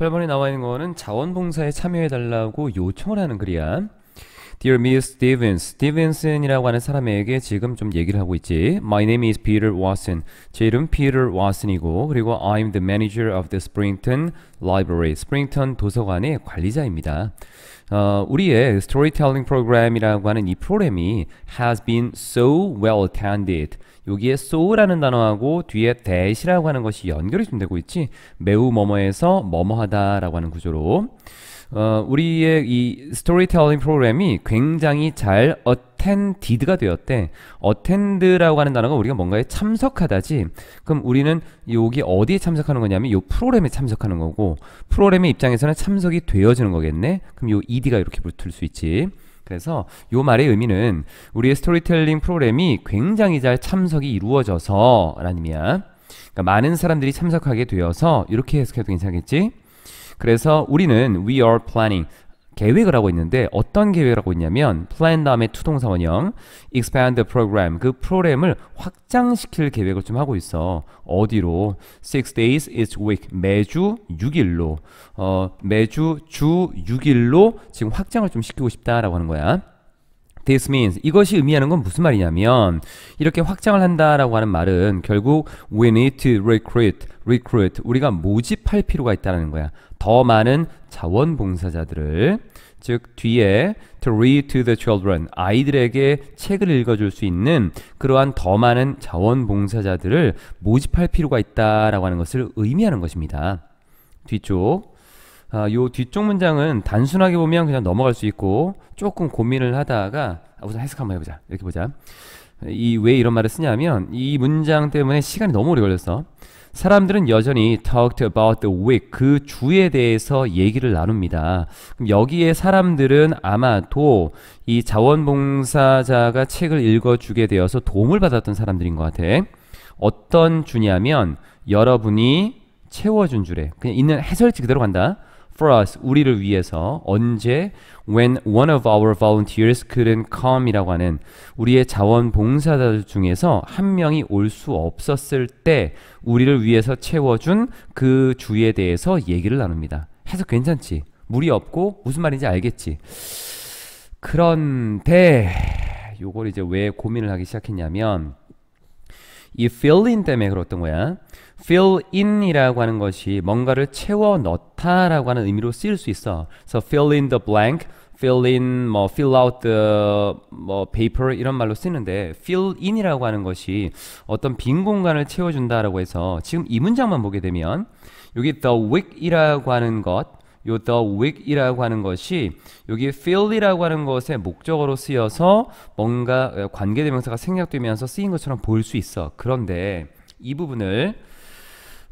18번에 나와 있는 거는 자원봉사에 참여해달라고 요청을 하는 글이야. Dear Miss Stevens, Stevenson이라고 하는 사람에게 지금 좀 얘기를 하고 있지. My name is Peter Watson. 제 이름 Peter Watson이고, 그리고 I'm the manager of the Springton Library. Springton 도서관의 관리자입니다. 어, 우리의 스토리텔링 프로그램이라고 하는 이 프로그램이 has been so well attended. 여기에 so라는 단어하고 뒤에 that이라고 하는 것이 연결이 좀 되고 있지 매우 뭐뭐해서 뭐뭐하다라고 하는 구조로 어, 우리의 이 스토리텔링 프로그램이 굉장히 잘 어텐디드가 되었대. 어텐드라고 하는 단어가 우리가 뭔가에 참석하다지. 그럼 우리는 여기 어디에 참석하는 거냐면 요 프로그램에 참석하는 거고 프로그램의 입장에서는 참석이 되어지는 거겠네. 그럼 요 ed가 이렇게 붙을 수 있지. 그래서 요 말의 의미는 우리의 스토리텔링 프로그램이 굉장히 잘 참석이 이루어져서 라는 의미야. 그러니까 많은 사람들이 참석하게 되어서 이렇게 해석해도 괜찮겠지? 그래서 우리는 we are planning 계획을 하고 있는데 어떤 계획을 하고 있냐면 plan 다음에 투동사원형 expand the program 그 프로그램을 확장시킬 계획을 좀 하고 있어 어디로 six days each week 매주 6일로 어 매주 주 6일로 지금 확장을 좀 시키고 싶다라고 하는 거야 This means 이것이 의미하는 건 무슨 말이냐면 이렇게 확장을 한다라고 하는 말은 결국 we need to recruit, recruit 우리가 모집할 필요가 있다는 거야. 더 많은 자원봉사자들을 즉 뒤에 to read to the children 아이들에게 책을 읽어줄 수 있는 그러한 더 많은 자원봉사자들을 모집할 필요가 있다라고 하는 것을 의미하는 것입니다. 뒤쪽 아, 요 뒤쪽 문장은 단순하게 보면 그냥 넘어갈 수 있고 조금 고민을 하다가 아, 우선 해석 한번 해보자 이렇게 보자 이 왜 이런 말을 쓰냐면 이 문장 때문에 시간이 너무 오래 걸렸어 사람들은 여전히 talked about the week 그 주에 대해서 얘기를 나눕니다. 그럼 여기에 사람들은 아마도 이 자원봉사자가 책을 읽어주게 되어서 도움을 받았던 사람들인 것 같아. 어떤 주냐면 여러분이 채워준 주래. 그냥 있는 해설지 그대로 간다. for us 우리를 위해서 언제 when one of our volunteers couldn't come이라고 하는 우리의 자원봉사자들 중에서 한 명이 올 수 없었을 때 우리를 위해서 채워준 그 주에 대해서 얘기를 나눕니다. 해서 괜찮지? 무리 없고 무슨 말인지 알겠지? 그런데 요걸 이제 왜 고민을 하기 시작했냐면 이 f e e l i n 때문에 그랬던 거야. fill in이라고 하는 것이 뭔가를 채워 넣다라고 하는 의미로 쓰일 수 있어. so fill in the blank, fill in 뭐 fill out the 뭐 paper 이런 말로 쓰는데 fill in이라고 하는 것이 어떤 빈 공간을 채워준다라고 해서 지금 이 문장만 보게 되면 여기 the week이라고 하는 것요 the week이라고 하는 것이 여기 fill이라고 하는 것의 목적으로 쓰여서 뭔가 관계대명사가 생략되면서 쓰인 것처럼 보일 수 있어. 그런데 이 부분을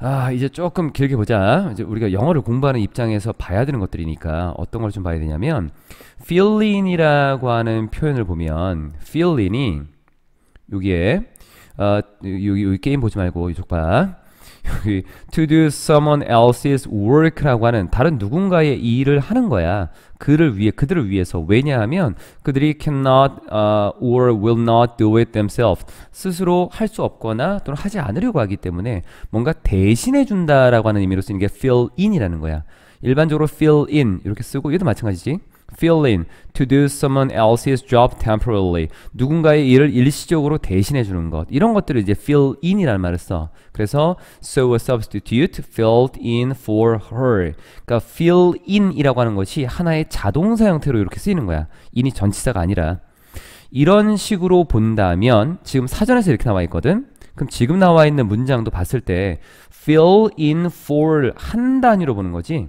아 이제 조금 길게 보자. 이제 우리가 영어를 공부하는 입장에서 봐야 되는 것들이니까 어떤 걸 좀 봐야 되냐면 fill in이라고 하는 표현을 보면 fill in이 여기에 어, 여기, 여기 게임 보지 말고 이쪽 봐. 여기 to do someone else's work라고 하는 다른 누군가의 일을 하는 거야. 그를 위해 그들을 위해서 왜냐하면 그들이 cannot uh, or will not do it themselves 스스로 할 수 없거나 또는 하지 않으려고 하기 때문에 뭔가 대신해 준다라고 하는 의미로 쓰는 게 fill in이라는 거야. 일반적으로 fill in 이렇게 쓰고 얘도 마찬가지지. fill in, to do someone else's job temporarily. 누군가의 일을 일시적으로 대신해 주는 것. 이런 것들을 이제 fill in이라는 말을 써. 그래서 so a substitute filled in for her. 그러니까 fill in이라고 하는 것이 하나의 자동사 형태로 이렇게 쓰이는 거야. in이 전치사가 아니라. 이런 식으로 본다면 지금 사전에서 이렇게 나와 있거든. 그럼 지금 나와 있는 문장도 봤을 때 fill in for 한 단위로 보는 거지.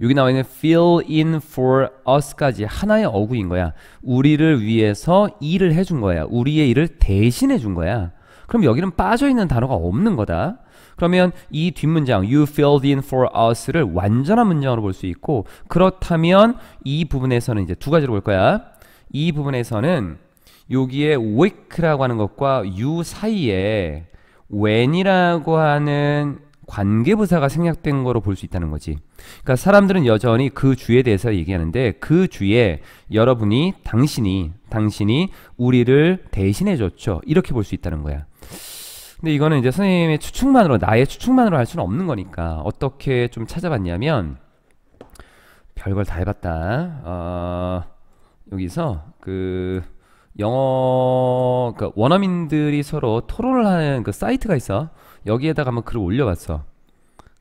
여기 나와 있는 fill in for us까지 하나의 어구인 거야. 우리를 위해서 일을 해준 거야. 우리의 일을 대신해 준 거야. 그럼 여기는 빠져있는 단어가 없는 거다. 그러면 이 뒷문장 you filled in for us를 완전한 문장으로 볼 수 있고 그렇다면 이 부분에서는 이제 두 가지로 볼 거야. 이 부분에서는 여기에 week라고 하는 것과 you 사이에 when이라고 하는 관계부사가 생략된 거로 볼 수 있다는 거지. 그러니까 사람들은 여전히 그 주에 대해서 얘기하는데 그 주에 여러분이 당신이 당신이 우리를 대신해 줬죠. 이렇게 볼 수 있다는 거야. 근데 이거는 이제 선생님의 추측만으로 나의 추측만으로 할 수는 없는 거니까 어떻게 좀 찾아봤냐면 별걸 다 해봤다. 어, 여기서 그 영어 그 원어민들이 서로 토론을 하는 그 사이트가 있어. 여기에다가 한번 글을 올려봤어.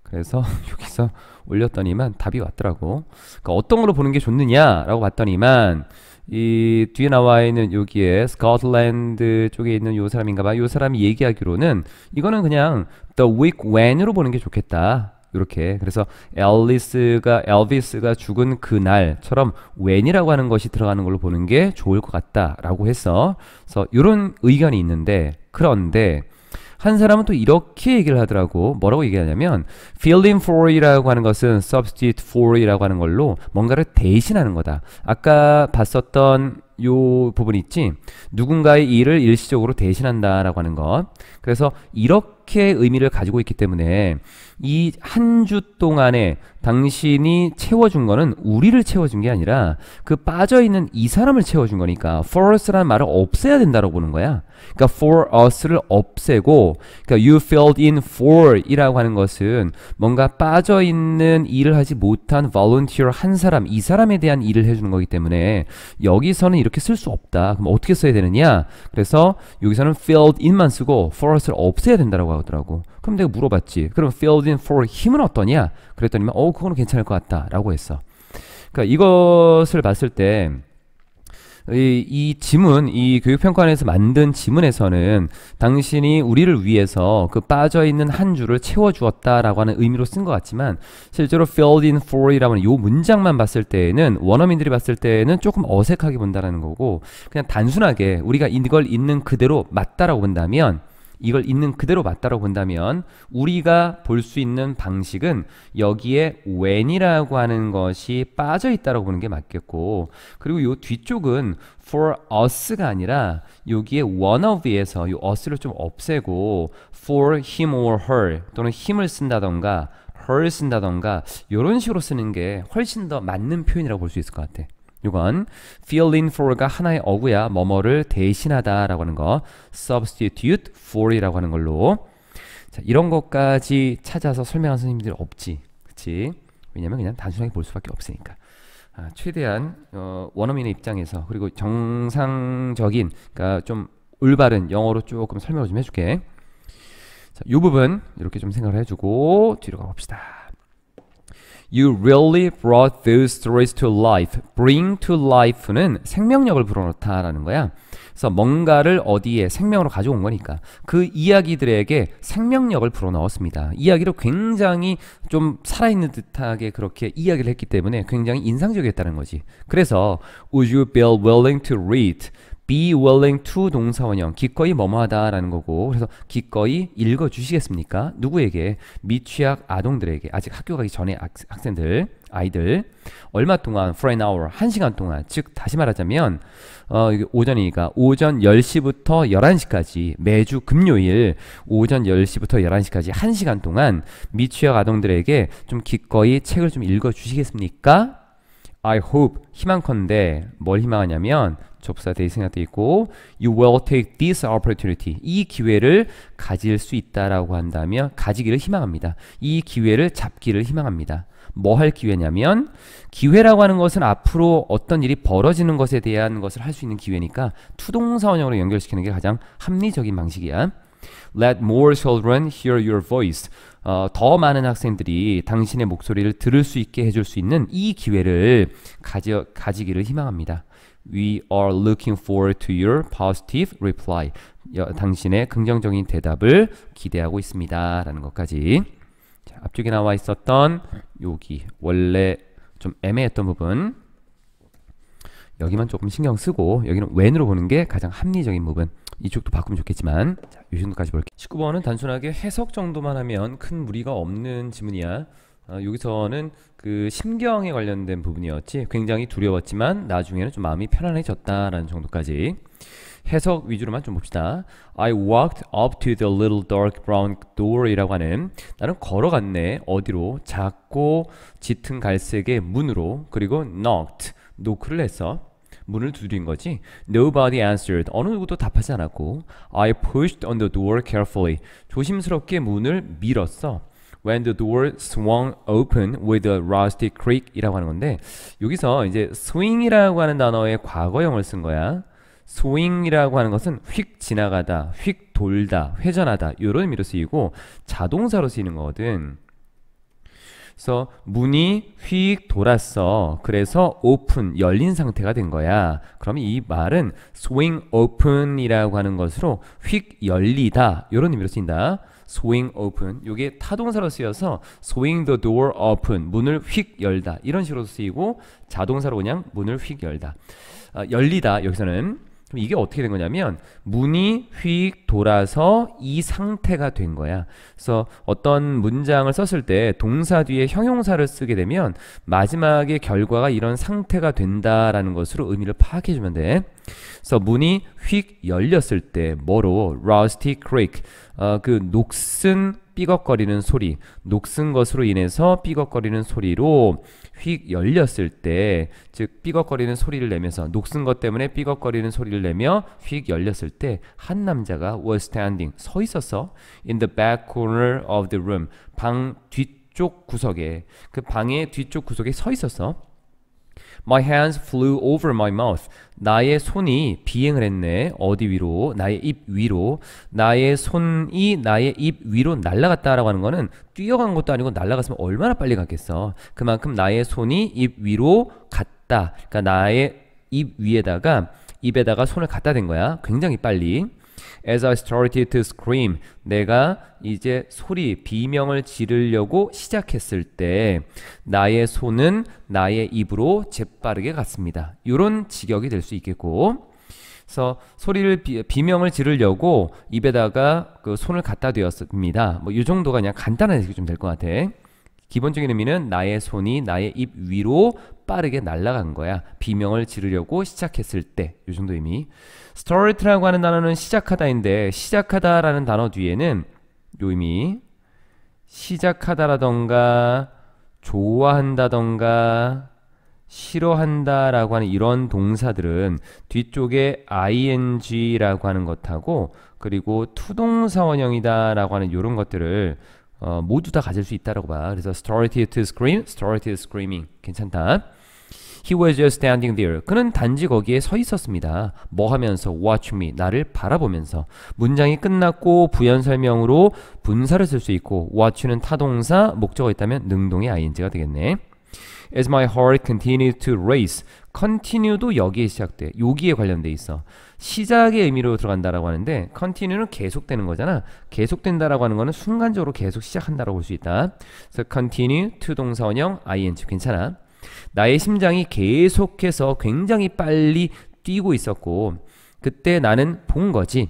그래서 여기서 올렸더니만 답이 왔더라고. 그러니까 어떤 걸로 보는 게 좋느냐라고 봤더니만 이 뒤에 나와 있는 여기에 스코틀랜드 쪽에 있는 요 사람인가 봐. 요 사람이 얘기하기로는 이거는 그냥 the week when으로 보는 게 좋겠다. 이렇게 그래서 엘리스가 엘비스가 죽은 그날처럼 웬이라고 하는 것이 들어가는 걸로 보는 게 좋을 것 같다라고 해서 그래서 이런 의견이 있는데 그런데 한 사람은 또 이렇게 얘기를 하더라고. 뭐라고 얘기하냐면 filling for이라고 하는 것은 substitute for이라고 하는 걸로 뭔가를 대신하는 거다. 아까 봤었던 요 부분 있지? 누군가의 일을 일시적으로 대신한다라고 하는 것. 그래서 이렇게 의미를 가지고 있기 때문에 이 한 주 동안에 당신이 채워준 거는 우리를 채워준 게 아니라 그 빠져있는 이 사람을 채워준 거니까 f o r u s 라는 말을 없애야 된다고 보는 거야. 그러니까 for us를 없애고 그러니까 you filled in for 이라고 하는 것은 뭔가 빠져있는 일을 하지 못한 volunteer 한 사람 이 사람에 대한 일을 해주는 거기 때문에 여기서는 이렇게 쓸 수 없다 그럼 어떻게 써야 되느냐 그래서 여기서는 filled in만 쓰고 for us를 없애야 된다고 하더라고 그럼 내가 물어봤지 그럼 filled in for 힘은 어떠냐 그랬더니만 어 그거는 괜찮을 것 같다 라고 했어 그러니까 이것을 봤을 때 이, 이 지문, 이 교육평가원에서 만든 지문에서는 당신이 우리를 위해서 그 빠져있는 한 줄을 채워주었다라고 하는 의미로 쓴 것 같지만 실제로 filled in for이라고 하는 이 문장만 봤을 때에는 원어민들이 봤을 때에는 조금 어색하게 본다라는 거고 그냥 단순하게 우리가 이걸 있는 그대로 맞다라고 본다면 이걸 있는 그대로 맞다고 본다면 우리가 볼 수 있는 방식은 여기에 when이라고 하는 것이 빠져 있다고 보는 게 맞겠고 그리고 요 뒤쪽은 for us가 아니라 여기에 one of에서 요 us를 좀 없애고 for him or her 또는 h i m 을 쓴다던가 her 쓴다던가 이런 식으로 쓰는 게 훨씬 더 맞는 표현이라고 볼 수 있을 것 같아. 요건 fill in for가 하나의 어구야 뭐뭐를 대신하다 라고 하는 거 substitute for이라고 하는 걸로 자, 이런 것까지 찾아서 설명한 선생님들 없지 그치? 왜냐면 그냥 단순하게 볼 수밖에 없으니까 아, 최대한 어, 원어민의 입장에서 그리고 정상적인 그러니까 좀 올바른 영어로 조금 설명을 좀 해줄게 자, 이 부분 이렇게 좀 생각을 해주고 뒤로 가봅시다 You really brought those stories to life. Bring to life는 생명력을 불어넣다라는 거야. 그래서 뭔가를 어디에 생명으로 가져온 거니까 그 이야기들에게 생명력을 불어넣었습니다. 이야기로 굉장히 좀 살아있는 듯하게 그렇게 이야기를 했기 때문에 굉장히 인상적이었다는 거지. 그래서 Would you be willing to read? be willing to 동사원형 기꺼이 뭐뭐하다라는 거고 그래서 기꺼이 읽어주시겠습니까? 누구에게? 미취학 아동들에게 아직 학교 가기 전에 학생들 아이들 얼마 동안 for an hour 1시간 동안 즉 다시 말하자면 어, 오전이니까 오전 10시부터 11시까지 매주 금요일 오전 10시부터 11시까지 1시간 동안 미취학 아동들에게 좀 기꺼이 책을 좀 읽어주시겠습니까? I hope 희망컨대 뭘 희망하냐면 접사 대생각도 있고 you will take this opportunity 이 기회를 가질 수 있다라고 한다면 가지기를 희망합니다. 이 기회를 잡기를 희망합니다. 뭐 할 기회냐면 기회라고 하는 것은 앞으로 어떤 일이 벌어지는 것에 대한 것을 할 수 있는 기회니까 투동사원형으로 연결시키는 게 가장 합리적인 방식이야. Let more children hear your voice. 어, 더 많은 학생들이 당신의 목소리를 들을 수 있게 해줄 수 있는 이 기회를 가지, 가지기를 희망합니다. We are looking forward to your positive reply. 여, 당신의 긍정적인 대답을 기대하고 있습니다. 라는 것까지. 자, 앞쪽에 나와 있었던 여기 원래 좀 애매했던 부분 여기만 조금 신경 쓰고 여기는 when으로 보는 게 가장 합리적인 부분 이쪽도 바꾸면 좋겠지만 자, 요 정도까지 볼게요 19번은 단순하게 해석 정도만 하면 큰 무리가 없는 지문이야 어, 여기서는 그 심경에 관련된 부분이었지 굉장히 두려웠지만 나중에는 좀 마음이 편안해졌다라는 정도까지 해석 위주로만 좀 봅시다. I walked up to the little dark brown door이라고 하는 나는 걸어갔네 어디로 작고 짙은 갈색의 문으로 그리고 knocked 노크를 했어. 문을 두드린 거지. Nobody answered. 어느 누구도 답하지 않았고. I pushed on the door carefully. 조심스럽게 문을 밀었어. When the door swung open with a rusty creak이라고 하는 건데 여기서 이제 swing이라고 하는 단어의 과거형을 쓴 거야. swing이라고 하는 것은 휙 지나가다, 휙 돌다, 회전하다 이런 의미로 쓰이고 자동사로 쓰이는 거거든. 그래서 문이 휙 돌았어. 그래서 오픈 열린 상태가 된 거야. 그러이 말은 swing open이라고 하는 것으로 휙 열리다 이런 의미로 쓰인다. swing open 요게 타동사로 쓰여서 swing the door open 문을 휙 열다 이런 식으로 쓰이고 자동사로 그냥 문을 휙 열다 아, 열리다 여기서는 그럼 이게 어떻게 된 거냐면 문이 휙 돌아서 이 상태가 된 거야. 그래서 어떤 문장을 썼을 때 동사 뒤에 형용사를 쓰게 되면 마지막에 결과가 이런 상태가 된다라는 것으로 의미를 파악해 주면 돼. 그래서 문이 휙 열렸을 때 뭐로 rusty creek 어, 그 녹슨 삐걱거리는 소리, 녹슨 것으로 인해서 삐걱거리는 소리로 휙 열렸을 때, 즉 삐걱거리는 소리를 내면서 녹슨 것 때문에 삐걱거리는 소리를 내며 휙 열렸을 때 한 남자가 was standing 서 있었어 in the back corner of the room 방 뒤쪽 구석에 그 방의 뒤쪽 구석에 서 있었어. My hands flew over my mouth. 나의 손이 비행을 했네. 어디 위로? 나의 입 위로. 나의 손이 나의 입 위로 날아갔다라고 하는 거는 뛰어간 것도 아니고 날아갔으면 얼마나 빨리 갔겠어. 그만큼 나의 손이 입 위로 갔다. 그러니까 나의 입 위에다가 입에다가 손을 갖다 댄 거야. 굉장히 빨리. As I started to scream, 내가 이제 소리, 비명을 지르려고 시작했을 때 나의 손은 나의 입으로 재빠르게 갔습니다. 이런 직역이 될 수 있겠고 그래서 소리를 비, 명을 지르려고 입에다가 그 손을 갖다 대었습니다. 뭐 이 정도가 그냥 간단한 해석이 좀될 것 같아. 기본적인 의미는 나의 손이 나의 입 위로 빠르게 날아간 거야. 비명을 지르려고 시작했을 때. 이 정도 의미. start라고 하는 단어는 시작하다인데 시작하다라는 단어 뒤에는 요 의미 시작하다라던가 좋아한다던가 싫어한다라고 하는 이런 동사들은 뒤쪽에 ing라고 하는 것하고 그리고 투동사 원형이다라고 하는 이런 것들을 어, 모두 다 가질 수 있다라고 봐. 그래서 started to scream, started screaming 괜찮다. He was just standing there. 그는 단지 거기에 서 있었습니다. 뭐 하면서 watch me 나를 바라보면서 문장이 끝났고 부연 설명으로 분사를 쓸 수 있고 watch는 타동사 목적어 있다면 능동의 ing가 되겠네. As my heart continued to race. continue도 여기에 시작돼. 여기에 관련돼 있어. 시작의 의미로 들어간다라고 하는데 continue는 계속되는 거잖아. 계속된다라고 하는 거는 순간적으로 계속 시작한다라고 볼 수 있다. 그래서 continue to 동사원형 ing 괜찮아. 나의 심장이 계속해서 굉장히 빨리 뛰고 있었고 그때 나는 본 거지.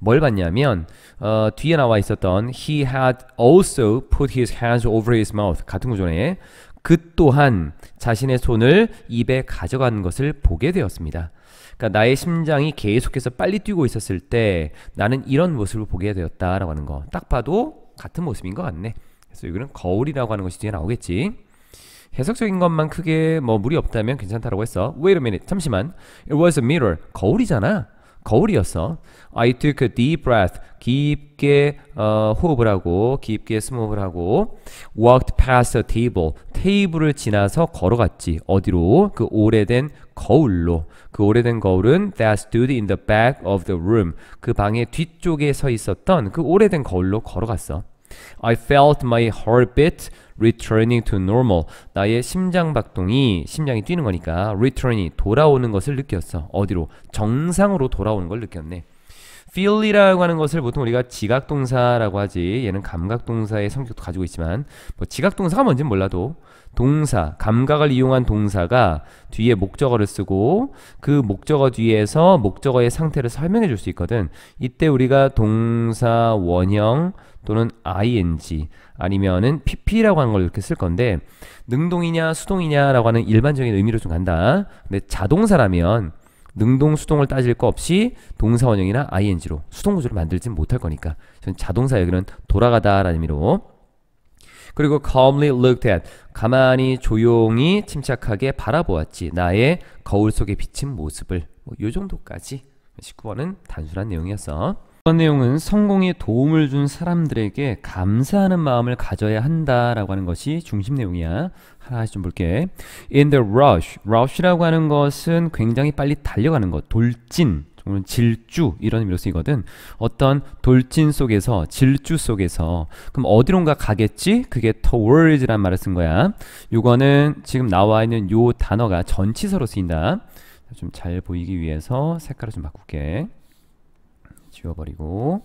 뭘 봤냐면 어, 뒤에 나와 있었던 he had also put his hands over his mouth 같은 구조네. 그 또한 자신의 손을 입에 가져간 것을 보게 되었습니다. 그러니까 나의 심장이 계속해서 빨리 뛰고 있었을 때 나는 이런 모습을 보게 되었다라고 하는 거. 딱 봐도 같은 모습인 것 같네. 그래서 이거는 거울이라고 하는 것이 뒤에 나오겠지. 해석적인 것만 크게 뭐 무리 없다면 괜찮다라고 했어. Wait a minute. 잠시만. It was a mirror. 거울이잖아. 거울이었어. I took a deep breath. 깊게 어, 호흡을 하고 깊게 스모흡을 하고 walked past a table. 테이블을 지나서 걸어갔지. 어디로? 그 오래된 거울로. 그 오래된 거울은 that stood in the back of the room. 그 방의 뒤쪽에 서 있었던 그 오래된 거울로 걸어갔어. I felt my heartbeat. returning to normal. 나의 심장 박동이 심장이 뛰는 거니까 r e t u r n i n g 돌아오는 것을 느꼈어. 어디로? 정상으로 돌아오는 걸 느꼈네. feel이라고 하는 것을 보통 우리가 지각동사라고 하지 얘는 감각동사의 성격도 가지고 있지만 뭐 지각동사가 뭔지는 몰라도 동사, 감각을 이용한 동사가 뒤에 목적어를 쓰고 그 목적어 뒤에서 목적어의 상태를 설명해 줄 수 있거든 이때 우리가 동사 원형 또는 ing 아니면은 pp라고 하는 걸 이렇게 쓸 건데 능동이냐 수동이냐라고 하는 일반적인 의미로 좀 간다 근데 자동사라면 능동 수동을 따질 거 없이 동사원형이나 ing로 수동 구조를 만들진 못할 거니까 전 자동사 여기는 돌아가다라는 의미로 그리고 calmly looked at 가만히 조용히 침착하게 바라보았지 나의 거울 속에 비친 모습을 뭐 요 정도까지 19번은 단순한 내용이었어 이번 내용은 성공에 도움을 준 사람들에게 감사하는 마음을 가져야 한다라고 하는 것이 중심 내용이야 하나씩 좀 볼게. In the rush. rush라고 하는 것은 굉장히 빨리 달려가는 것. 돌진. 질주 이런 의미로 쓰이거든 어떤 돌진 속에서 질주 속에서 그럼 어디론가 가겠지 그게 towards란 말을 쓴 거야 요거는 지금 나와 있는 요 단어가 전치사로 쓰인다 좀 잘 보이기 위해서 색깔을 좀 바꿀게 지워버리고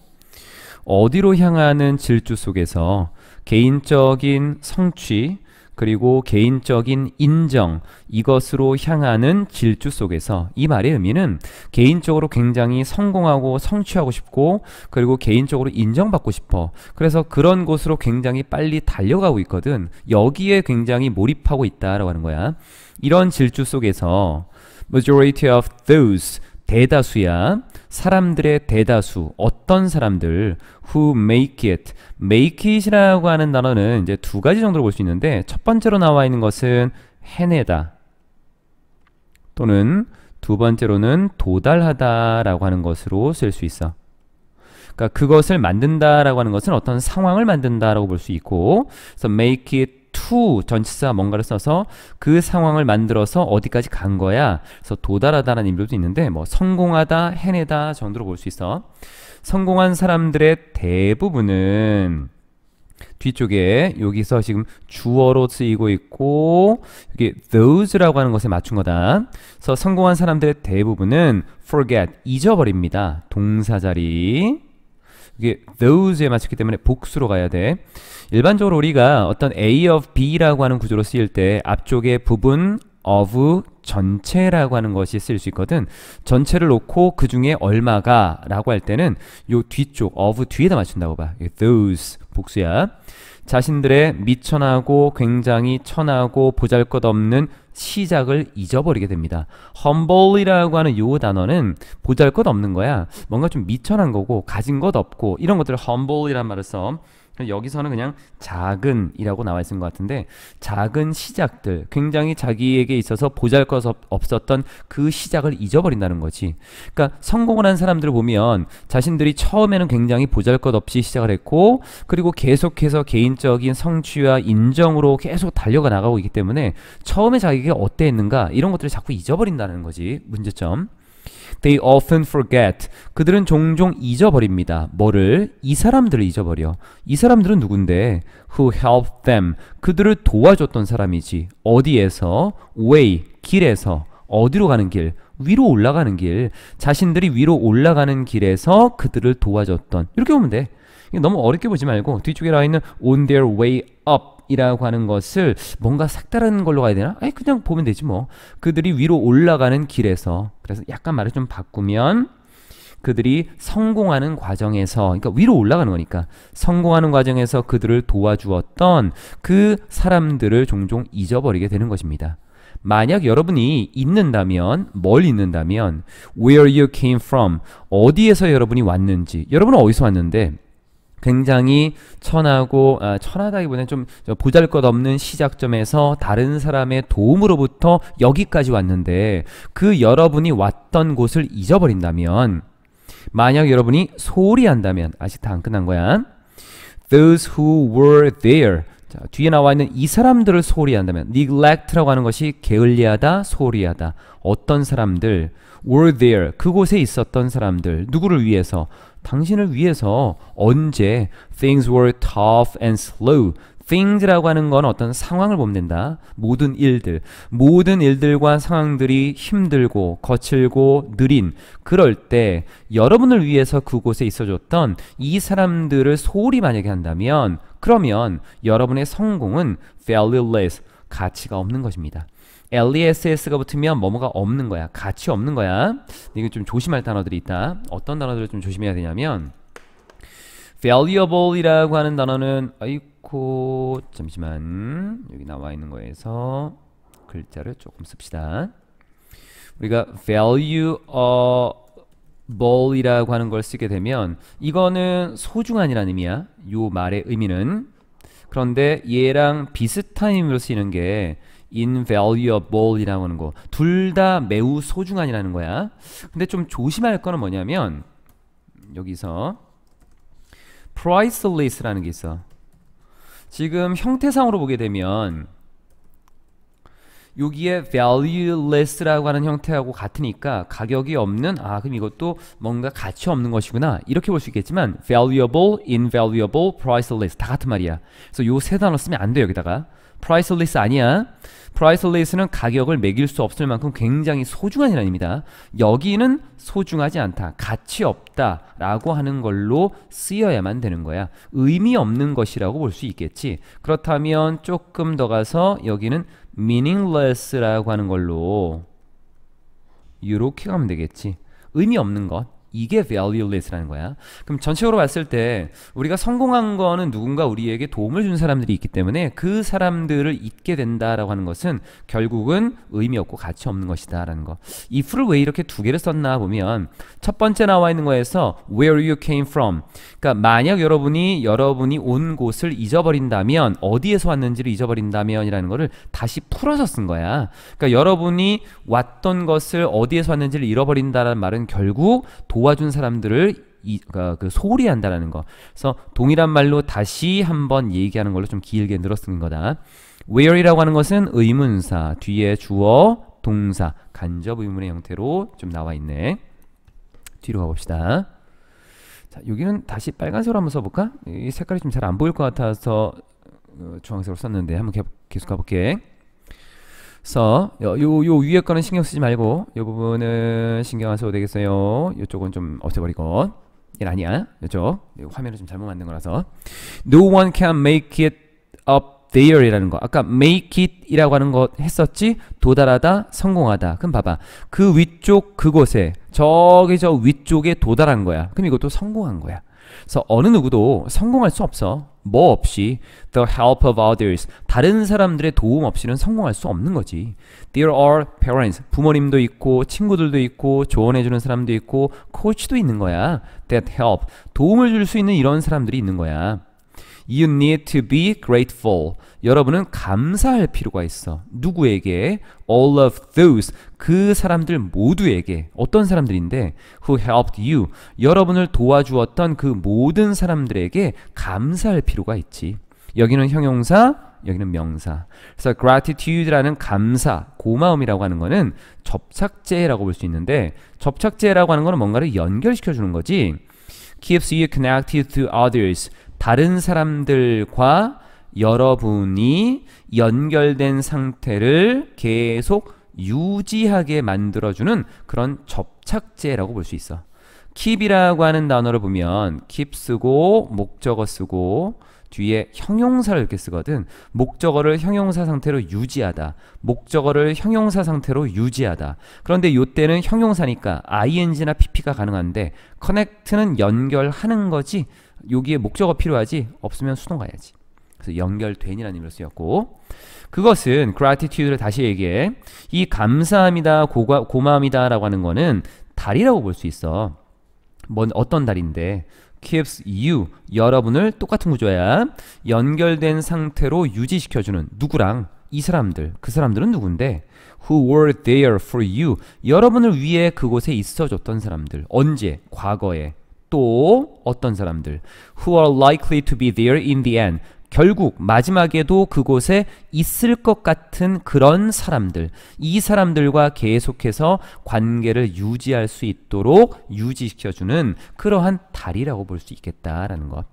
어디로 향하는 질주 속에서 개인적인 성취 그리고 개인적인 인정 이것으로 향하는 질주 속에서 이 말의 의미는 개인적으로 굉장히 성공하고 성취하고 싶고 그리고 개인적으로 인정받고 싶어 그래서 그런 곳으로 굉장히 빨리 달려가고 있거든 여기에 굉장히 몰입하고 있다라고 하는 거야 이런 질주 속에서 majority of those 대다수야 사람들의 대다수 어떤 사람들 who make it make it이라고 하는 단어는 이제 두 가지 정도로 볼 수 있는데 첫 번째로 나와 있는 것은 해내다 또는 두 번째로는 도달하다라고 하는 것으로 쓸 수 있어. 그러니까 그것을 만든다라고 하는 것은 어떤 상황을 만든다라고 볼 수 있고, 그래서 make it 후 전치사 뭔가를 써서 그 상황을 만들어서 어디까지 간 거야. 그래서 도달하다라는 의미도 있는데 뭐 성공하다, 해내다 정도로 볼 수 있어. 성공한 사람들의 대부분은 뒤쪽에 여기서 지금 주어로 쓰이고 있고 여기 those라고 하는 것에 맞춘 거다. 그래서 성공한 사람들의 대부분은 forget 잊어버립니다. 동사 자리. 이게 those에 맞췄기 때문에 복수로 가야 돼. 일반적으로 우리가 어떤 A of B라고 하는 구조로 쓰일 때 앞쪽에 부분 of 전체라고 하는 것이 쓰일 수 있거든 전체를 놓고 그 중에 얼마가 라고 할 때는 요 뒤쪽 of 뒤에다 맞춘다고 봐 those 복수야 자신들의 미천하고 굉장히 천하고 보잘것없는 시작을 잊어버리게 됩니다. humble이라고 하는 요 단어는 보잘것없는 거야. 뭔가 좀 미천한 거고 가진 것 없고 이런 것들을 humble이란 말을 써. 여기서는 그냥 작은이라고 나와 있는 것 같은데 작은 시작들 굉장히 자기에게 있어서 보잘것없었던 그 시작을 잊어버린다는 거지. 그러니까 성공을 한 사람들을 보면 자신들이 처음에는 굉장히 보잘것없이 시작을 했고 그리고 계속해서 개인적인 성취와 인정으로 계속 달려가 나가고 있기 때문에 처음에 자기에게 어땠는가 이런 것들을 자꾸 잊어버린다는 거지 문제점. They often forget. 그들은 종종 잊어버립니다. 뭐를? 이 사람들을 잊어버려. 이 사람들은 누군데? Who helped them. 그들을 도와줬던 사람이지. 어디에서? Way. 길에서. 어디로 가는 길? 위로 올라가는 길. 자신들이 위로 올라가는 길에서 그들을 도와줬던. 이렇게 보면 돼. 너무 어렵게 보지 말고 뒤쪽에 나와 있는 on their way up 이라고 하는 것을 뭔가 색다른 걸로 가야 되나? 아니 그냥 보면 되지 뭐. 그들이 위로 올라가는 길에서 그래서 약간 말을 좀 바꾸면 그들이 성공하는 과정에서 그러니까 위로 올라가는 거니까 성공하는 과정에서 그들을 도와주었던 그 사람들을 종종 잊어버리게 되는 것입니다. 만약 여러분이 있는다면뭘있는다면 where you came from 어디에서 여러분이 왔는지 여러분은 어디서 왔는데 굉장히 천하고 아, 천하다기보다는 좀 보잘것없는 시작점에서 다른 사람의 도움으로부터 여기까지 왔는데 그 여러분이 왔던 곳을 잊어버린다면 만약 여러분이 소홀히 한다면 아직 다 안 끝난 거야. Those who were there 자, 뒤에 나와 있는 이 사람들을 소홀히 한다면 neglect라고 하는 것이 게을리하다, 소홀히 하다. 어떤 사람들 were there 그곳에 있었던 사람들 누구를 위해서 당신을 위해서 언제 things were tough and slow things라고 하는 건 어떤 상황을 뽐낸다. 모든 일들, 모든 일들과 상황들이 힘들고 거칠고 느린 그럴 때 여러분을 위해서 그곳에 있어줬던 이 사람들을 소홀히 만약에 한다면 그러면 여러분의 성공은 f a i l u e l e s s 가치가 없는 것입니다. LESS가 붙으면 뭐뭐가 없는 거야. 가치 없는 거야. 이거 좀 조심할 단어들이 있다. 어떤 단어들을 좀 조심해야 되냐면 valuable이라고 하는 단어는 아이코 잠시만 여기 나와 있는 거에서 글자를 조금 씁시다. 우리가 valuable이라고 하는 걸 쓰게 되면 이거는 소중한이라는 의미야. 요 말의 의미는 그런데 얘랑 비슷한 의미로 쓰이는 게 invaluable이라고 하는 거 둘 다 매우 소중한이라는 거야 근데 좀 조심할 거는 뭐냐면 여기서 priceless라는 게 있어 지금 형태상으로 보게 되면 여기에 valueless라고 하는 형태하고 같으니까 가격이 없는 아 그럼 이것도 뭔가 가치 없는 것이구나 이렇게 볼 수 있겠지만 valuable, invaluable, priceless 다 같은 말이야 그래서 요 세 단어 쓰면 안돼요 여기다가 priceless 아니야 프라이슬리스는 가격을 매길 수 없을 만큼 굉장히 소중한 이란입니다. 여기는 소중하지 않다, 가치 없다 라고 하는 걸로 쓰여야만 되는 거야. 의미 없는 것이라고 볼 수 있겠지. 그렇다면 조금 더 가서 여기는 meaningless라고 하는 걸로 이렇게 가면 되겠지. 의미 없는 것. 이게 valueless라는 거야. 그럼 전체적으로 봤을 때 우리가 성공한 거는 누군가 우리에게 도움을 준 사람들이 있기 때문에 그 사람들을 잊게 된다라고 하는 것은 결국은 의미 없고 가치 없는 것이다라는 거. if를 왜 이렇게 두 개를 썼나 보면 첫 번째 나와 있는 거에서 where you came from. 그러니까 만약 여러분이 여러분이 온 곳을 잊어버린다면 어디에서 왔는지를 잊어버린다면이라는 거를 다시 풀어서 쓴 거야. 그러니까 여러분이 왔던 것을 어디에서 왔는지를 잃어버린다라는 말은 결국 도 도와준 사람들을 이, 그그 그러니까 소홀히 한다라는 거. 그래서 동일한 말로 다시 한번 얘기하는 걸로 좀 길게 늘어 쓰는 거다. where이라고 하는 것은 의문사 뒤에 주어, 동사, 간접 의문의 형태로 좀 나와 있네. 뒤로 가봅시다. 자, 여기는 다시 빨간색으로 한번 써볼까? 이 색깔이 좀 잘 안 보일 것 같아서 어, 주황색으로 썼는데 한번 계속 가볼게. 그래서 요, 요, 요 위에 거는 신경 쓰지 말고 요 부분은 신경 안 써도 되겠어요. 요쪽은 좀 없애버리고 얘 아니야. 요쪽 화면을 좀 잘못 만든 거라서 No one can make it up there 이라는 거 아까 make it 이라고 하는 거 했었지 도달하다 성공하다 그럼 봐봐 그 위쪽 그곳에 저기 저 위쪽에 도달한 거야 그럼 이것도 성공한 거야 그래서 어느 누구도 성공할 수 없어. 뭐 없이 the help of others 다른 사람들의 도움 없이는 성공할 수 없는 거지. There are parents 부모님도 있고 친구들도 있고 조언해주는 사람도 있고 코치도 있는 거야. That help 도움을 줄 수 있는 이런 사람들이 있는 거야. You need to be grateful. 여러분은 감사할 필요가 있어. 누구에게? All of those. 그 사람들 모두에게. 어떤 사람들인데? Who helped you. 여러분을 도와주었던 그 모든 사람들에게 감사할 필요가 있지. 여기는 형용사, 여기는 명사. 그래서 gratitude라는 감사, 고마움이라고 하는 거는 접착제라고 볼 수 있는데 접착제라고 하는 거는 뭔가를 연결시켜 주는 거지. keeps you connected to others. 다른 사람들과 여러분이 연결된 상태를 계속 유지하게 만들어주는 그런 접착제라고 볼 수 있어. keep이라고 하는 단어를 보면 keep 쓰고 목적어 쓰고 뒤에 형용사를 이렇게 쓰거든. 목적어를 형용사 상태로 유지하다. 목적어를 형용사 상태로 유지하다. 그런데 요때는 형용사니까 ing나 pp가 가능한데 connect는 연결하는 거지 여기에 목적어 필요하지 없으면 수동 가야지. 그래서 연결된이라는 의미로 쓰였고 그것은 gratitude를 다시 얘기해 이감사합니다 고가, 고마움이다 라고 하는 거는 달이라고 볼 수 있어 뭔 어떤 달인데 keeps you 여러분을 똑같은 구조야 연결된 상태로 유지시켜주는 누구랑 이 사람들 그 사람들은 누군데 who were there for you 여러분을 위해 그곳에 있어줬던 사람들 언제 과거에 또 어떤 사람들 who are likely to be there in the end 결국 마지막에도 그곳에 있을 것 같은 그런 사람들 이 사람들과 계속해서 관계를 유지할 수 있도록 유지시켜주는 그러한 달이라고 볼 수 있겠다라는 것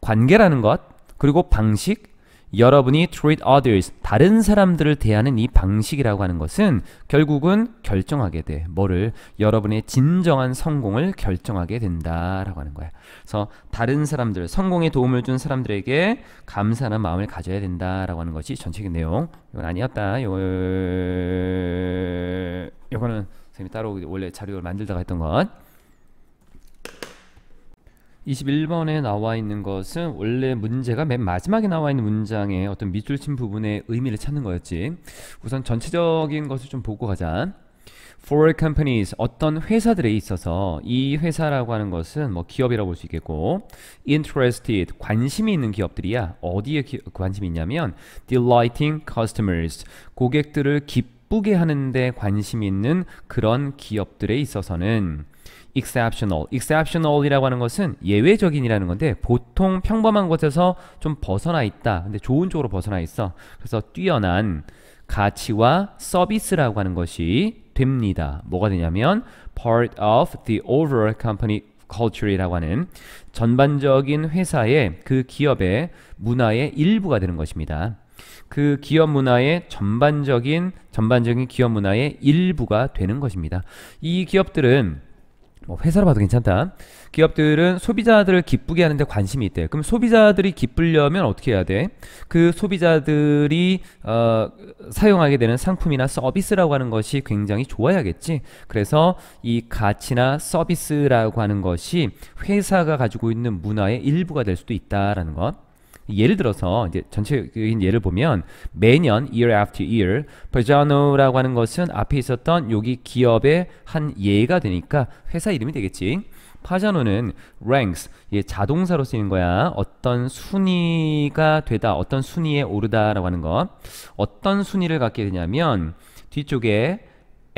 관계라는 것 그리고 방식 여러분이 treat others, 다른 사람들을 대하는 이 방식이라고 하는 것은 결국은 결정하게 돼. 뭐를? 여러분의 진정한 성공을 결정하게 된다라고 하는 거야. 그래서 다른 사람들, 성공에 도움을 준 사람들에게 감사하는 마음을 가져야 된다라고 하는 것이 전체적인 내용. 이건 아니었다. 이거 는 선생님이 따로 원래 자료를 만들다가 했던 것. 21번에 나와 있는 것은 원래 문제가 맨 마지막에 나와 있는 문장의 어떤 밑줄 친 부분의 의미를 찾는 거였지. 우선 전체적인 것을 좀 보고 가자. For companies, 어떤 회사들에 있어서 이 회사라고 하는 것은 뭐 기업이라고 볼 수 있겠고 interested, 관심이 있는 기업들이야. 어디에 기, 관심이 있냐면 delighting customers, 고객들을 기쁘게 하는데 관심 있는 그런 기업들에 있어서는 exceptional. exceptional이라고 하는 것은 예외적인이라는 건데 보통 평범한 것에서 좀 벗어나 있다. 근데 좋은 쪽으로 벗어나 있어. 그래서 뛰어난 가치와 서비스라고 하는 것이 됩니다. 뭐가 되냐면 part of the overall company culture이라고 하는 전반적인 회사의 그 기업의 문화의 일부가 되는 것입니다. 그 기업 문화의 전반적인 전반적인 기업 문화의 일부가 되는 것입니다. 이 기업들은 뭐 회사로 봐도 괜찮다. 기업들은 소비자들을 기쁘게 하는데 관심이 있대. 그럼 소비자들이 기쁘려면 어떻게 해야 돼? 그 소비자들이 어, 사용하게 되는 상품이나 서비스라고 하는 것이 굉장히 좋아야겠지. 그래서 이 가치나 서비스라고 하는 것이 회사가 가지고 있는 문화의 일부가 될 수도 있다라는 것. 예를 들어서 이제 전체적인 예를 보면 매년 year after year p e r a n o 라고 하는 것은 앞에 있었던 여기 기업의 한 예가 되니까 회사 이름이 되겠지. 파자노는 ranks 예, 자동사로 쓰이는 거야 어떤 순위가 되다 어떤 순위에 오르다 라고 하는 것 어떤 순위를 갖게 되냐면 뒤쪽에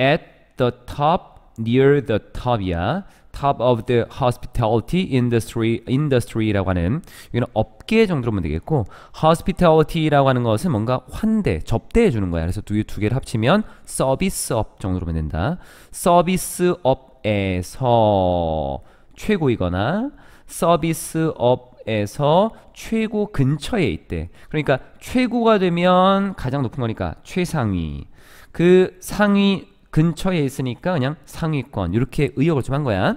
at the top near the top이야 top of the hospitality industry industry라고 하는 이거는 업계 정도로 보면 되겠고 hospitality라고 하는 것은 뭔가 환대, 접대해 주는 거야. 그래서 두, 두 개를 합치면 서비스업 정도로 보면 된다. 서비스업에서 최고이거나 서비스업에서 최고 근처에 있대. 그러니까 최고가 되면 가장 높은 거니까 최상위. 그 상위 근처에 있으니까 그냥 상위권 이렇게 의역을 좀 한 거야.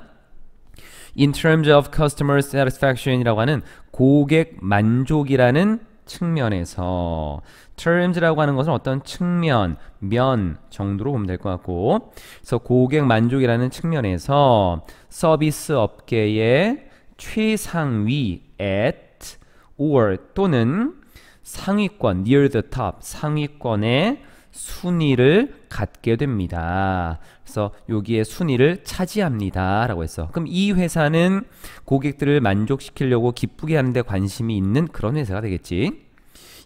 In terms of customer satisfaction이라고 하는 고객 만족이라는 측면에서 terms라고 하는 것은 어떤 측면, 면 정도로 보면 될 것 같고 그래서 고객 만족이라는 측면에서 서비스 업계의 최상위 at or 또는 상위권, near the top, 상위권의 순위를 갖게 됩니다. 그래서 여기에 순위를 차지합니다. 라고 했어. 그럼 이 회사는 고객들을 만족시키려고 기쁘게 하는데 관심이 있는 그런 회사가 되겠지.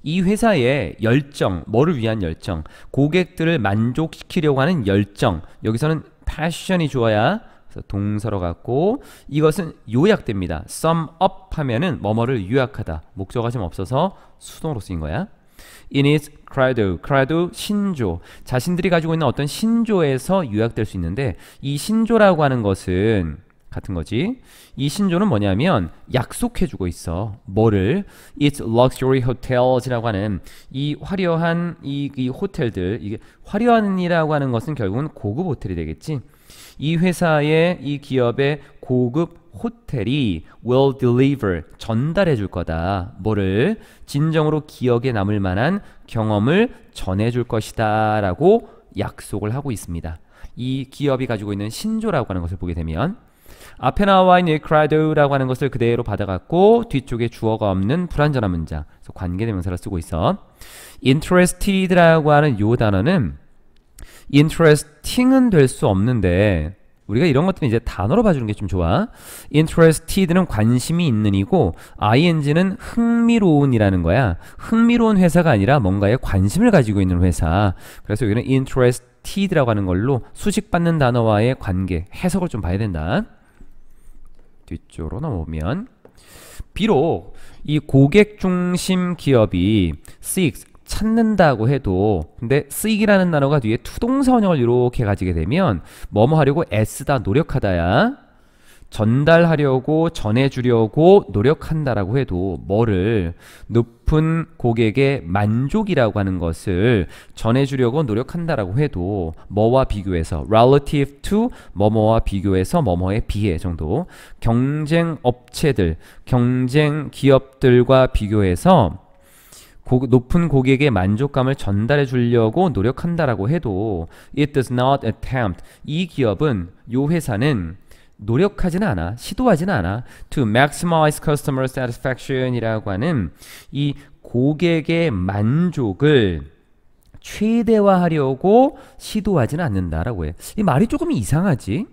이 회사의 열정, 뭐를 위한 열정, 고객들을 만족시키려고 하는 열정, 여기서는 패션이 좋아야 동서로 갖고 이것은 요약됩니다. sum up 하면은 뭐뭐를 요약하다. 목적어가 좀 없어서 수동으로 쓰인 거야. It is 크라이드크라이드 신조. 자신들이 가지고 있는 어떤 신조에서 요약될 수 있는데 이 신조라고 하는 것은 같은 거지. 이 신조는 뭐냐면 약속해주고 있어. 뭐를? It's luxury h o t e l s 라고 하는 이 화려한 이, 이 호텔들 이게 화려한이라고 하는 것은 결국은 고급 호텔이 되겠지. 이 회사의 이 기업의 고급 호텔이 will deliver 전달해 줄 거다. 뭐를 진정으로 기억에 남을 만한 경험을 전해 줄 것이다라고 약속을 하고 있습니다. 이 기업이 가지고 있는 신조라고 하는 것을 보게 되면 앞에 나와 있는 c r a d 라고 하는 것을 그대로 받아갖고 뒤쪽에 주어가 없는 불완전한 문장 관계대명사를 쓰고 있어 interested라고 하는 요 단어는 interesting은 될 수 없는데 우리가 이런 것들은 이제 단어로 봐주는 게 좀 좋아. interested는 관심이 있는이고 ing는 흥미로운이라는 거야. 흥미로운 회사가 아니라 뭔가에 관심을 가지고 있는 회사. 그래서 여기는 interested라고 하는 걸로 수식받는 단어와의 관계, 해석을 좀 봐야 된다. 뒤쪽으로 넘어오면 비록 이 고객 중심 기업이 seeks 찾는다고 해도 근데 쓰이기라는 단어가 뒤에 투동선원형을 이렇게 가지게 되면 뭐뭐 하려고 애쓰다 노력하다야 전달하려고 전해주려고 노력한다라고 해도 뭐를 높은 고객의 만족이라고 하는 것을 전해주려고 노력한다라고 해도 뭐와 비교해서 relative to 뭐뭐와 비교해서 뭐뭐에 비해 정도 경쟁 업체들 경쟁 기업들과 비교해서 고, 높은 고객의 만족감을 전달해 주려고 노력한다라고 해도 it does not attempt 이 기업은 요 회사는 노력하지는 않아 시도하지는 않아 to maximize customer satisfaction이라고 하는 이 고객의 만족을 최대화하려고 시도하지는 않는다라고 해. 이 말이 조금 이상하지?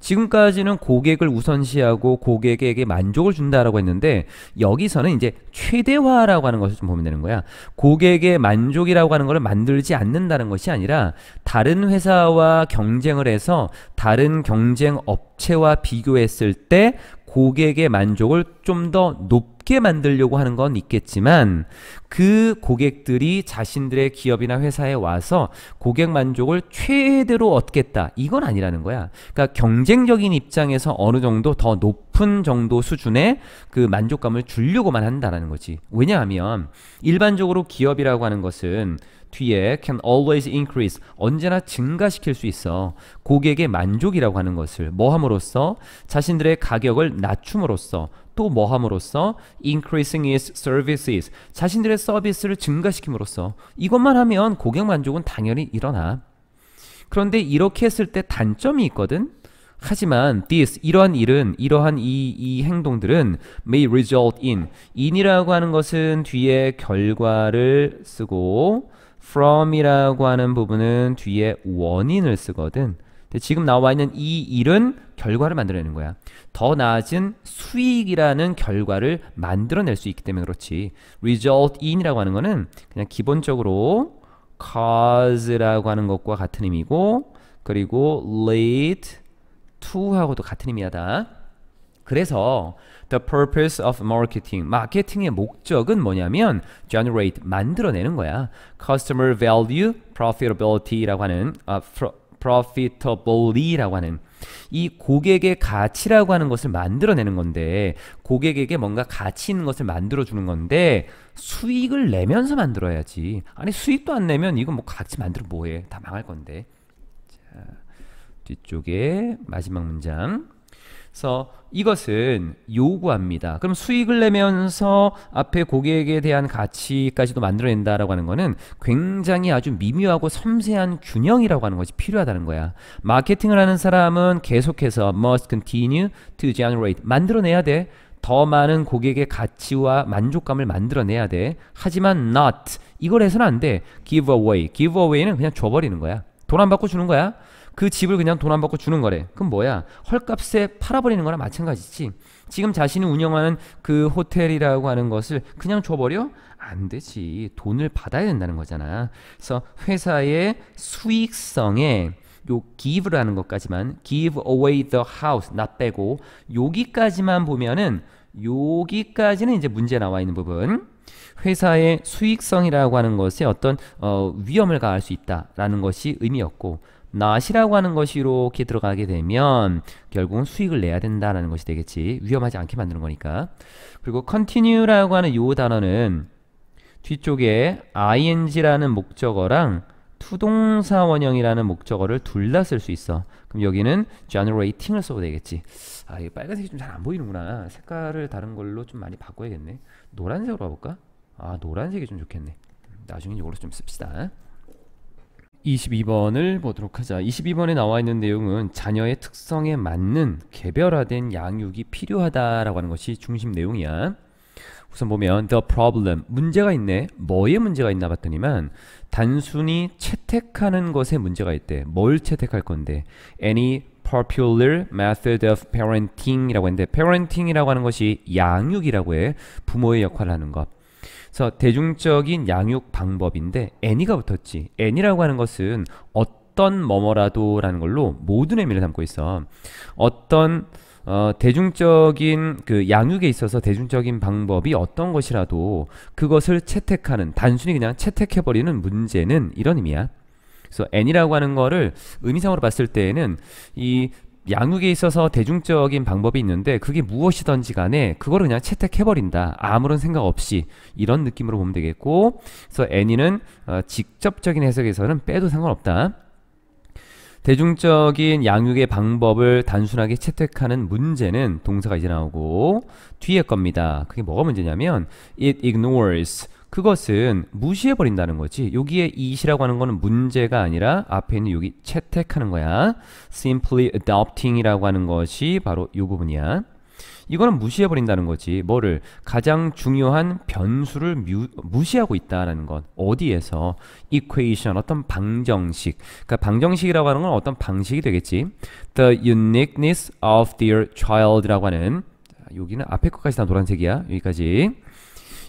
지금까지는 고객을 우선시하고 고객에게 만족을 준다라고 했는데 여기서는 이제 최대화라고 하는 것을 좀 보면 되는 거야. 고객의 만족이라고 하는 것을 만들지 않는다는 것이 아니라 다른 회사와 경쟁을 해서 다른 경쟁 업체와 비교했을 때 고객의 만족을 좀 더 높게 만들려고 하는 건 있겠지만 그 고객들이 자신들의 기업이나 회사에 와서 고객 만족을 최대로 얻겠다 이건 아니라는 거야 그러니까 경쟁적인 입장에서 어느 정도 더 높은 정도 수준의 그 만족감을 주려고만 한다는 거지 왜냐하면 일반적으로 기업이라고 하는 것은 뒤에 can always increase 언제나 증가시킬 수 있어 고객의 만족이라고 하는 것을 뭐함으로써 자신들의 가격을 낮춤으로써 또 뭐함으로써 increasing its services 자신들의 서비스를 증가시킴으로써 이것만 하면 고객 만족은 당연히 일어나 그런데 이렇게 했을 때 단점이 있거든 하지만 this 이러한 일은 이러한 이, 이 행동들은 may result in in이라고 하는 것은 뒤에 결과를 쓰고 from이라고 하는 부분은 뒤에 원인을 쓰거든. 근데 지금 나와 있는 이 일은 결과를 만들어내는 거야. 더 낮은 수익이라는 결과를 만들어낼 수 있기 때문에 그렇지. result in이라고 하는 거는 그냥 기본적으로 cause라고 하는 것과 같은 의미고 그리고 lead to 하고도 같은 의미하다. 그래서 the purpose of marketing 마케팅의 목적은 뭐냐면 generate 만들어내는 거야. customer value, profitability라고 하는 아, pro, f i t a b l y 라고 하는 이 고객의 가치라고 하는 것을 만들어내는 건데 고객에게 뭔가 가치 있는 것을 만들어주는 건데 수익을 내면서 만들어야지 아니 수익도 안 내면 이건 뭐 가치 만들어 뭐해 다 망할 건데 자 뒤쪽에 마지막 문장 그래서 이것은 요구합니다. 그럼 수익을 내면서 앞에 고객에 대한 가치까지도 만들어낸다라고 하는 것은 굉장히 아주 미묘하고 섬세한 균형이라고 하는 것이 필요하다는 거야. 마케팅을 하는 사람은 계속해서 must continue to generate 만들어내야 돼. 더 많은 고객의 가치와 만족감을 만들어내야 돼. 하지만 not 이걸 해서는 안 돼. give away. give away는 그냥 줘버리는 거야. 돈안 받고 주는 거야. 그 집을 그냥 돈 안 받고 주는 거래. 그럼 뭐야? 헐값에 팔아버리는 거나 마찬가지지. 지금 자신이 운영하는 그 호텔이라고 하는 것을 그냥 줘버려? 안 되지. 돈을 받아야 된다는 거잖아. 그래서 회사의 수익성에 요 give라는 것까지만 give away the house 나 빼고 여기까지만 보면은 여기까지는 이제 문제 나와 있는 부분 회사의 수익성이라고 하는 것에 어떤 어, 위험을 가할 수 있다라는 것이 의미였고 not이라고 하는 것이 이렇게 들어가게 되면 결국은 수익을 내야 된다라는 것이 되겠지 위험하지 않게 만드는 거니까 그리고 continue라고 하는 이 단어는 뒤쪽에 ing라는 목적어랑 투동사 원형이라는 목적어를 둘 다 쓸 수 있어 그럼 여기는 generating을 써도 되겠지 아, 이 빨간색이 좀 잘 안 보이는구나. 색깔을 다른 걸로 좀 많이 바꿔야겠네. 노란색으로 가볼까? 아, 노란색이 좀 좋겠네. 나중에 이걸로 좀 씁시다. 22번을 보도록 하자. 22번에 나와 있는 내용은 자녀의 특성에 맞는 개별화된 양육이 필요하다라고 하는 것이 중심 내용이야. 우선 보면 the problem 문제가 있네. 뭐에 문제가 있나 봤더니만 단순히 채택하는 것에 문제가 있대. 뭘 채택할 건데? any popular method of parenting이라고 했는데 parenting이라고 하는 것이 양육이라고 해 부모의 역할을 하는 것. 그래서 대중적인 양육 방법인데 any가 붙었지. any라고 하는 것은 어떤 뭐뭐라도라는 걸로 모든 의미를 담고 있어. 어떤 어, 대중적인 그 양육에 있어서 대중적인 방법이 어떤 것이라도 그것을 채택하는 단순히 그냥 채택해버리는 문제는 이런 의미야. 그래서 n이라고 하는 거를 의미상으로 봤을 때에는 이 양육에 있어서 대중적인 방법이 있는데 그게 무엇이든지 간에 그걸 그냥 채택해버린다 아무런 생각 없이 이런 느낌으로 보면 되겠고 그래서 애니는 어, 직접적인 해석에서는 빼도 상관없다 대중적인 양육의 방법을 단순하게 채택하는 문제는 동사가 이제 나오고 뒤에 겁니다 그게 뭐가 문제냐면 it ignores 그것은 무시해 버린다는 거지. 여기에 이시라고 하는 거는 문제가 아니라 앞에 있는 여기 채택하는 거야. simply adopting이라고 하는 것이 바로 이 부분이야. 이거는 무시해 버린다는 거지. 뭐를 가장 중요한 변수를 뮤, 무시하고 있다라는 건 어디에서 equation 어떤 방정식. 그러니까 방정식이라고 하는 건 어떤 방식이 되겠지. the uniqueness of their c h i l d 라고 하는 여기는 앞에 것까지 다 노란색이야. 여기까지.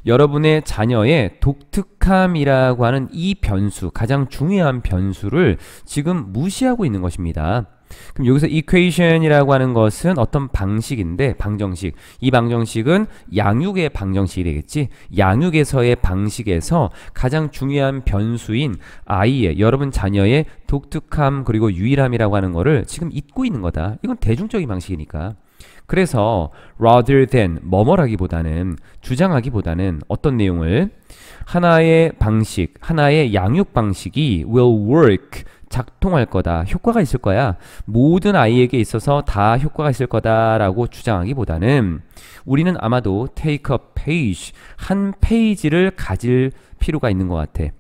여러분의 자녀의 독특함이라고 하는 이 변수, 가장 중요한 변수를 지금 무시하고 있는 것입니다. 그럼 여기서 equation이라고 하는 것은 어떤 방식인데 방정식 이 방정식은 양육의 방정식이 되겠지 양육에서의 방식에서 가장 중요한 변수인 아이의 여러분 자녀의 독특함 그리고 유일함이라고 하는 거를 지금 잊고 있는 거다 이건 대중적인 방식이니까 그래서 rather than 뭐뭐라기보다는 주장하기보다는 어떤 내용을 하나의 방식, 하나의 양육 방식이 will work 작동할 거다, 효과가 있을 거야 모든 아이에게 있어서 다 효과가 있을 거다라고 주장하기보다는 우리는 아마도 take a page 한 페이지를 가질 필요가 있는 것 같아.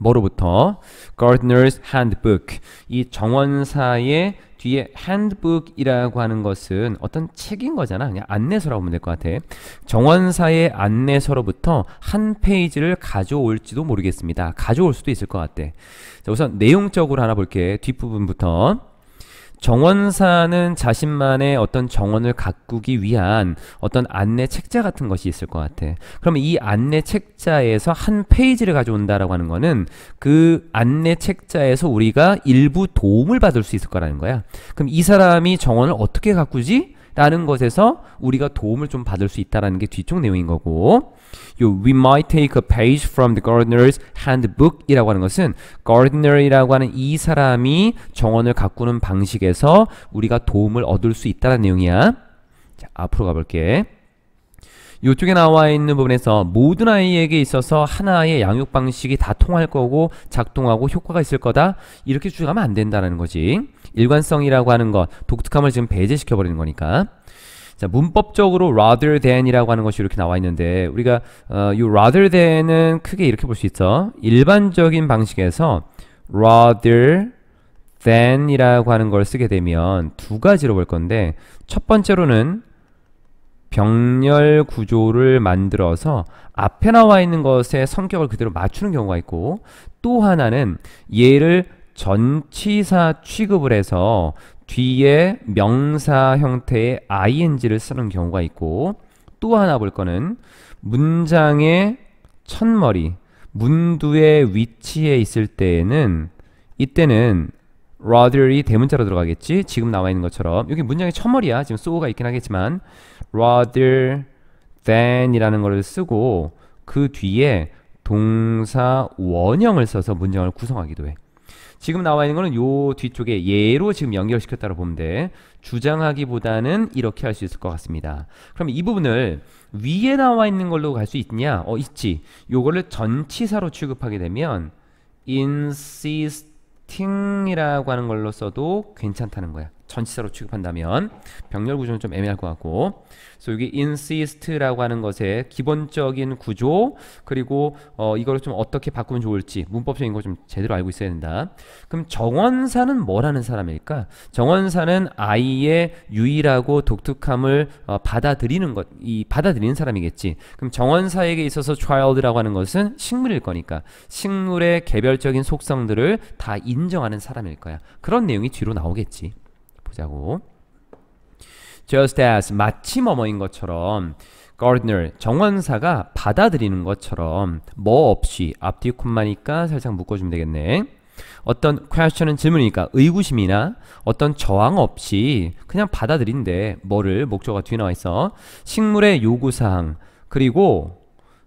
뭐로부터? Gardener's Handbook 이 정원사의 뒤에 handbook이라고 하는 것은 어떤 책인 거잖아. 그냥 안내서라고 보면 될 것 같아. 정원사의 안내서로부터 한 페이지를 가져올지도 모르겠습니다. 가져올 수도 있을 것 같아. 자, 우선 내용적으로 하나 볼게. 뒷부분부터. 정원사는 자신만의 어떤 정원을 가꾸기 위한 어떤 안내 책자 같은 것이 있을 것 같아. 그러면 이 안내 책자에서 한 페이지를 가져온다라고 하는 거는 그 안내 책자에서 우리가 일부 도움을 받을 수 있을 거라는 거야. 그럼 이 사람이 정원을 어떻게 가꾸지? 라는 것에서 우리가 도움을 좀 받을 수있다는게 뒤쪽 내용인 거고 요 we might take a page from the gardener's handbook이라고 하는 것은 gardener이라고 하는 이 사람이 정원을 가꾸는 방식에서 우리가 도움을 얻을 수 있다라는 내용이야. 자, 앞으로 가볼게. 이쪽에 나와 있는 부분에서 모든 아이에게 있어서 하나의 양육 방식이 다 통할 거고 작동하고 효과가 있을 거다 이렇게 주장하면 안 된다는 거지 일관성이라고 하는 것 독특함을 지금 배제시켜 버리는 거니까 자 문법적으로 rather than이라고 하는 것이 이렇게 나와 있는데 우리가 어, 이 rather than은 크게 이렇게 볼 수 있어 일반적인 방식에서 rather than이라고 하는 걸 쓰게 되면 두 가지로 볼 건데 첫 번째로는 병렬 구조를 만들어서 앞에 나와 있는 것의 성격을 그대로 맞추는 경우가 있고 또 하나는 얘를 전치사 취급을 해서 뒤에 명사 형태의 ing를 쓰는 경우가 있고 또 하나 볼 거는 문장의 첫머리, 문두의 위치에 있을 때에는 이때는 rather이 대문자로 들어가겠지 지금 나와 있는 것처럼 여기 문장의 첫머리야 지금 so가 있긴 하겠지만 rather than 이라는 거를 쓰고 그 뒤에 동사 원형을 써서 문장을 구성하기도 해 지금 나와 있는 거는 요 뒤쪽에 예로 지금 연결시켰다고 보면 돼. 주장하기보다는 이렇게 할 수 있을 것 같습니다. 그럼 이 부분을 위에 나와 있는 걸로 갈 수 있냐? 어, 있지. 요거를 전치사로 취급하게 되면 insist 팅이라고 하는 걸로 써도 괜찮다는 거야. 전치사로 취급한다면 병렬 구조는 좀 애매할 것 같고 그래서 여기 insist라고 하는 것의 기본적인 구조 그리고 어, 이걸 좀 어떻게 바꾸면 좋을지 문법적인 걸좀 제대로 알고 있어야 된다 그럼 정원사는 뭐라는 사람일까? 정원사는 아이의 유일하고 독특함을 어, 받아들이는 것, 이 받아들이는 사람이겠지 그럼 정원사에게 있어서 child라고 하는 것은 식물일 거니까 식물의 개별적인 속성들을 다 인정하는 사람일 거야 그런 내용이 뒤로 나오겠지 보자고. Just as 마치 뭐뭐인 것처럼 Gardner 정원사가 받아들이는 것처럼 뭐 없이 앞뒤 콤마니까 살짝 묶어주면 되겠네. 어떤 question은 질문이니까 의구심이나 어떤 저항 없이 그냥 받아들인데 뭐를 목적어가 뒤에 나와 있어. 식물의 요구사항 그리고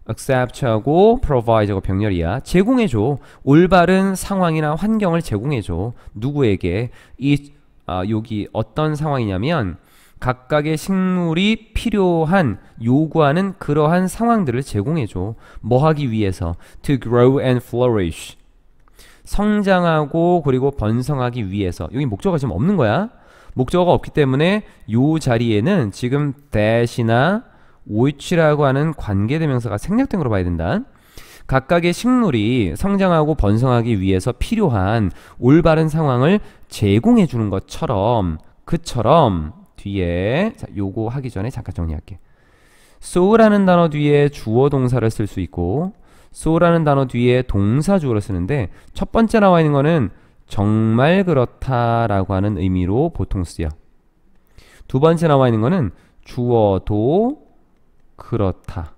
accept하고 provide하고 병렬이야. 제공해줘. 올바른 상황이나 환경을 제공해줘. 누구에게? 이 아, 여기 어떤 상황이냐면 각각의 식물이 필요한 요구하는 그러한 상황들을 제공해줘. 뭐 하기 위해서? To grow and flourish. 성장하고 그리고 번성하기 위해서. 여기 목적어가 지금 없는 거야. 목적어가 없기 때문에 요 자리에는 지금 that이나 which라고 하는 관계대명사가 생략된 걸로 봐야 된다. 각각의 식물이 성장하고 번성하기 위해서 필요한 올바른 상황을 제공해 주는 것처럼 그처럼 뒤에 자, 요거 하기 전에 잠깐 정리할게. so라는 단어 뒤에 주어 동사를 쓸 수 있고 so라는 단어 뒤에 동사 주어를 쓰는데 첫 번째 나와 있는 거는 정말 그렇다라고 하는 의미로 보통 쓰여. 두 번째 나와 있는 거는 주어도 그렇다.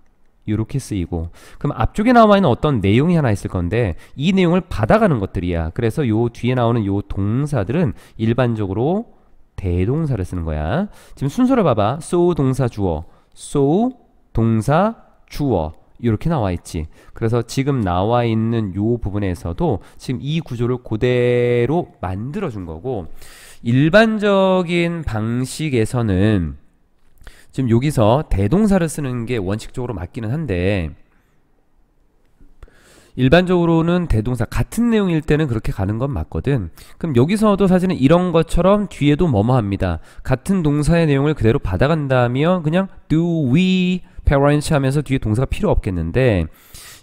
이렇게 쓰이고 그럼 앞쪽에 나와 있는 어떤 내용이 하나 있을 건데 이 내용을 받아가는 것들이야. 그래서 요 뒤에 나오는 요 동사들은 일반적으로 대동사를 쓰는 거야. 지금 순서를 봐봐. so 동사 주어, so 동사 주어 이렇게 나와 있지. 그래서 지금 나와 있는 요 부분에서도 지금 이 구조를 그대로 만들어 준 거고 일반적인 방식에서는 지금 여기서 대동사를 쓰는 게 원칙적으로 맞기는 한데 일반적으로는 대동사 같은 내용일 때는 그렇게 가는 건 맞거든 그럼 여기서도 사실은 이런 것처럼 뒤에도 뭐뭐 합니다 같은 동사의 내용을 그대로 받아간다면 그냥 do we parents 하면서 뒤에 동사가 필요 없겠는데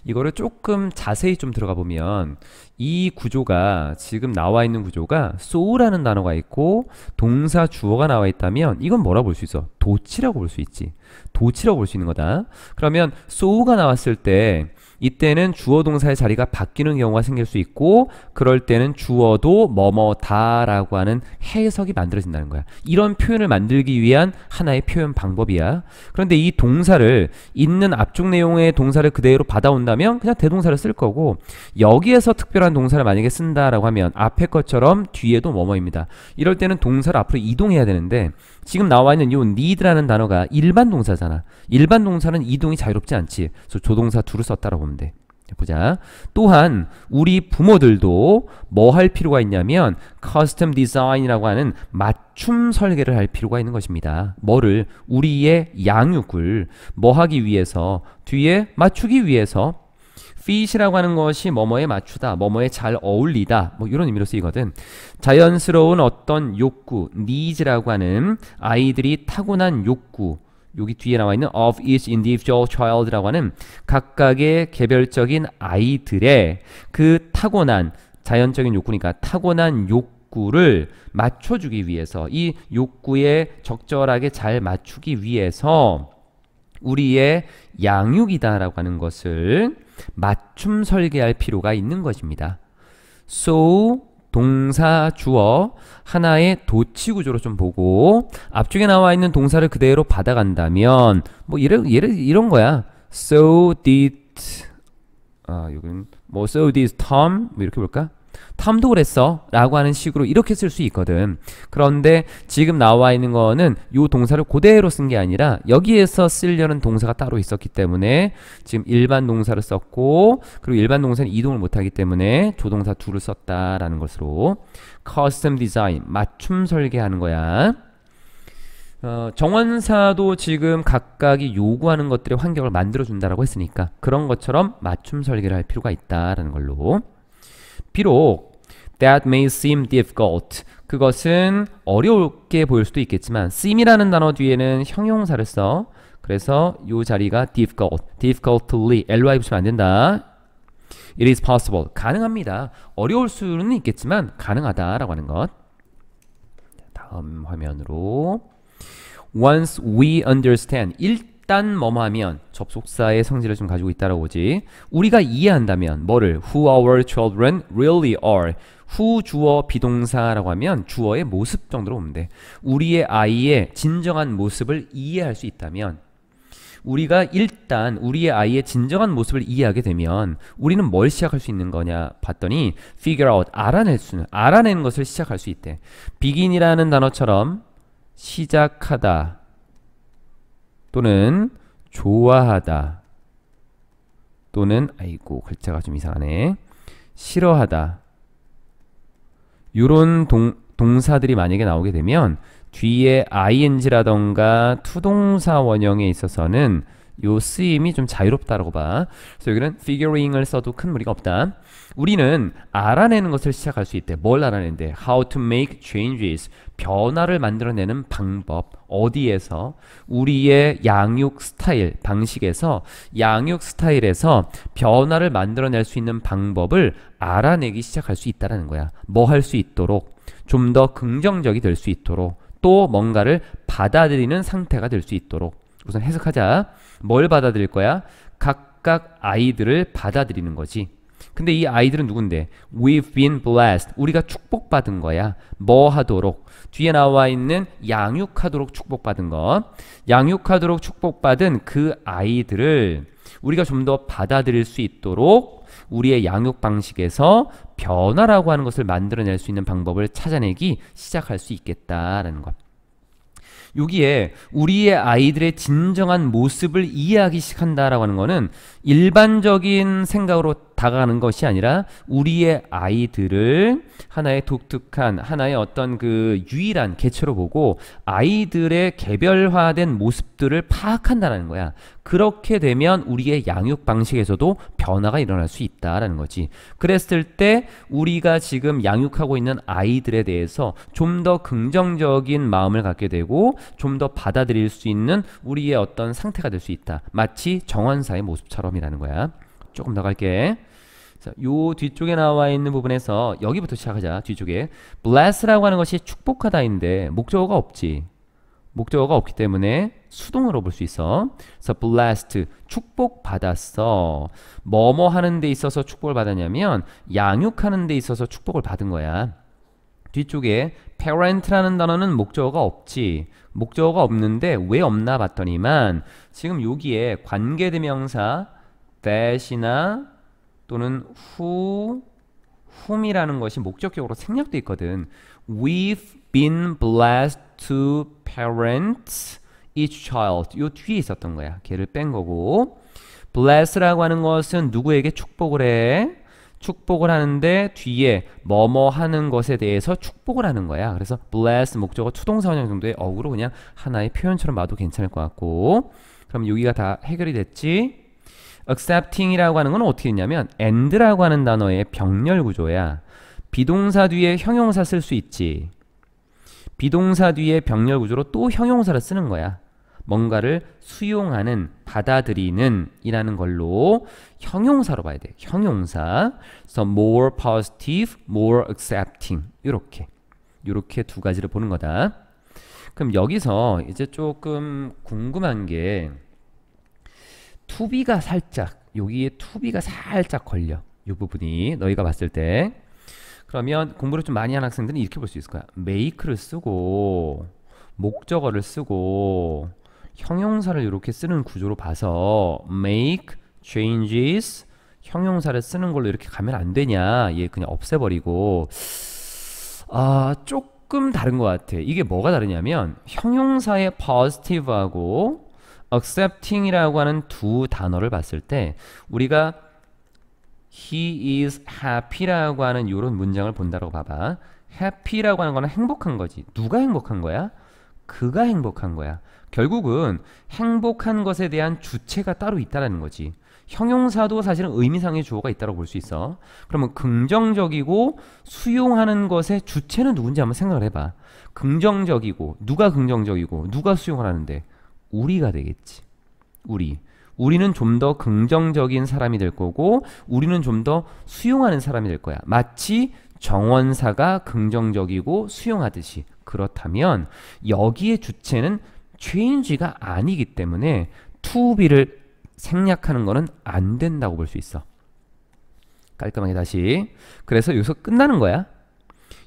이거를 조금 자세히 좀 들어가 보면 이 구조가 지금 나와 있는 구조가 so라는 단어가 있고 동사 주어가 나와 있다면 이건 뭐라 고볼 수 있어? 도치라고 볼 수 있지. 도치라고 볼 수 있는 거다. 그러면 so가 나왔을 때 이때는 주어 동사의 자리가 바뀌는 경우가 생길 수 있고 그럴 때는 주어도 뭐뭐다라고 하는 해석이 만들어진다는 거야. 이런 표현을 만들기 위한 하나의 표현 방법이야. 그런데 이 동사를 있는 앞쪽 내용의 동사를 그대로 받아온다면 그냥 대동사를 쓸 거고 여기에서 특별한 동사를 만약에 쓴다라고 하면 앞에 것처럼 뒤에도 뭐뭐입니다. 이럴 때는 동사를 앞으로 이동해야 되는데 지금 나와 있는 요 need라는 단어가 일반 동사잖아. 일반 동사는 이동이 자유롭지 않지. 그래서 조동사 둘을 썼다라고 보면 돼. 보자. 또한 우리 부모들도 뭐 할 필요가 있냐면 커스텀 디자인이라고 하는 맞춤 설계를 할 필요가 있는 것입니다. 뭐를 우리의 양육을 뭐 하기 위해서 뒤에 맞추기 위해서 fit이라고 하는 것이 뭐뭐에 맞추다, 뭐뭐에 잘 어울리다, 뭐 이런 의미로 쓰이거든. 자연스러운 어떤 욕구, needs라고 하는 아이들이 타고난 욕구, 여기 뒤에 나와 있는 of each individual child라고 하는 각각의 개별적인 아이들의 그 타고난 자연적인 욕구니까 타고난 욕구를 맞춰주기 위해서 이 욕구에 적절하게 잘 맞추기 위해서 우리의 양육이다라고 하는 것을 맞춤 설계할 필요가 있는 것입니다. so 동사 주어 하나의 도치 구조로 좀 보고 앞쪽에 나와 있는 동사를 그대로 받아간다면 뭐 이런 이런 거야. so did 아, 여긴 뭐 so did Tom 뭐 이렇게 볼까? 탐독을 했어 라고 하는 식으로 이렇게 쓸 수 있거든 그런데 지금 나와 있는 거는 요 동사를 그대로 쓴 게 아니라 여기에서 쓰려는 동사가 따로 있었기 때문에 지금 일반 동사를 썼고 그리고 일반 동사는 이동을 못하기 때문에 조동사 둘을 썼다라는 것으로 커스텀 디자인 맞춤 설계하는 거야 어, 정원사도 지금 각각이 요구하는 것들의 환경을 만들어준다라고 했으니까 그런 것처럼 맞춤 설계를 할 필요가 있다라는 걸로 비록 that may seem difficult 그것은 어렵게 보일 수도 있겠지만 seem이라는 단어 뒤에는 형용사를 써 그래서 요 자리가 difficult, difficultly, ly 붙이면 안 된다. It is possible, 가능합니다. 어려울 수는 있겠지만 가능하다라고 하는 것. 다음 화면으로 Once we understand, 일단 뭐뭐하면 접속사의 성질을 좀 가지고 있다라고 보지 우리가 이해한다면 뭐를 who our children really are who 주어 비동사라고 하면 주어의 모습 정도로 보면 돼 우리의 아이의 진정한 모습을 이해할 수 있다면 우리가 일단 우리의 아이의 진정한 모습을 이해하게 되면 우리는 뭘 시작할 수 있는 거냐 봤더니 figure out 알아낼 수는 알아내는 것을 시작할 수 있대 begin이라는 단어처럼 시작하다 또는 좋아하다 또는 아이고 글자가 좀 이상하네 싫어하다 요런 동사들이 만약에 나오게 되면 뒤에 ing라던가 투동사 원형에 있어서는 요 쓰임이 좀 자유롭다라고 봐. 그래서 여기는 figuring을 써도 큰 무리가 없다. 우리는 알아내는 것을 시작할 수 있대. 뭘 알아내는데? How to make changes. 변화를 만들어내는 방법. 어디에서? 우리의 양육 스타일, 방식에서 양육 스타일에서 변화를 만들어낼 수 있는 방법을 알아내기 시작할 수 있다라는 거야. 뭐 할 수 있도록 좀 더 긍정적이 될 수 있도록 또 뭔가를 받아들이는 상태가 될 수 있도록 우선 해석하자. 뭘 받아들일 거야? 각각 아이들을 받아들이는 거지. 근데 이 아이들은 누군데? We've been blessed. 우리가 축복받은 거야. 뭐 하도록? 뒤에 나와 있는 양육하도록 축복받은 것. 양육하도록 축복받은 그 아이들을 우리가 좀 더 받아들일 수 있도록 우리의 양육 방식에서 변화라고 하는 것을 만들어낼 수 있는 방법을 찾아내기 시작할 수 있겠다라는 것. 여기에 우리의 아이들의 진정한 모습을 이해하기 시작한다라고 하는 거는 일반적인 생각으로 다가가는 것이 아니라 우리의 아이들을 하나의 독특한 하나의 어떤 그 유일한 개체로 보고 아이들의 개별화된 모습들을 파악한다는 라 거야. 그렇게 되면 우리의 양육 방식에서도 변화가 일어날 수 있다라는 거지. 그랬을 때 우리가 지금 양육하고 있는 아이들에 대해서 좀 더 긍정적인 마음을 갖게 되고 좀 더 받아들일 수 있는 우리의 어떤 상태가 될 수 있다. 마치 정원사의 모습처럼 만큼이라는 거야. 조금 더 갈게. 요 뒤쪽에 나와 있는 부분에서 여기부터 시작하자. 뒤쪽에 bless라고 하는 것이 축복하다인데 목적어가 없지. 목적어가 없기 때문에 수동으로 볼 수 있어. 그래서 blessed 축복 받았어. 뭐뭐 하는 데 있어서 축복을 받았냐면 양육하는 데 있어서 축복을 받은 거야. 뒤쪽에 parent라는 단어는 목적어가 없지. 목적어가 없는데 왜 없나 봤더니만 지금 여기에 관계대명사 that이나 또는 who, whom이라는 것이 목적격으로 생략돼 있거든. We've been blessed to parent each child. 요 뒤에 있었던 거야. 걔를 뺀 거고. bless라고 하는 것은 누구에게 축복을 해? 축복을 하는데 뒤에 뭐뭐 하는 것에 대해서 축복을 하는 거야. 그래서 bless 목적어 투동사원형 정도의 어구로 그냥 하나의 표현처럼 봐도 괜찮을 것 같고 그럼 여기가 다 해결이 됐지? accepting이라고 하는 건 어떻게 했냐면 and라고 하는 단어의 병렬 구조야. 비동사 뒤에 형용사 쓸 수 있지. 비동사 뒤에 병렬 구조로 또 형용사를 쓰는 거야. 뭔가를 수용하는, 받아들이는 이라는 걸로 형용사로 봐야 돼. 형용사. 그래서 more positive, more accepting. 이렇게. 이렇게 두 가지를 보는 거다. 그럼 여기서 이제 조금 궁금한 게 투비가 살짝 여기에 투비가 살짝 걸려 이 부분이 너희가 봤을 때 그러면 공부를 좀 많이 한 학생들은 이렇게 볼 수 있을 거야 메이크를 쓰고 목적어를 쓰고 형용사를 이렇게 쓰는 구조로 봐서 make changes 형용사를 쓰는 걸로 이렇게 가면 안 되냐 얘 그냥 없애버리고 아 조금 다른 것 같아 이게 뭐가 다르냐면 형용사의 positive하고 accepting이라고 하는 두 단어를 봤을 때 우리가 he is happy라고 하는 이런 문장을 본다고 봐봐. happy라고 하는 거는 행복한 거지. 누가 행복한 거야? 그가 행복한 거야. 결국은 행복한 것에 대한 주체가 따로 있다라는 거지. 형용사도 사실은 의미상의 주어가 있다고 볼 수 있어. 그러면 긍정적이고 수용하는 것의 주체는 누군지 한번 생각을 해봐. 긍정적이고 누가 긍정적이고 누가 수용하는데 을 우리가 되겠지. 우리. 우리는 좀 더 긍정적인 사람이 될 거고 우리는 좀 더 수용하는 사람이 될 거야. 마치 정원사가 긍정적이고 수용하듯이 그렇다면 여기에 주체는 최인지가 아니기 때문에 투비를 생략하는 거는 안 된다고 볼 수 있어. 깔끔하게 다시. 그래서 여기서 끝나는 거야.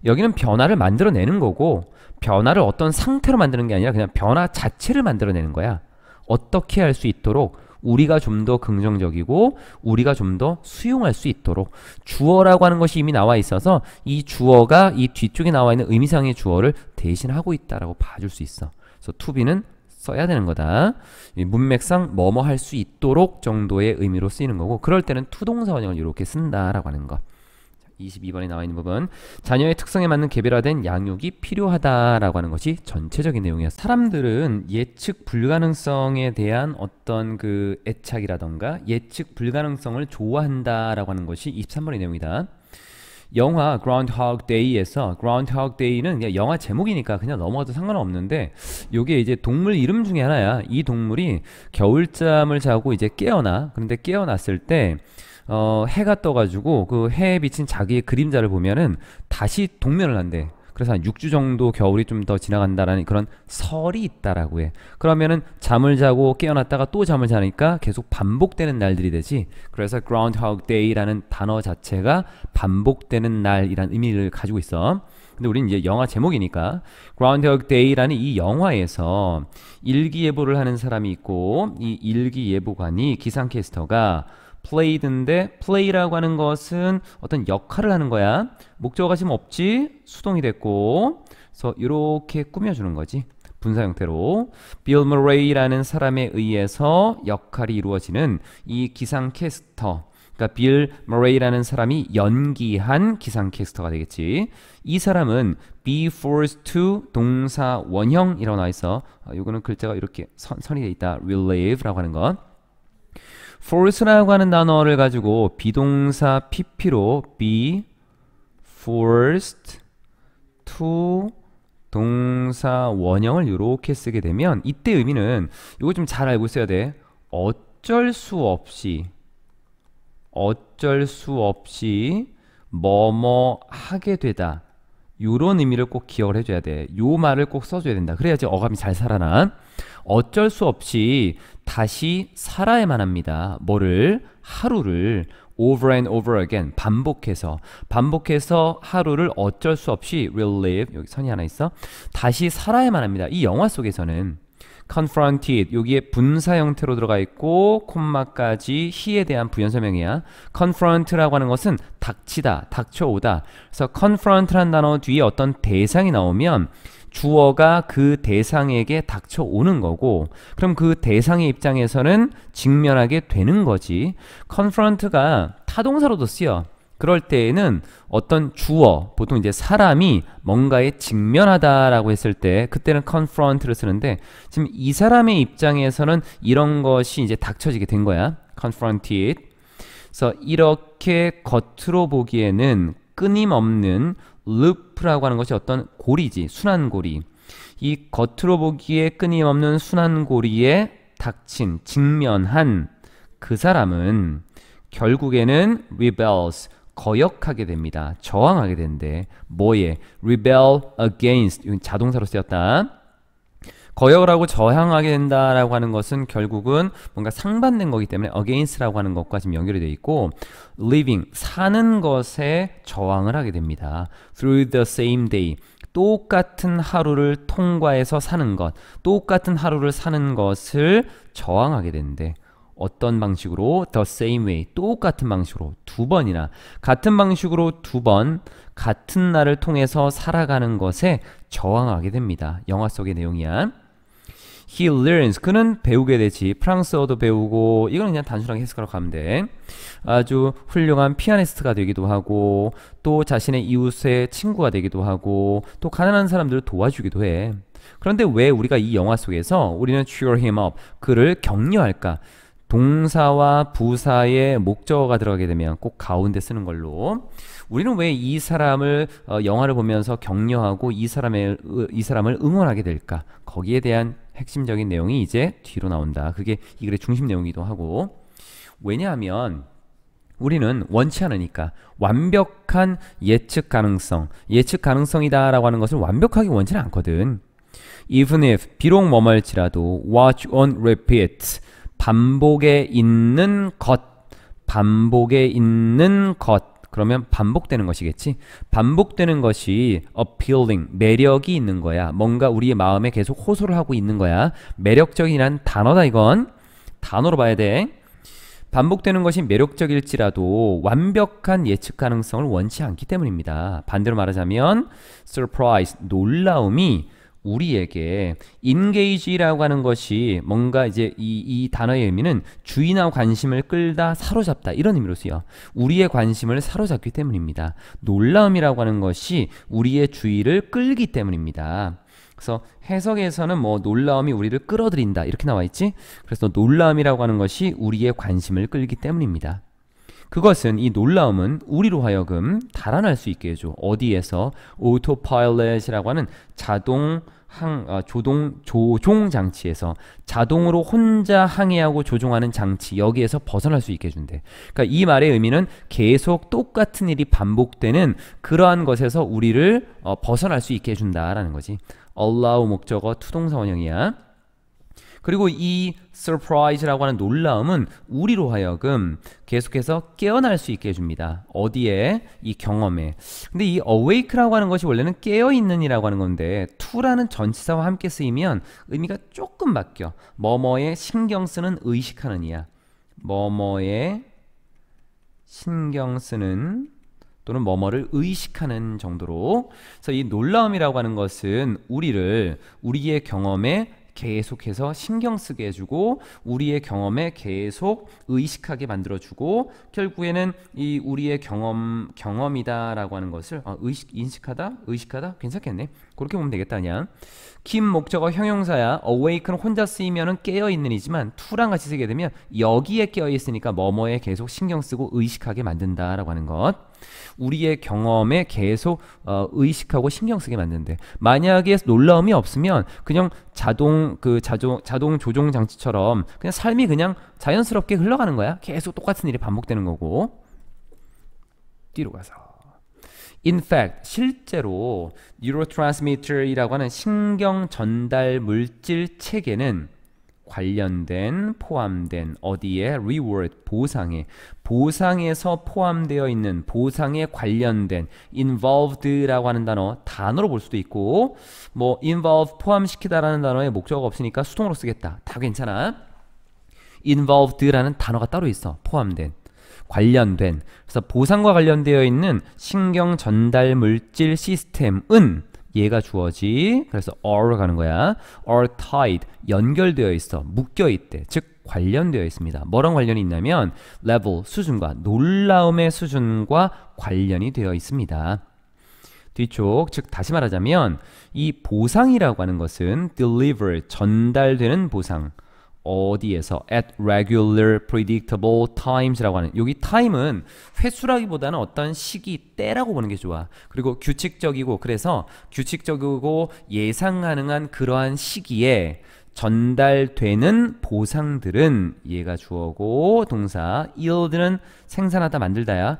여기는 변화를 만들어내는 거고 변화를 어떤 상태로 만드는 게 아니라 그냥 변화 자체를 만들어내는 거야. 어떻게 할 수 있도록 우리가 좀 더 긍정적이고 우리가 좀 더 수용할 수 있도록 주어라고 하는 것이 이미 나와 있어서 이 주어가 이 뒤쪽에 나와 있는 의미상의 주어를 대신하고 있다라고 봐줄 수 있어. 그래서 투비는 써야 되는 거다. 문맥상 뭐뭐 할 수 있도록 정도의 의미로 쓰이는 거고 그럴 때는 투동사 원형을 이렇게 쓴다라고 하는 것. 22번에 나와 있는 부분 자녀의 특성에 맞는 개별화된 양육이 필요하다라고 하는 것이 전체적인 내용이었요 사람들은 예측 불가능성에 대한 어떤 그 애착이라던가 예측 불가능성을 좋아한다라고 하는 것이 23번의 내용이다. 영화 Groundhog Day에서 Groundhog Day는 그냥 영화 제목이니까 그냥 넘어가도 상관없는데 요게 이제 동물 이름 중에 하나야. 이 동물이 겨울잠을 자고 이제 깨어나. 그런데 깨어났을 때 어, 해가 떠가지고 그 해에 비친 자기의 그림자를 보면은 다시 동면을 한대. 그래서 한 6주 정도 겨울이 좀 더 지나간다라는 그런 설이 있다라고 해. 그러면은 잠을 자고 깨어났다가 또 잠을 자니까 계속 반복되는 날들이 되지. 그래서 Groundhog Day라는 단어 자체가 반복되는 날이란 의미를 가지고 있어. 근데 우린 이제 영화 제목이니까 Groundhog Day라는 이 영화에서 일기예보를 하는 사람이 있고 이 일기예보관이 기상캐스터가 played인데 play라고 하는 것은 어떤 역할을 하는 거야. 목적어가 지 없지. 수동이 됐고. 그래서 이렇게 꾸며주는 거지. 분사 형태로 빌 머레이라는 사람에 의해서 역할이 이루어지는 이 기상캐스터 그러니까 빌 머레이라는 사람이 연기한 기상캐스터가 되겠지 이 사람은 be forced to 동사 원형이라고 나와 있어 아, 요거는 글자가 이렇게 선, 선이 돼 있다 relive라고 하는 것 force라고 하는 단어를 가지고 비동사 pp로 be forced to 동사 원형을 이렇게 쓰게 되면 이때 의미는 이거 좀 잘 알고 있어야 돼. 어쩔 수 없이 어쩔 수 없이 뭐뭐 하게 되다. 이런 의미를 꼭 기억을 해줘야 돼. 요 말을 꼭 써줘야 된다. 그래야지 어감이 잘 살아난. 어쩔 수 없이 다시 살아야만 합니다. 뭐를? 하루를 over and over again 반복해서 반복해서 하루를 어쩔 수 없이 will live 여기 선이 하나 있어 다시 살아야만 합니다 이 영화 속에서는 confronted 여기에 분사 형태로 들어가 있고 콤마까지 he에 대한 부연 설명이야 confront라고 하는 것은 닥치다 닥쳐오다 그래서 confront란 단어 뒤에 어떤 대상이 나오면 주어가 그 대상에게 닥쳐오는 거고 그럼 그 대상의 입장에서는 직면하게 되는 거지 confront가 타동사로도 쓰여 그럴 때에는 어떤 주어, 보통 이제 사람이 뭔가에 직면하다라고 했을 때 그때는 confront를 쓰는데 지금 이 사람의 입장에서는 이런 것이 이제 닥쳐지게 된 거야. confront it. 그래서 이렇게 겉으로 보기에는 끊임없는 루프라고 하는 것이 어떤 고리지 순환고리 이 겉으로 보기에 끊임없는 순환고리에 닥친 직면한 그 사람은 결국에는 rebels 거역하게 됩니다. 저항하게 된대. 뭐에? rebel against. 자동사로 쓰였다. 거역하고 을 저항하게 된다라고 하는 것은 결국은 뭔가 상반된 거기 때문에 against라고 하는 것과 지금 연결이 되어 있고 living 사는 것에 저항을 하게 됩니다. through the same day 똑같은 하루를 통과해서 사는 것, 똑같은 하루를 사는 것을 저항하게 되는데 어떤 방식으로 the same way 똑같은 방식으로 두 번이나 같은 방식으로 두 번 같은 날을 통해서 살아가는 것에 저항하게 됩니다. 영화 속의 내용이야. He learns. 그는 배우게 되지. 프랑스어도 배우고 이건 그냥 단순하게 해석하러 가면 돼. 아주 훌륭한 피아니스트가 되기도 하고 또 자신의 이웃의 친구가 되기도 하고 또 가난한 사람들을 도와주기도 해. 그런데 왜 우리가 이 영화 속에서 우리는 cheer him up 그를 격려할까? 동사와 부사의 목적어가 들어가게 되면 꼭 가운데 쓰는 걸로 우리는 왜 이 사람을 어, 영화를 보면서 격려하고 이 사람의 이 사람을 응원하게 될까? 거기에 대한 핵심적인 내용이 이제 뒤로 나온다. 그게 이 글의 중심 내용이기도 하고 왜냐하면 우리는 원치 않으니까 완벽한 예측 가능성 예측 가능성이다 라고 하는 것을 완벽하게 원치는 않거든 even if 비록 머멀지라도 watch on repeat 반복에 있는 것 반복에 있는 것 그러면 반복되는 것이겠지? 반복되는 것이 appealing, 매력이 있는 거야. 뭔가 우리의 마음에 계속 호소를 하고 있는 거야. 매력적이란 단어다 이건. 단어로 봐야 돼. 반복되는 것이 매력적일지라도 완벽한 예측 가능성을 원치 않기 때문입니다. 반대로 말하자면 surprise, 놀라움이 우리에게 인게이지라고 하는 것이 뭔가 이제 이, 이 단어의 의미는 주의나 관심을 끌다 사로잡다 이런 의미로 쓰요 우리의 관심을 사로잡기 때문입니다. 놀라움이라고 하는 것이 우리의 주의를 끌기 때문입니다. 그래서 해석에서는 뭐 놀라움이 우리를 끌어들인다 이렇게 나와 있지. 그래서 놀라움이라고 하는 것이 우리의 관심을 끌기 때문입니다. 그것은 이 놀라움은 우리로 하여금 달아날 수 있게 해줘. 어디에서 오토파일럿이라고 하는 자동 항, 아, 조동, 조종 장치에서 자동으로 혼자 항해하고 조종하는 장치 여기에서 벗어날 수 있게 해준대. 그러니까 이 말의 의미는 계속 똑같은 일이 반복되는 그러한 것에서 우리를 어, 벗어날 수 있게 해준다라는 거지. allow 목적어 투동사 원형이야. 그리고 이 surprise라고 하는 놀라움은 우리로 하여금 계속해서 깨어날 수 있게 해줍니다. 어디에? 이 경험에. 근데 이 awake라고 하는 것이 원래는 깨어있는이라고 하는 건데 to라는 전치사와 함께 쓰이면 의미가 조금 바뀌어. 뭐뭐에 신경 쓰는 의식하는 이야. 뭐뭐에 신경 쓰는 또는 뭐뭐를 의식하는 정도로 그래서 이 놀라움이라고 하는 것은 우리를 우리의 경험에 계속해서 신경 쓰게 해주고 우리의 경험에 계속 의식하게 만들어주고 결국에는 이 우리의 경험 경험이다라고 하는 것을 아, 의식 인식하다 의식하다 괜찮겠네 그렇게 보면 되겠다 그냥. 긴 목적어 형용사야 awake는 혼자 쓰이면 깨어있는이지만 to랑 같이 쓰게 되면 여기에 깨어있으니까 뭐뭐에 계속 신경쓰고 의식하게 만든다라고 하는 것 우리의 경험에 계속 어, 의식하고 신경쓰게 만드는데 만약에 놀라움이 없으면 그냥 자동 그 자조, 자동 조종 장치처럼 그냥 삶이 그냥 자연스럽게 흘러가는 거야 계속 똑같은 일이 반복되는 거고 뒤로 가서 In fact, 실제로 neurotransmitter이라고 하는 신경 전달 물질 체계는 관련된 포함된 어디에 reward 보상에 보상에서 포함되어 있는 보상에 관련된 involved라고 하는 단어 단어로 볼 수도 있고 뭐 involve 포함시키다라는 단어에 목적 없으니까 수동으로 쓰겠다 다 괜찮아 involved라는 단어가 따로 있어 포함된 관련된 그래서 보상과 관련되어 있는 신경 전달 물질 시스템은 얘가 주어지 그래서 are 가는 거야 are tied 연결되어 있어 묶여 있대 즉 관련되어 있습니다 뭐랑 관련이 있냐면 level 수준과 놀라움의 수준과 관련이 되어 있습니다 뒤쪽 즉 다시 말하자면 이 보상이라고 하는 것은 deliver 전달되는 보상 어디에서 at regular predictable times라고 하는 여기 time은 횟수라기보다는 어떤 시기 때라고 보는 게 좋아. 그리고 규칙적이고 그래서 규칙적이고 예상 가능한 그러한 시기에 전달되는 보상들은 얘가 주어고 동사 yield는 생산하다 만들다야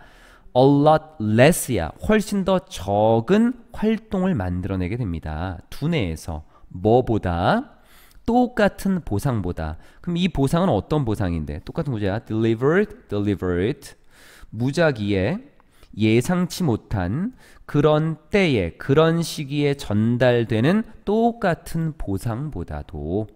a lot less야 훨씬 더 적은 활동을 만들어내게 됩니다. 두뇌에서 뭐보다 똑같은 보상보다 그럼 이 보상은 어떤 보상인데 똑같은 거죠 delivered delivered 무작위에 예상치 못한 그런 때에 그런 시기에 전달되는 똑같은 보상보다도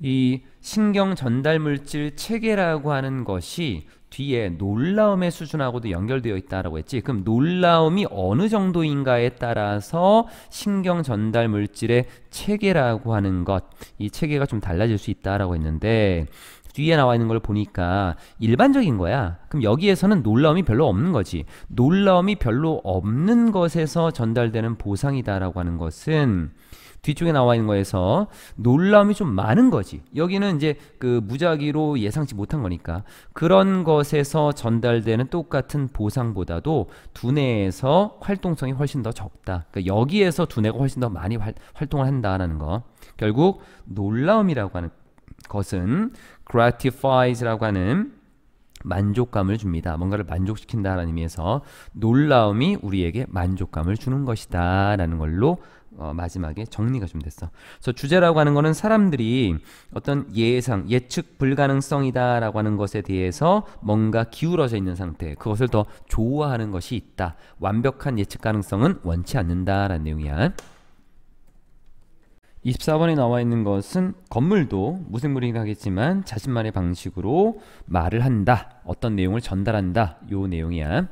이 신경 전달 물질 체계라고 하는 것이 뒤에 놀라움의 수준하고도 연결되어 있다라고 했지. 그럼 놀라움이 어느 정도인가에 따라서 신경 전달 물질의 체계라고 하는 것, 이 체계가 좀 달라질 수 있다라고 했는데 뒤에 나와 있는 걸 보니까 일반적인 거야. 그럼 여기에서는 놀라움이 별로 없는 거지. 놀라움이 별로 없는 것에서 전달되는 보상이다라고 하는 것은 뒤쪽에 나와 있는 거에서 놀라움이 좀 많은 거지. 여기는 이제 그 무작위로 예상치 못한 거니까 그런 것에서 전달되는 똑같은 보상보다도 두뇌에서 활동성이 훨씬 더 적다. 그러니까 여기에서 두뇌가 훨씬 더 많이 활, 활동을 한다라는 거. 결국 놀라움이라고 하는 것은 gratifies라고 하는 만족감을 줍니다. 뭔가를 만족시킨다라는 의미에서 놀라움이 우리에게 만족감을 주는 것이다 라는 걸로 어, 마지막에 정리가 좀 됐어. 그래서 주제라고 하는 거는 사람들이 어떤 예상, 예측 불가능성이다라고 하는 것에 대해서 뭔가 기울어져 있는 상태, 그것을 더좋아하는 것이 있다. 완벽한 예측 가능성은 원치 않는다라는 내용이야. 24번에 나와 있는 것은 건물도 무생물이긴 하겠지만 자신만의 방식으로 말을 한다. 어떤 내용을 전달한다. 요 내용이야.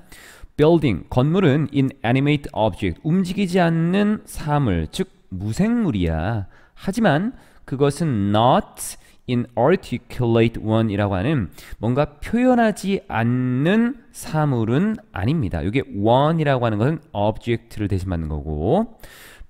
building 건물은 inanimate object 움직이지 않는 사물 즉 무생물이야. 하지만 그것은 not inarticulate one이라고 하는 뭔가 표현하지 않는 사물은 아닙니다. 이게 one이라고 하는 것은 object를 대신 받는 거고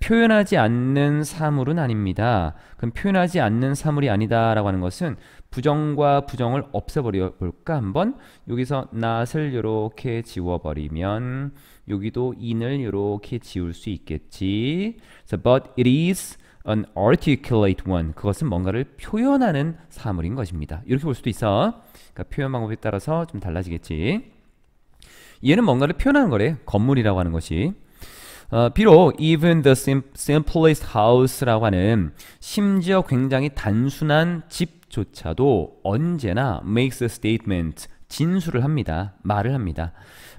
표현하지 않는 사물은 아닙니다. 그럼 표현하지 않는 사물이 아니다라고 하는 것은 부정과 부정을 없애버려 볼까 한번 여기서 not을 이렇게 지워버리면 여기도 in을 이렇게 지울 수 있겠지. So, but it is an articulate one. 그것은 뭔가를 표현하는 사물인 것입니다. 이렇게 볼 수도 있어. 그러니까 표현 방법에 따라서 좀 달라지겠지. 얘는 뭔가를 표현하는 거래. 건물이라고 하는 것이. 어, 비록 even the simplest house라고 하는 심지어 굉장히 단순한 집조차도 언제나 makes a statement 진술을 합니다. 말을 합니다.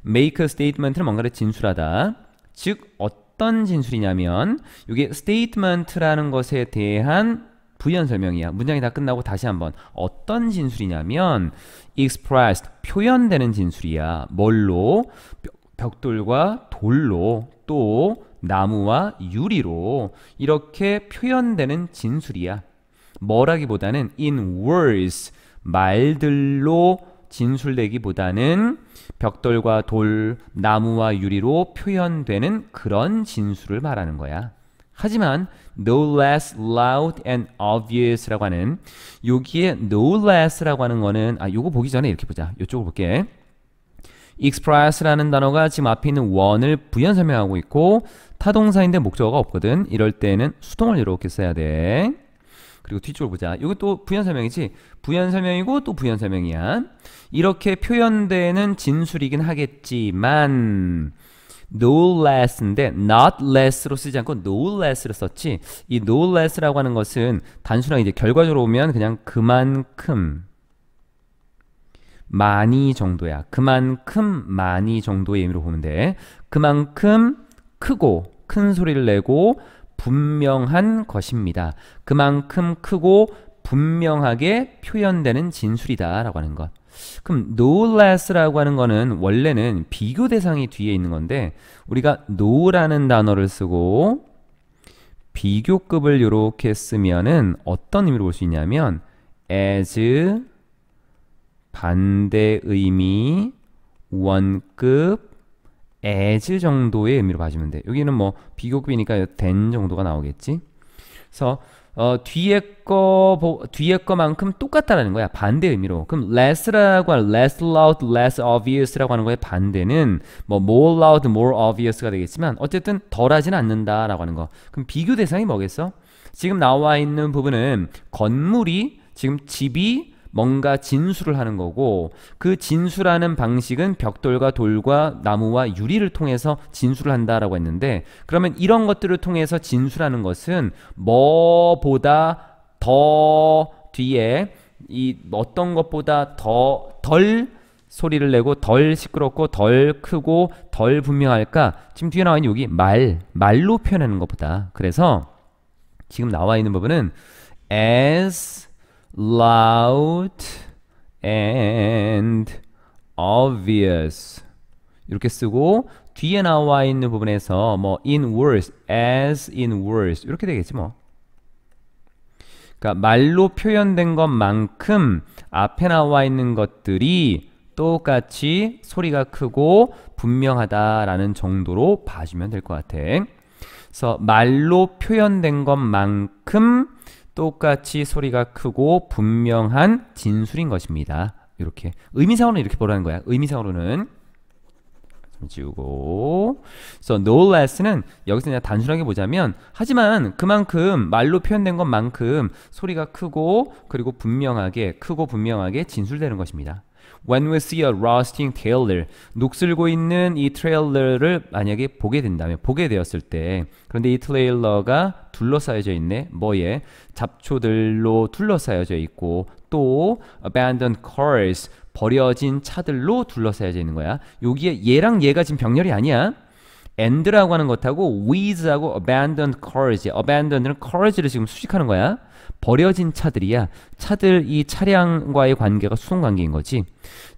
make a statement는 뭔가를 진술하다. 즉 어떤 진술이냐면 이게 statement라는 것에 대한 부연 설명이야. 문장이 다 끝나고 다시 한번 어떤 진술이냐면 expressed 표현되는 진술이야. 뭘로 벽돌과 돌로 또 나무와 유리로 이렇게 표현되는 진술이야. 뭐라기보다는 in words 말들로 진술되기보다는 벽돌과 돌, 나무와 유리로 표현되는 그런 진술을 말하는 거야. 하지만 no less loud and obvious라고 하는 여기에 no less라고 하는 거는 아 요거 보기 전에 이렇게 보자. 요쪽을 볼게. express라는 단어가 지금 앞에 있는 원을 부연 설명하고 있고 타동사인데 목적어가 없거든. 이럴 때는 수동을 이렇게 써야 돼. 그리고 뒤쪽을 보자. 이게또 부연 설명이지. 부연 설명이고 또 부연 설명이야. 이렇게 표현되는 진술이긴 하겠지만 no less인데 not less로 쓰지 않고 no less를 썼지. 이 no less라고 하는 것은 단순하게 이제 결과적으로 보면 그냥 그만큼 많이 정도야. 그만큼 많이 정도의 의미로 보면 돼. 그만큼 크고 큰 소리를 내고 분명한 것입니다. 그만큼 크고 분명하게 표현되는 진술이다 라고 하는 것. 그럼 no less라고 하는 거는 원래는 비교 대상이 뒤에 있는 건데 우리가 no라는 단어를 쓰고 비교급을 이렇게 쓰면은 어떤 의미로 볼 수 있냐면 as 반대 의미 원급 as 정도의 의미로 봐주면 돼. 여기는 뭐 비교급이니까 된 정도가 나오겠지. 그래서 어, 뒤에 거 뒤에 거만큼 똑같다라는 거야. 반대 의미로. 그럼 less라고 하는 less loud, less obvious라고 하는 거의 반대는 뭐 more loud, more obvious가 되겠지만 어쨌든 덜하진 않는다라고 하는 거. 그럼 비교 대상이 뭐겠어? 지금 나와 있는 부분은 건물이 지금 집이 뭔가 진술을 하는 거고 그진술하는 방식은 벽돌과 돌과 나무와 유리를 통해서 진술를 한다라고 했는데 그러면 이런 것들을 통해서 진술하는 것은 뭐보다 더 뒤에 이 어떤 것보다 더 덜 소리를 내고 덜 시끄럽고 덜 크고 덜 분명할까 지금 뒤에 나와 있는 여기 말 말로 표현하는 것보다 그래서 지금 나와 있는 부분은 as loud and obvious 이렇게 쓰고 뒤에 나와 있는 부분에서 뭐 in words, as in words 이렇게 되겠지 뭐 그러니까 말로 표현된 것만큼 앞에 나와 있는 것들이 똑같이 소리가 크고 분명하다라는 정도로 봐주면 될 것 같아 그래서 말로 표현된 것만큼 똑같이 소리가 크고 분명한 진술인 것입니다. 이렇게 의미상으로는 이렇게 보라는 거야. 의미상으로는 지우고 so no less는 여기서 그냥 단순하게 보자면 하지만 그만큼 말로 표현된 것만큼 소리가 크고 그리고 분명하게 크고 분명하게 진술되는 것입니다. when we see a rusting trailer, 녹슬고 있는 이 트레일러를 만약에 보게 된다면, 보게 되었을 때, 그런데 이 트레일러가 둘러싸여져 있네, 뭐에 잡초들로 둘러싸여져 있고, 또 abandoned cars, 버려진 차들로 둘러싸여져 있는 거야. 여기에 얘랑 얘가 지금 병렬이 아니야. end라고 하는 것하고 with하고 abandoned cars, a b a n d o n e d cars를 지금 수식하는 거야. 버려진 차들이야 차들 이 차량과의 관계가 수송 관계인 거지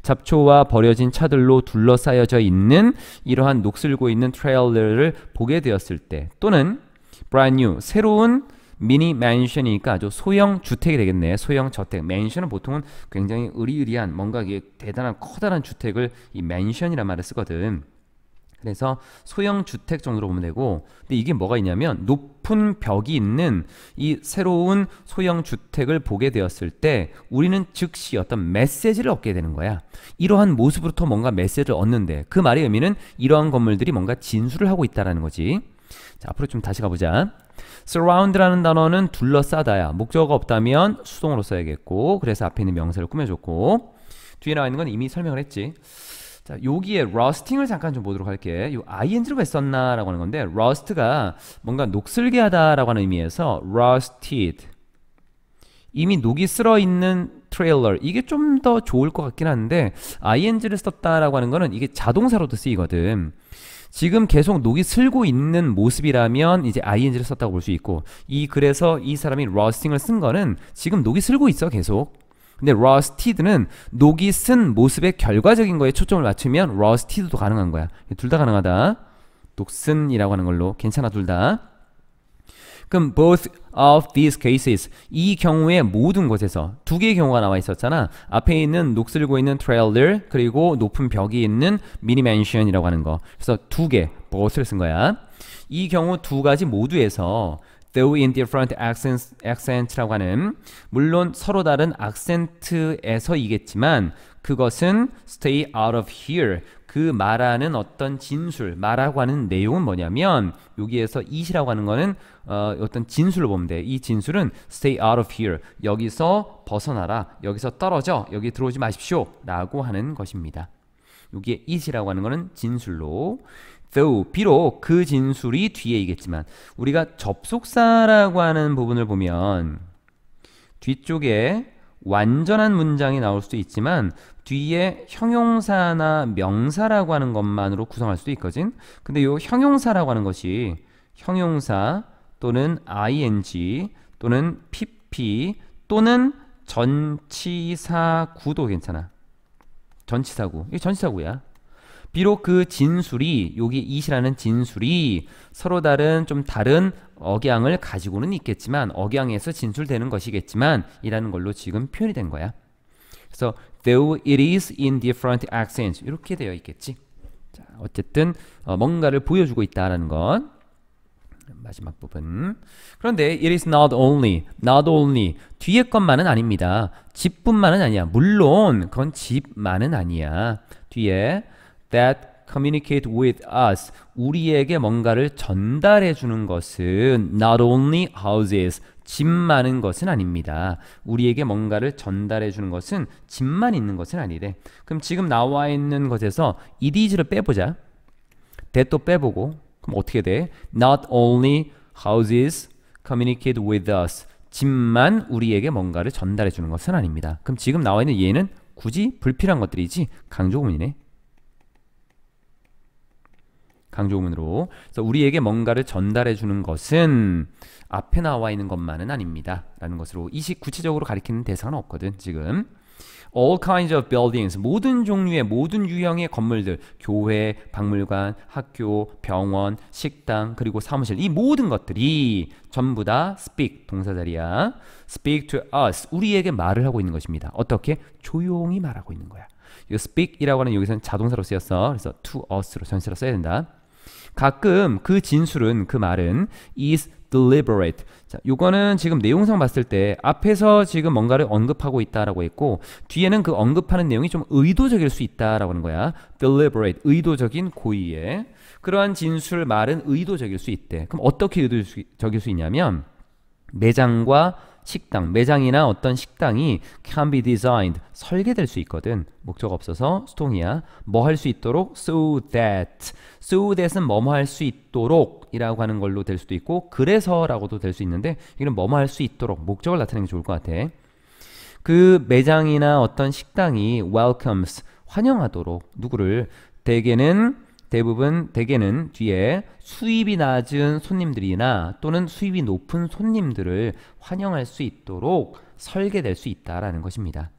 잡초와 버려진 차들로 둘러싸여져 있는 이러한 녹슬고 있는 트레일러를 보게 되었을 때 또는 브 r 뉴 새로운 미니 맨션이니까 아주 소형 주택이 되겠네. 소형 저택. 맨션은 보통은 굉장히 의리의리한 뭔가 이게 대단한 커다란 주택을 이 맨션이란 말을 쓰거든. 그래서 소형 주택 정도로 보면 되고 근데 이게 뭐가 있냐면 높은 벽이 있는 이 새로운 소형 주택을 보게 되었을 때 우리는 즉시 어떤 메시지를 얻게 되는 거야 이러한 모습으로부터 뭔가 메시지를 얻는데 그 말의 의미는 이러한 건물들이 뭔가 진술을 하고 있다라는 거지 자, 앞으로 좀 다시 가보자. surround라는 단어는 둘러싸다야. 목적어가 없다면 수동으로 써야겠고, 그래서 앞에 있는 명사를 꾸며줬고, 뒤에 나와 있는 건 이미 설명을 했지. 자, 여기에 rusting을 잠깐 좀 보도록 할게. 요 ing를 왜 썼나라고 하는 건데 rust가 뭔가 녹슬게 하다라고 하는 의미에서 rusted 이미 녹이 쓸어 있는 트레일러 이게 좀 더 좋을 것 같긴 한데 ing를 썼다라고 하는 거는 이게 자동사로도 쓰이거든. 지금 계속 녹이 슬고 있는 모습이라면 이제 ing를 썼다고 볼 수 있고 이 그래서 이 사람이 rusting을 쓴 거는 지금 녹이 슬고 있어 계속 근데 rusted는 녹이 쓴 모습의 결과적인 거에 초점을 맞추면 rusted도 가능한 거야. 둘 다 가능하다. 녹슨이라고 하는 걸로 괜찮아 둘 다. 그럼 both of these cases 이 경우의 모든 곳에서 두 개의 경우가 나와 있었잖아 앞에 있는 녹슬고 있는 trailer 그리고 높은 벽이 있는 mini mansion이라고 하는 거 그래서 두 개 both를 쓴 거야 이 경우 두 가지 모두에서 though in different accents, accent라고 하는 물론 서로 다른 악센트에서이겠지만 그것은 stay out of here 그 말하는 어떤 진술 말하고 하는 내용은 뭐냐면 여기에서 이시라고 하는 거는 어, 어떤 진술로 보면 돼. 이 진술은 stay out of here 여기서 벗어나라 여기서 떨어져 여기 들어오지 마십시오라고 하는 것입니다. 여기에 이시라고 하는 거는 진술로 though 비록 그 진술이 뒤에이겠지만 우리가 접속사라고 하는 부분을 보면 뒤쪽에 완전한 문장이 나올 수도 있지만 뒤에 형용사나 명사라고 하는 것만으로 구성할 수도 있거든 근데 요 형용사라고 하는 것이 형용사 또는 ing 또는 pp 또는 전치사구도 괜찮아 전치사구 이게 전치사구야 비록 그 진술이 여기 이시라는 진술이 서로 다른 좀 다른 억양을 가지고는 있겠지만 억양에서 진술되는 것이겠지만 이라는 걸로 지금 표현이 된 거야. 그래서 though it is in different accents 이렇게 되어 있겠지. 자, 어쨌든 어, 뭔가를 보여주고 있다라는 건 마지막 부분. 그런데 it is not only, not only 뒤에 것만은 아닙니다. 집뿐만은 아니야. 물론 그건 집만은 아니야. 뒤에 that communicate with us 우리에게 뭔가를 전달해 주는 것은 not only houses 집 많은 것은 아닙니다. 우리에게 뭔가를 전달해 주는 것은 집만 있는 것은 아니래. 그럼 지금 나와 있는 것에서 it is를 빼보자. that도 빼보고 그럼 어떻게 돼? not only houses communicate with us 집만 우리에게 뭔가를 전달해 주는 것은 아닙니다. 그럼 지금 나와 있는 얘는 굳이 불필요한 것들이지 강조구문이네. 강조문으로. 그래서 우리에게 뭔가를 전달해 주는 것은 앞에 나와 있는 것만은 아닙니다. 라는 것으로 이식 구체적으로 가리키는 대상은 없거든, 지금. All kinds of buildings, 모든 종류의 모든 유형의 건물들, 교회, 박물관, 학교, 병원, 식당, 그리고 사무실 이 모든 것들이 전부 다 speak, 동사자리야 speak to us, 우리에게 말을 하고 있는 것입니다 어떻게? 조용히 말하고 있는 거야 이 speak이라고 하는 여기서는 자동사로 쓰였어 그래서 to us로 전체로 써야 된다 가끔 그 진술은 그 말은 is deliberate. 자, 요거는 지금 내용상 봤을 때 앞에서 지금 뭔가를 언급하고 있다라고 했고 뒤에는 그 언급하는 내용이 좀 의도적일 수 있다라고 하는 거야. deliberate 의도적인 고의에 그러한 진술 말은 의도적일 수 있대. 그럼 어떻게 의도적일 수 있냐면 매장과 식당, 매장이나 어떤 식당이 can be designed, 설계될 수 있거든. 목적 없어서 수동이야. 뭐 할 수 있도록 so that. so that은 뭐뭐 할 수 있도록 이라고 하는 걸로 될 수도 있고 그래서라고도 될 수 있는데 이는 뭐뭐 할 수 있도록 목적을 나타내는 게 좋을 것 같아. 그 매장이나 어떤 식당이 welcomes, 환영하도록 누구를 대개는 대부분 대개는 뒤에 수입이 낮은 손님들이나 또는 수입이 높은 손님들을 환영할 수 있도록 설계될 수 있다라는 것입니다.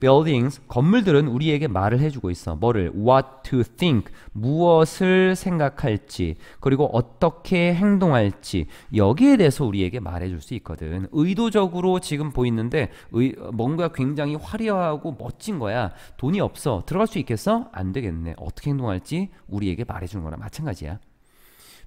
buildings 건물들은 우리에게 말을 해주고 있어. 뭐를 what to think 무엇을 생각할지 그리고 어떻게 행동할지 여기에 대해서 우리에게 말해줄 수 있거든. 의도적으로 지금 보이는데 의, 뭔가 굉장히 화려하고 멋진 거야. 돈이 없어 들어갈 수 있겠어? 안 되겠네. 어떻게 행동할지 우리에게 말해주는 거랑 마찬가지야.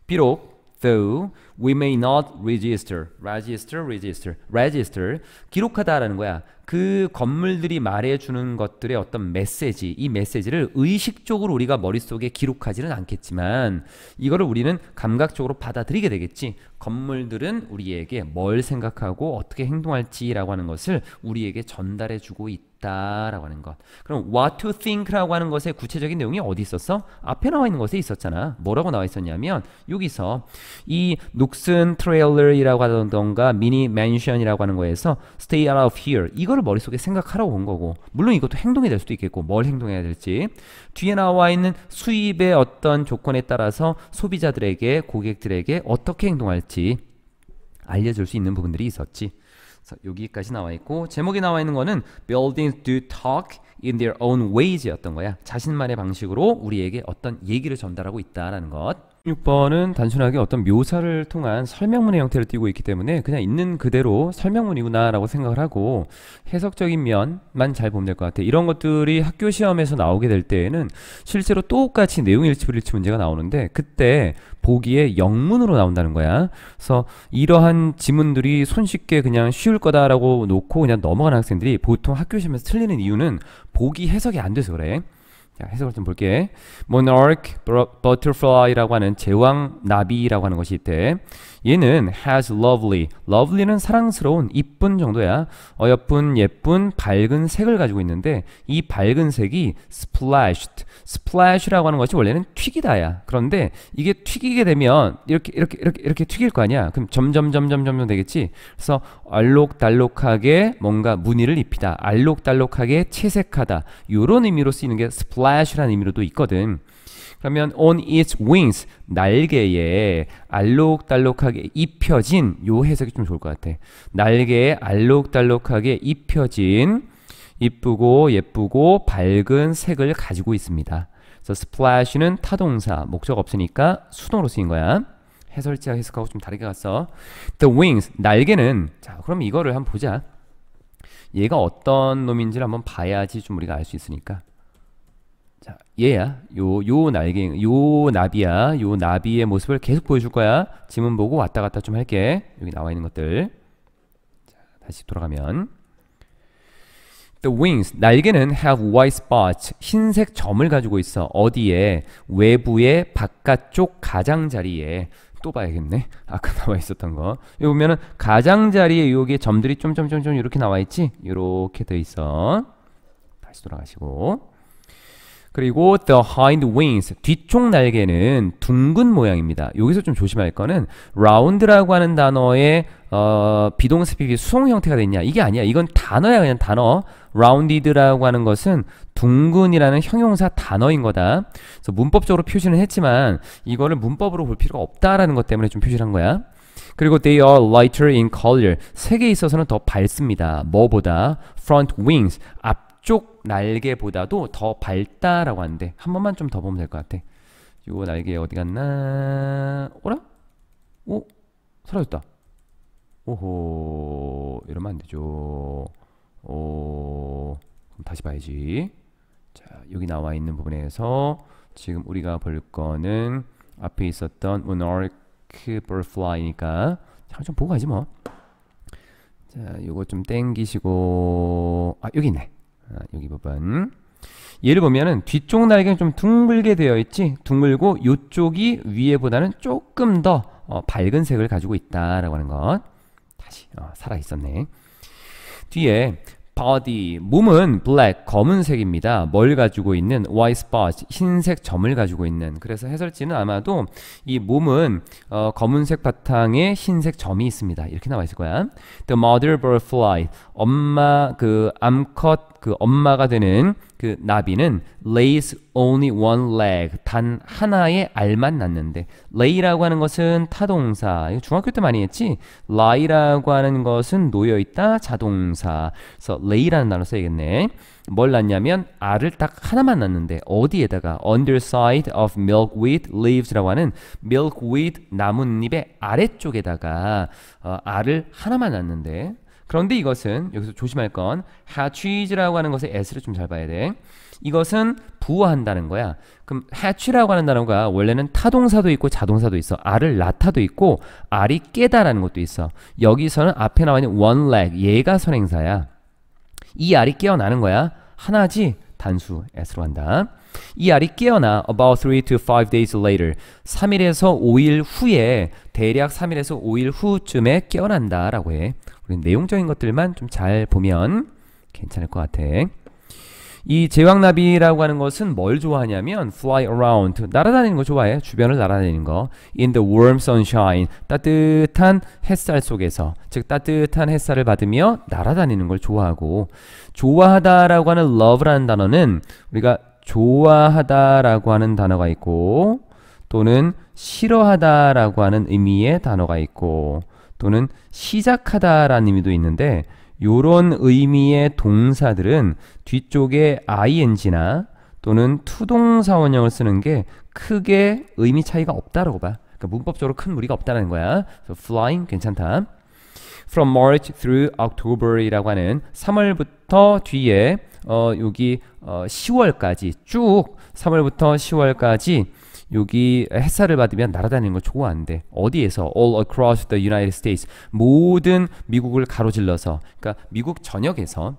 비록 though we may not register, register, register, register 기록하다라는 거야. 그 건물들이 말해주는 것들의 어떤 메시지, 이 메시지를 의식적으로 우리가 머릿속에 기록하지는 않겠지만 이거를 우리는 감각적으로 받아들이게 되겠지. 건물들은 우리에게 뭘 생각하고 어떻게 행동할지라고 하는 것을 우리에게 전달해주고 있다. 있다라고 하는 것. 그럼 what to think라고 하는 것의 구체적인 내용이 어디 있었어? 앞에 나와 있는 것에 있었잖아. 뭐라고 나와 있었냐면 여기서 이 녹슨 트레일러라고 하던가 미니 맨션이라고 하는 거에서 stay out of here 이거를 머릿속에 생각하라고 온 거고 물론 이것도 행동이 될 수도 있겠고 뭘 행동해야 될지 뒤에 나와 있는 수입의 어떤 조건에 따라서 소비자들에게 고객들에게 어떻게 행동할지 알려줄 수 있는 부분들이 있었지. 여기까지 나와 있고 제목에 나와 있는 거는 Buildings do talk in their own ways였던 거야. 자신만의 방식으로 우리에게 어떤 얘기를 전달하고 있다라는 것. 6번은 단순하게 어떤 묘사를 통한 설명문의 형태를 띄고 있기 때문에 그냥 있는 그대로 설명문이구나라고 생각을 하고 해석적인 면만 잘 보면 될 것 같아요. 이런 것들이 학교 시험에서 나오게 될 때에는 실제로 똑같이 내용 일치불일치 문제가 나오는데 그때 보기에 영문으로 나온다는 거야. 그래서 이러한 지문들이 손쉽게 그냥 쉬울 거다라고 놓고 그냥 넘어가는 학생들이 보통 학교 시험에서 틀리는 이유는 보기 해석이 안 돼서 그래. 자, 해석을 좀 볼게. Monarch butterfly라고 하는 제왕 나비라고 하는 것이 있대. 얘는 has lovely. lovely는 사랑스러운, 이쁜 정도야. 어여쁜, 예쁜, 밝은 색을 가지고 있는데 이 밝은 색이 splashed. splash라고 하는 것이 원래는 튀기다야. 그런데 이게 튀기게 되면 이렇게 이렇게 이렇게 이렇게 튀길 거 아니야. 그럼 점점 점점 점점 되겠지. 그래서 알록달록하게 뭔가 무늬를 입히다. 알록달록하게 채색하다. 요런 의미로 쓰이는 게 splash라는 의미로도 있거든. 그러면 on its wings 날개에 알록달록하게 입혀진 요 해석이 좀 좋을 것 같아. 날개에 알록달록하게 입혀진 이쁘고 예쁘고 밝은 색을 가지고 있습니다. 그래서 splash는 타동사 목적 없으니까 수동으로 쓰인 거야. 해설자 해석하고 좀 다르게 갔어. The wings 날개는 자 그럼 이거를 한번 보자. 얘가 어떤 놈인지를 한번 봐야지 좀 우리가 알 수 있으니까. 자, 얘야. 요, 요 날개, 요 나비야. 요 나비의 모습을 계속 보여줄 거야. 지문 보고 왔다 갔다 좀 할게. 여기 나와 있는 것들. 자, 다시 돌아가면. The wings, 날개는 have white spots, 흰색 점을 가지고 있어. 어디에? 외부의 바깥쪽 가장자리에. 또 봐야겠네. 아까 나와 있었던 거. 여기 보면은 가장자리에 여기에 점들이 좀, 좀, 좀, 좀 이렇게 나와 있지? 이렇게 돼 있어. 다시 돌아가시고. 그리고 the hind wings 뒤쪽 날개는 둥근 모양입니다. 여기서 좀 조심할 거는 round라고 하는 단어의 어, 비동사피비 수동 형태가 됐냐 이게 아니야. 이건 단어야 그냥 단어. rounded라고 하는 것은 둥근이라는 형용사 단어인 거다. 그래서 문법적으로 표시는 했지만 이거를 문법으로 볼 필요가 없다라는 것 때문에 좀표시한 거야. 그리고 they are lighter in color 색에 있어서는 더 밝습니다. 뭐보다 front wings 앞 이쪽 날개보다도 더 밝다라고 하는데 한 번만 좀 더 보면 될 것 같아 요 날개 어디 갔나 오라? 오? 사라졌다 오호 이러면 안 되죠 오 그럼 다시 봐야지 자 여기 나와 있는 부분에서 지금 우리가 볼 거는 앞에 있었던 monarch butterfly니까 잠좀 보고 가지 뭐 자, 요거 좀 땡기시고 아, 여기 있네. 아, 여기 부분 예를 보면은 뒤쪽 날개는 좀 둥글게 되어 있지 둥글고 이쪽이 위에보다는 조금 더 어, 밝은 색을 가지고 있다라고 하는 것 다시 어, 살아 있었네 뒤에 body 몸은 black 검은색입니다. 뭘 가지고 있는 white spot 흰색 점을 가지고 있는 그래서 해설지는 아마도 이 몸은 어, 검은색 바탕에 흰색 점이 있습니다. 이렇게 나와 있을 거야. The mother butterfly 엄마 그 암컷 그 엄마가 되는 그 나비는 lays only one leg 단 하나의 알만 났는데 lay라고 하는 것은 타동사 중학교 때 많이 했지 lie라고 하는 것은 놓여 있다 자동사 그래서 lay라는 단어 써야겠네 뭘 났냐면 알을 딱 하나만 났는데 어디에다가 underside of milkweed leaves라고 하는 milkweed 나뭇잎의 아래쪽에다가 어, 알을 하나만 났는데 그런데 이것은 여기서 조심할 건 h a t c h 라고 하는 것에 s를 좀 잘 봐야 돼. 이것은 부화한다는 거야. 그럼 hatch라고 하는 단어가 원래는 타동사도 있고 자동사도 있어. r을 나타도 있고 r이 깨다라는 것도 있어. 여기서는 앞에 나와 있는 one leg 얘가 선행사야. 이 r이 깨어나는 거야. 하나지 단수 s로 한다. 이 알이 깨어나 about 3 to 5 days later 3일에서 5일 후에 대략 3일에서 5일 후쯤에 깨어난다 라고 해 그리 내용적인 것들만 좀 잘 보면 괜찮을 것 같아. 이 제왕나비라고 하는 것은 뭘 좋아하냐면 fly around 날아다니는 거 좋아해 주변을 날아다니는 거 in the warm sunshine 따뜻한 햇살 속에서 즉 따뜻한 햇살을 받으며 날아다니는 걸 좋아하고 좋아하다라고 하는 love라는 단어는 우리가 좋아하다라고 하는 단어가 있고 또는 싫어하다라고 하는 의미의 단어가 있고 또는 시작하다라는 의미도 있는데 요런 의미의 동사들은 뒤쪽에 ing나 또는 투동사 원형을 쓰는 게 크게 의미 차이가 없다라고 봐. 그러니까 문법적으로 큰 무리가 없다는 거야. 그래 flying 괜찮다. from March through October이라고 하는 3월부터 뒤에 어 여기 어 10월까지 쭉 3월부터 10월까지 여기 햇살을 받으면 날아다니는 걸 좋아한대. 어디에서? All across the United States. 모든 미국을 가로질러서. 그러니까 미국 전역에서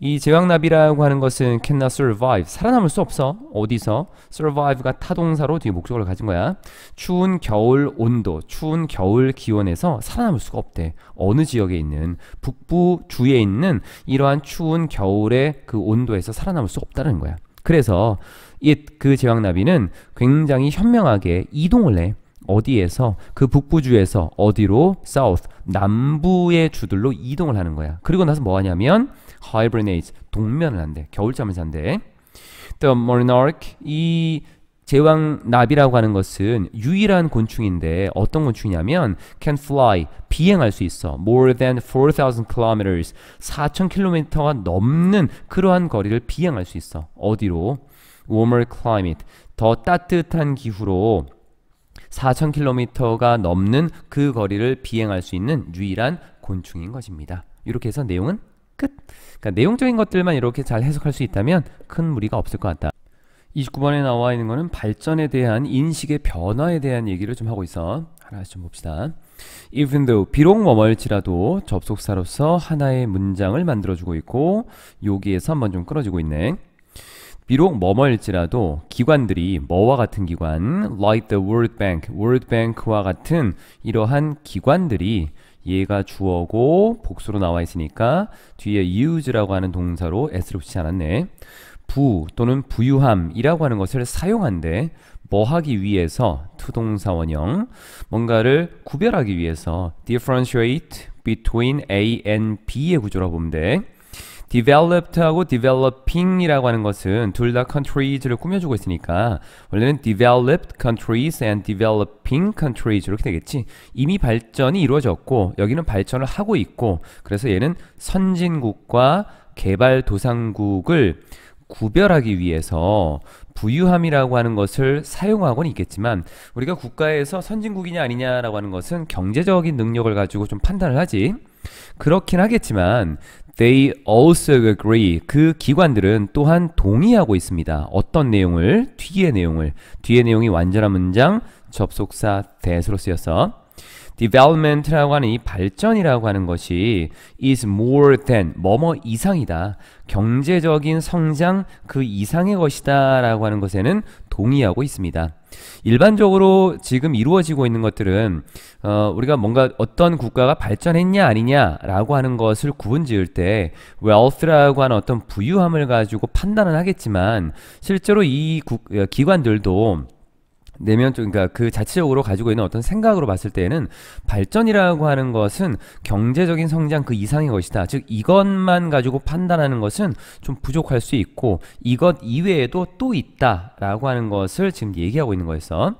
이 제왕나비라고 하는 것은 cannot survive 살아남을 수 없어 어디서 survive가 타동사로 뒤에 목적을 가진 거야 추운 겨울 온도 추운 겨울 기온에서 살아남을 수가 없대 어느 지역에 있는 북부 주에 있는 이러한 추운 겨울의 그 온도에서 살아남을 수 없다는 거야 그래서 그 제왕나비는 굉장히 현명하게 이동을 해. 어디에서 그 북부주에서 어디로 south 남부의 주들로 이동을 하는 거야. 그리고 나서 뭐 하냐면 hibernates 동면을 한대. 겨울잠을 잔대. The monarch 이 제왕 나비라고 하는 것은 유일한 곤충인데 어떤 곤충이냐면 can fly 비행할 수 있어 more than 4000 kilometers 4000km가 넘는 그러한 거리를 비행할 수 있어 어디로 warmer climate, 더 따뜻한 기후로 4,000km가 넘는 그 거리를 비행할 수 있는 유일한 곤충인 것입니다. 이렇게 해서 내용은 끝! 그러니까 내용적인 것들만 이렇게 잘 해석할 수 있다면 큰 무리가 없을 것 같다. 29번에 나와 있는 것은 발전에 대한 인식의 변화에 대한 얘기를 좀 하고 있어. 하나씩 좀 봅시다. Even though, 비록 머멀지라도 접속사로서 하나의 문장을 만들어주고 있고 여기에서 한번 좀 끌어주고 있네. 비록 뭐뭐일지라도 기관들이 뭐와 같은 기관, like the World Bank, World Bank와 같은 이러한 기관들이 얘가 주어고 복수로 나와 있으니까 뒤에 use라고 하는 동사로 s를 붙이지 않았네. 부 또는 부유함이라고 하는 것을 사용한데 뭐 하기 위해서 투동사 원형 뭔가를 구별하기 위해서 differentiate between a and b의 구조라고 보면 돼. developed하고 developing이라고 하는 것은 둘 다 countries를 꾸며주고 있으니까 원래는 developed countries and developing countries 이렇게 되겠지 이미 발전이 이루어졌고 여기는 발전을 하고 있고 그래서 얘는 선진국과 개발도상국을 구별하기 위해서 부유함이라고 하는 것을 사용하곤 있겠지만 우리가 국가에서 선진국이냐 아니냐라고 하는 것은 경제적인 능력을 가지고 좀 판단을 하지 그렇긴 하겠지만 They also agree. 그 기관들은 또한 동의하고 있습니다. 어떤 내용을? 뒤의 내용을. 뒤의 내용이 완전한 문장, 접속사 t h 로 쓰여서 development라고 하는 이 발전이라고 하는 것이 is more than 뭐뭐 이상이다. 경제적인 성장 그 이상의 것이다 라고 하는 것에는 동의하고 있습니다. 일반적으로 지금 이루어지고 있는 것들은 어, 우리가 뭔가 어떤 국가가 발전했냐 아니냐라고 하는 것을 구분지을 때 wealth라고 하는 어떤 부유함을 가지고 판단은 하겠지만 실제로 이 국, 어, 기관들도 내면 좀 그러니까 그 자체적으로 가지고 있는 어떤 생각으로 봤을 때에는 발전이라고 하는 것은 경제적인 성장 그 이상의 것이다. 즉 이것만 가지고 판단하는 것은 좀 부족할 수 있고 이것 이외에도 또 있다라고 하는 것을 지금 얘기하고 있는 거였어.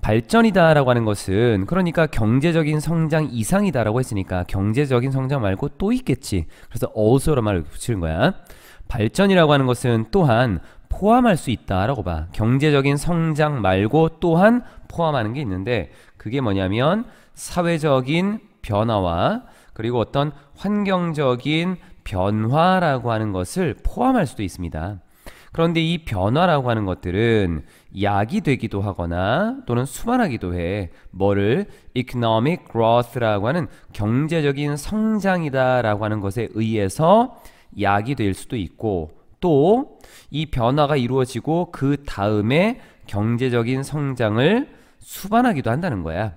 발전이다라고 하는 것은 그러니까 경제적인 성장 이상이다라고 했으니까 경제적인 성장 말고 또 있겠지. 그래서 어우소로 말을 붙이는 거야. 발전이라고 하는 것은 또한 포함할 수 있다라고 봐. 경제적인 성장 말고 또한 포함하는 게 있는데 그게 뭐냐면 사회적인 변화와 그리고 어떤 환경적인 변화라고 하는 것을 포함할 수도 있습니다. 그런데 이 변화라고 하는 것들은 약이 되기도 하거나 또는 수반하기도 해. 뭐를 economic growth라고 하는 경제적인 성장이다라고 하는 것에 의해서 약이 될 수도 있고 또이 변화가 이루어지고 그 다음에 경제적인 성장을 수반하기도 한다는 거야.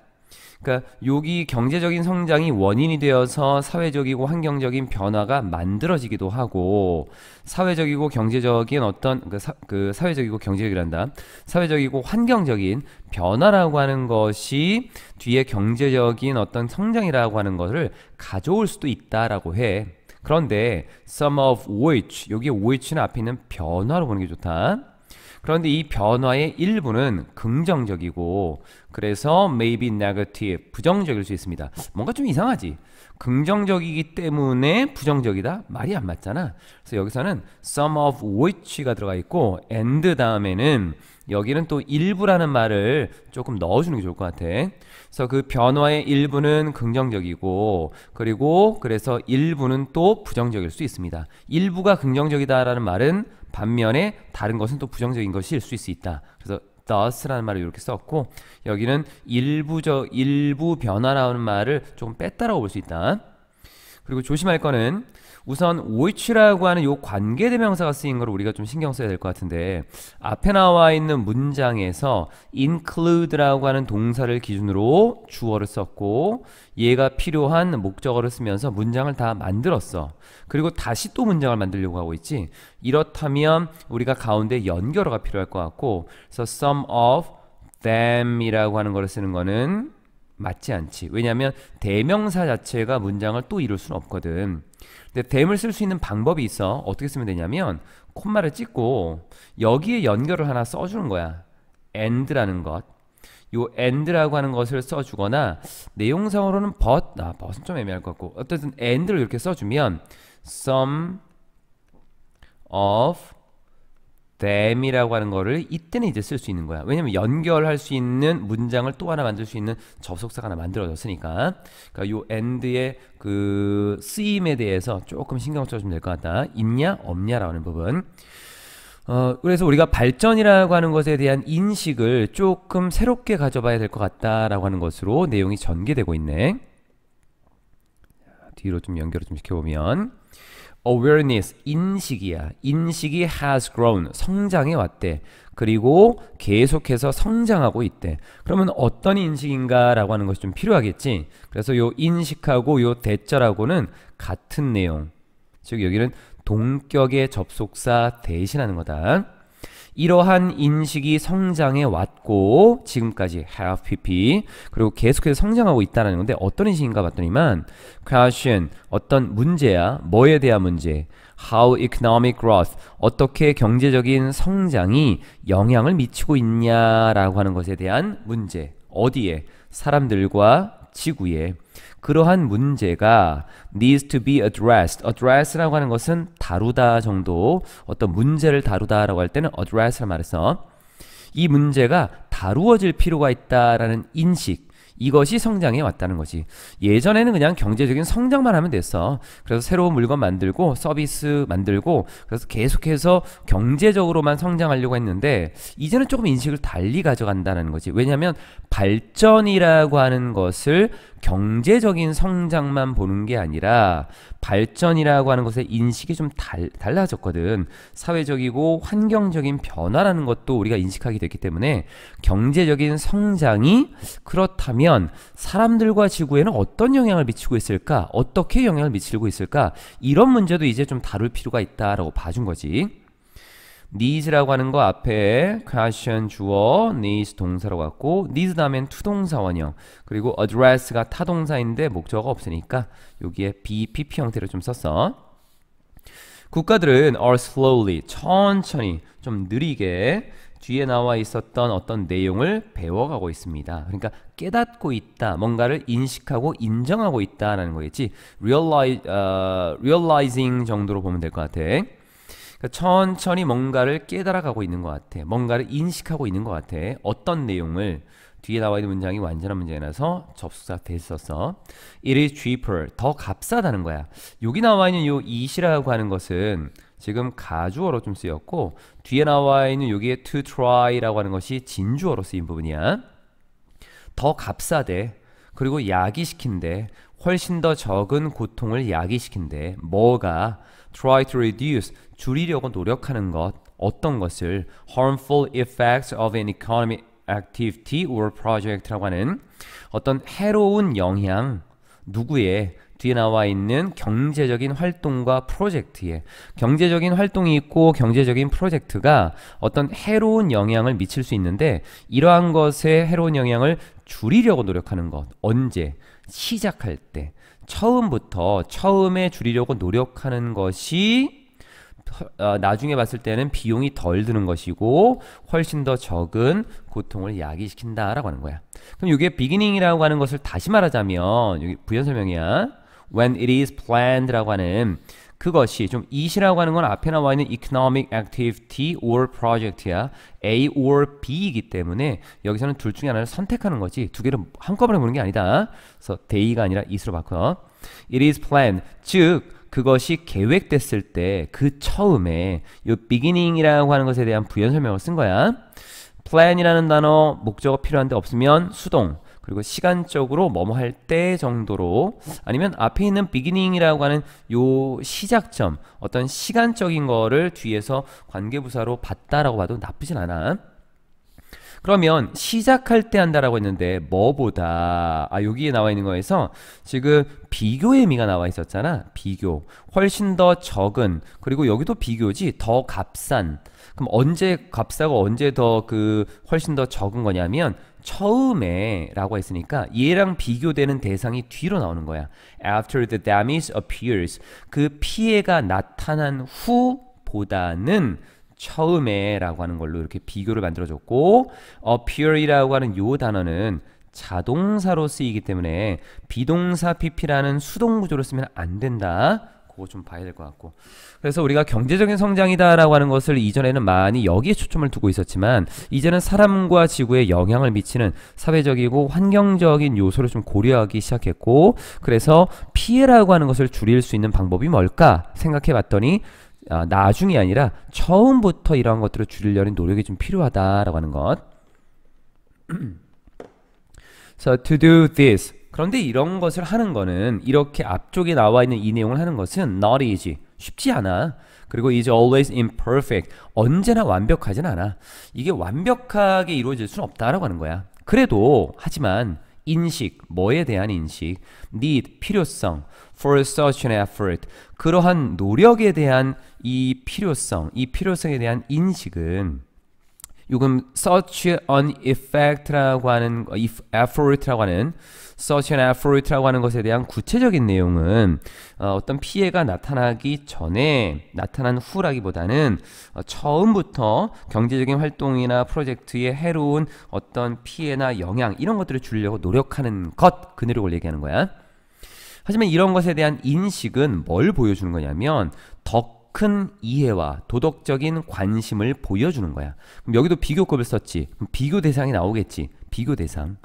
그러니까 여기 경제적인 성장이 원인이 되어서 사회적이고 환경적인 변화가 만들어지기도 하고 사회적이고 경제적인 어떤 그, 사, 그 사회적이고 경제적이란다 사회적이고 환경적인 변화라고 하는 것이 뒤에 경제적인 어떤 성장이라고 하는 것을 가져올 수도 있다라고 해. 그런데 sum of which 여기 which는 앞에 있는 변화로 보는 게 좋다. 그런데 이 변화의 일부는 긍정적이고 그래서 maybe negative 부정적일 수 있습니다. 뭔가 좀 이상하지. 긍정적이기 때문에 부정적이다? 말이 안 맞잖아. 그래서 여기서는 sum of which가 들어가 있고 and 다음에는 여기는 또 일부라는 말을 조금 넣어주는 게 좋을 것 같아. 그래서 그 변화의 일부는 긍정적이고 그리고 그래서 일부는 또 부정적일 수 있습니다. 일부가 긍정적이다라는 말은 반면에 다른 것은 또 부정적인 것일 수 있다. 그래서 thus라는 말을 이렇게 썼고 여기는 일부적 일부 변화라는 말을 조금 뺐다라고 볼 수 있다. 그리고 조심할 거는 우선 which라고 하는 요 관계 대명사가 쓰인 걸 우리가 좀 신경 써야 될 것 같은데 앞에 나와 있는 문장에서 include라고 하는 동사를 기준으로 주어를 썼고 얘가 필요한 목적어를 쓰면서 문장을 다 만들었어. 그리고 다시 또 문장을 만들려고 하고 있지. 이렇다면 우리가 가운데 연결어가 필요할 것 같고 그래서 some of them이라고 하는 거를 쓰는 거는 맞지 않지. 왜냐하면 대명사 자체가 문장을 또 이룰 수는 없거든. 근데 댐을 쓸 수 있는 방법이 있어. 어떻게 쓰면 되냐면 콤마를 찍고 여기에 연결을 하나 써주는 거야. and라는 것. 요 and라고 하는 것을 써주거나 내용상으로는 but, 아 but은 좀 애매할 것 같고 어쨌든 and를 이렇게 써주면 some of them이라고 하는 거를 이때는 이제 쓸 수 있는 거야. 왜냐면 연결할 수 있는 문장을 또 하나 만들 수 있는 접속사가 하나 만들어졌으니까. 그러니까 요 end의 그 쓰임에 대해서 조금 신경 써주면 될 것 같다. 있냐 없냐라는 부분. 어, 그래서 우리가 발전이라고 하는 것에 대한 인식을 조금 새롭게 가져봐야 될 것 같다라고 하는 것으로 내용이 전개되고 있네. 뒤로 좀 연결을 좀 시켜보면. awareness 인식이야. 인식이 has grown 성장해 왔대. 그리고 계속해서 성장하고 있대. 그러면 어떤 인식인가라고 하는 것이 좀 필요하겠지. 그래서 요 인식하고 요 대절하고는 같은 내용. 즉 여기는 동격의 접속사 대신하는 거다. 이러한 인식이 성장해 왔고 지금까지 have pp 그리고 계속해서 성장하고 있다는 건데 어떤 인식인가 봤더니만 question 어떤 문제야 뭐에 대한 문제 how economic growth 어떻게 경제적인 성장이 영향을 미치고 있냐라고 하는 것에 대한 문제 어디에 사람들과 지구에 그러한 문제가 needs to be addressed. address라고 하는 것은 다루다 정도 어떤 문제를 다루다라고 할 때는 address라 말해서 이 문제가 다루어질 필요가 있다라는 인식 이것이 성장해 왔다는 거지. 예전에는 그냥 경제적인 성장만 하면 됐어. 그래서 새로운 물건 만들고 서비스 만들고 그래서 계속해서 경제적으로만 성장하려고 했는데 이제는 조금 인식을 달리 가져간다는 거지. 왜냐하면 발전이라고 하는 것을 경제적인 성장만 보는 게 아니라 발전이라고 하는 것의 인식이 좀 달, 달라졌거든. 사회적이고 환경적인 변화라는 것도 우리가 인식하게 됐기 때문에 경제적인 성장이 그렇다면 사람들과 지구에는 어떤 영향을 미치고 있을까? 어떻게 영향을 미치고 있을까? 이런 문제도 이제 좀 다룰 필요가 있다라고 봐준 거지. needs라고 하는 거 앞에 question 주어, needs 동사로 갔고 needs 다음엔 투동사 원형 그리고 address가 타동사인데 목적어가 없으니까 여기에 BPP 형태로 좀 썼어 국가들은 are slowly, 천천히, 좀 느리게 뒤에 나와 있었던 어떤 내용을 배워가고 있습니다. 그러니까 깨닫고 있다, 뭔가를 인식하고 인정하고 있다라는 거겠지. realize, uh, 어, realizing 정도로 보면 될 것 같아. 그러니까 천천히 뭔가를 깨달아가고 있는 것 같아. 뭔가를 인식하고 있는 것 같아. 어떤 내용을 뒤에 나와 있는 문장이 완전한 문장이라서 접수가 됐었어. It is cheaper. 더 값싸다는 거야. 여기 나와 있는 요 it이라고 하는 것은 지금 가주어로 좀 쓰였고 뒤에 나와 있는 여기에 to try라고 하는 것이 진주어로 쓰인 부분이야. 더 값싸대. 그리고 야기시킨대. 훨씬 더 적은 고통을 야기시킨대. 뭐가? try to reduce 줄이려고 노력하는 것, 어떤 것을 harmful effects of an economic activity or project라고 하는 어떤 해로운 영향, 누구의 뒤에 나와 있는 경제적인 활동과 프로젝트에 경제적인 활동이 있고 경제적인 프로젝트가 어떤 해로운 영향을 미칠 수 있는데 이러한 것에 해로운 영향을 줄이려고 노력하는 것 언제 시작할 때 처음부터 처음에 줄이려고 노력하는 것이 어, 나중에 봤을 때는 비용이 덜 드는 것이고 훨씬 더 적은 고통을 야기시킨다라고 하는 거야. 그럼 이게 beginning이라고 하는 것을 다시 말하자면 여기 부연 설명이야. When it is planned라고 하는 그것이 좀 it이라고 하는 건 앞에 나와 있는 economic activity or project야 A or B이기 때문에 여기서는 둘 중에 하나를 선택하는 거지 두 개를 한꺼번에 보는 게 아니다. 그래서 day가 아니라 it으로 바꿔. It is planned 즉 그것이 계획됐을 때 그 처음에 이 beginning이라고 하는 것에 대한 부연 설명을 쓴 거야. plan이라는 단어 목적어 필요한데 없으면 수동 그리고 시간적으로 뭐뭐 할 때 정도로 아니면 앞에 있는 beginning이라고 하는 요 시작점 어떤 시간적인 거를 뒤에서 관계부사로 봤다라고 봐도 나쁘진 않아. 그러면 시작할 때 한다라고 했는데 뭐보다 아 여기에 나와 있는 거에서 지금 비교의 의미가 나와 있었잖아. 비교. 훨씬 더 적은 그리고 여기도 비교지 더 값싼. 그럼 언제 값싸고 언제 더 그 훨씬 더 적은 거냐면 처음에 라고 했으니까 얘랑 비교되는 대상이 뒤로 나오는 거야. After the damage appears. 그 피해가 나타난 후 보다는 처음에라고 하는 걸로 이렇게 비교를 만들어줬고 appear이라고 어, 하는 요 단어는 자동사로 쓰이기 때문에 비동사 pp라는 수동 구조로 쓰면 안 된다. 그거 좀 봐야 될 것 같고 그래서 우리가 경제적인 성장이다라고 하는 것을 이전에는 많이 여기에 초점을 두고 있었지만 이제는 사람과 지구에 영향을 미치는 사회적이고 환경적인 요소를 좀 고려하기 시작했고 그래서 피해라고 하는 것을 줄일 수 있는 방법이 뭘까 생각해 봤더니 아, 나중이 아니라 처음부터 이러한 것들을 줄이려는 노력이 좀 필요하다라고 하는 것. so to do this. 그런데 이런 것을 하는 거는 이렇게 앞쪽에 나와 있는 이 내용을 하는 것은 not easy. 쉽지 않아. 그리고 is always imperfect. 언제나 완벽하진 않아. 이게 완벽하게 이루어질 수는 없다라고 하는 거야. 그래도 하지만 인식, 뭐에 대한 인식, need, 필요성, for such an effort. 그러한 노력에 대한 이 필요성, 이 필요성에 대한 인식은 요금 such an effect라고 하는 effort라고 하는 such an effort라고 하는 것에 대한 구체적인 내용은 어, 떤 피해가 나타나기 전에 나타난 후라기보다는 어, 처음부터 경제적인 활동이나 프로젝트에 해로운 어떤 피해나 영향 이런 것들을 주려고 노력하는 것 그노을 얘기하는 거야. 하지만 이런 것에 대한 인식은 뭘 보여주는 거냐면 더 큰 이해와 도덕적인 관심을 보여주는 거야. 그럼 여기도 비교급을 썼지. 비교 대상이 나오겠지. 비교 대상.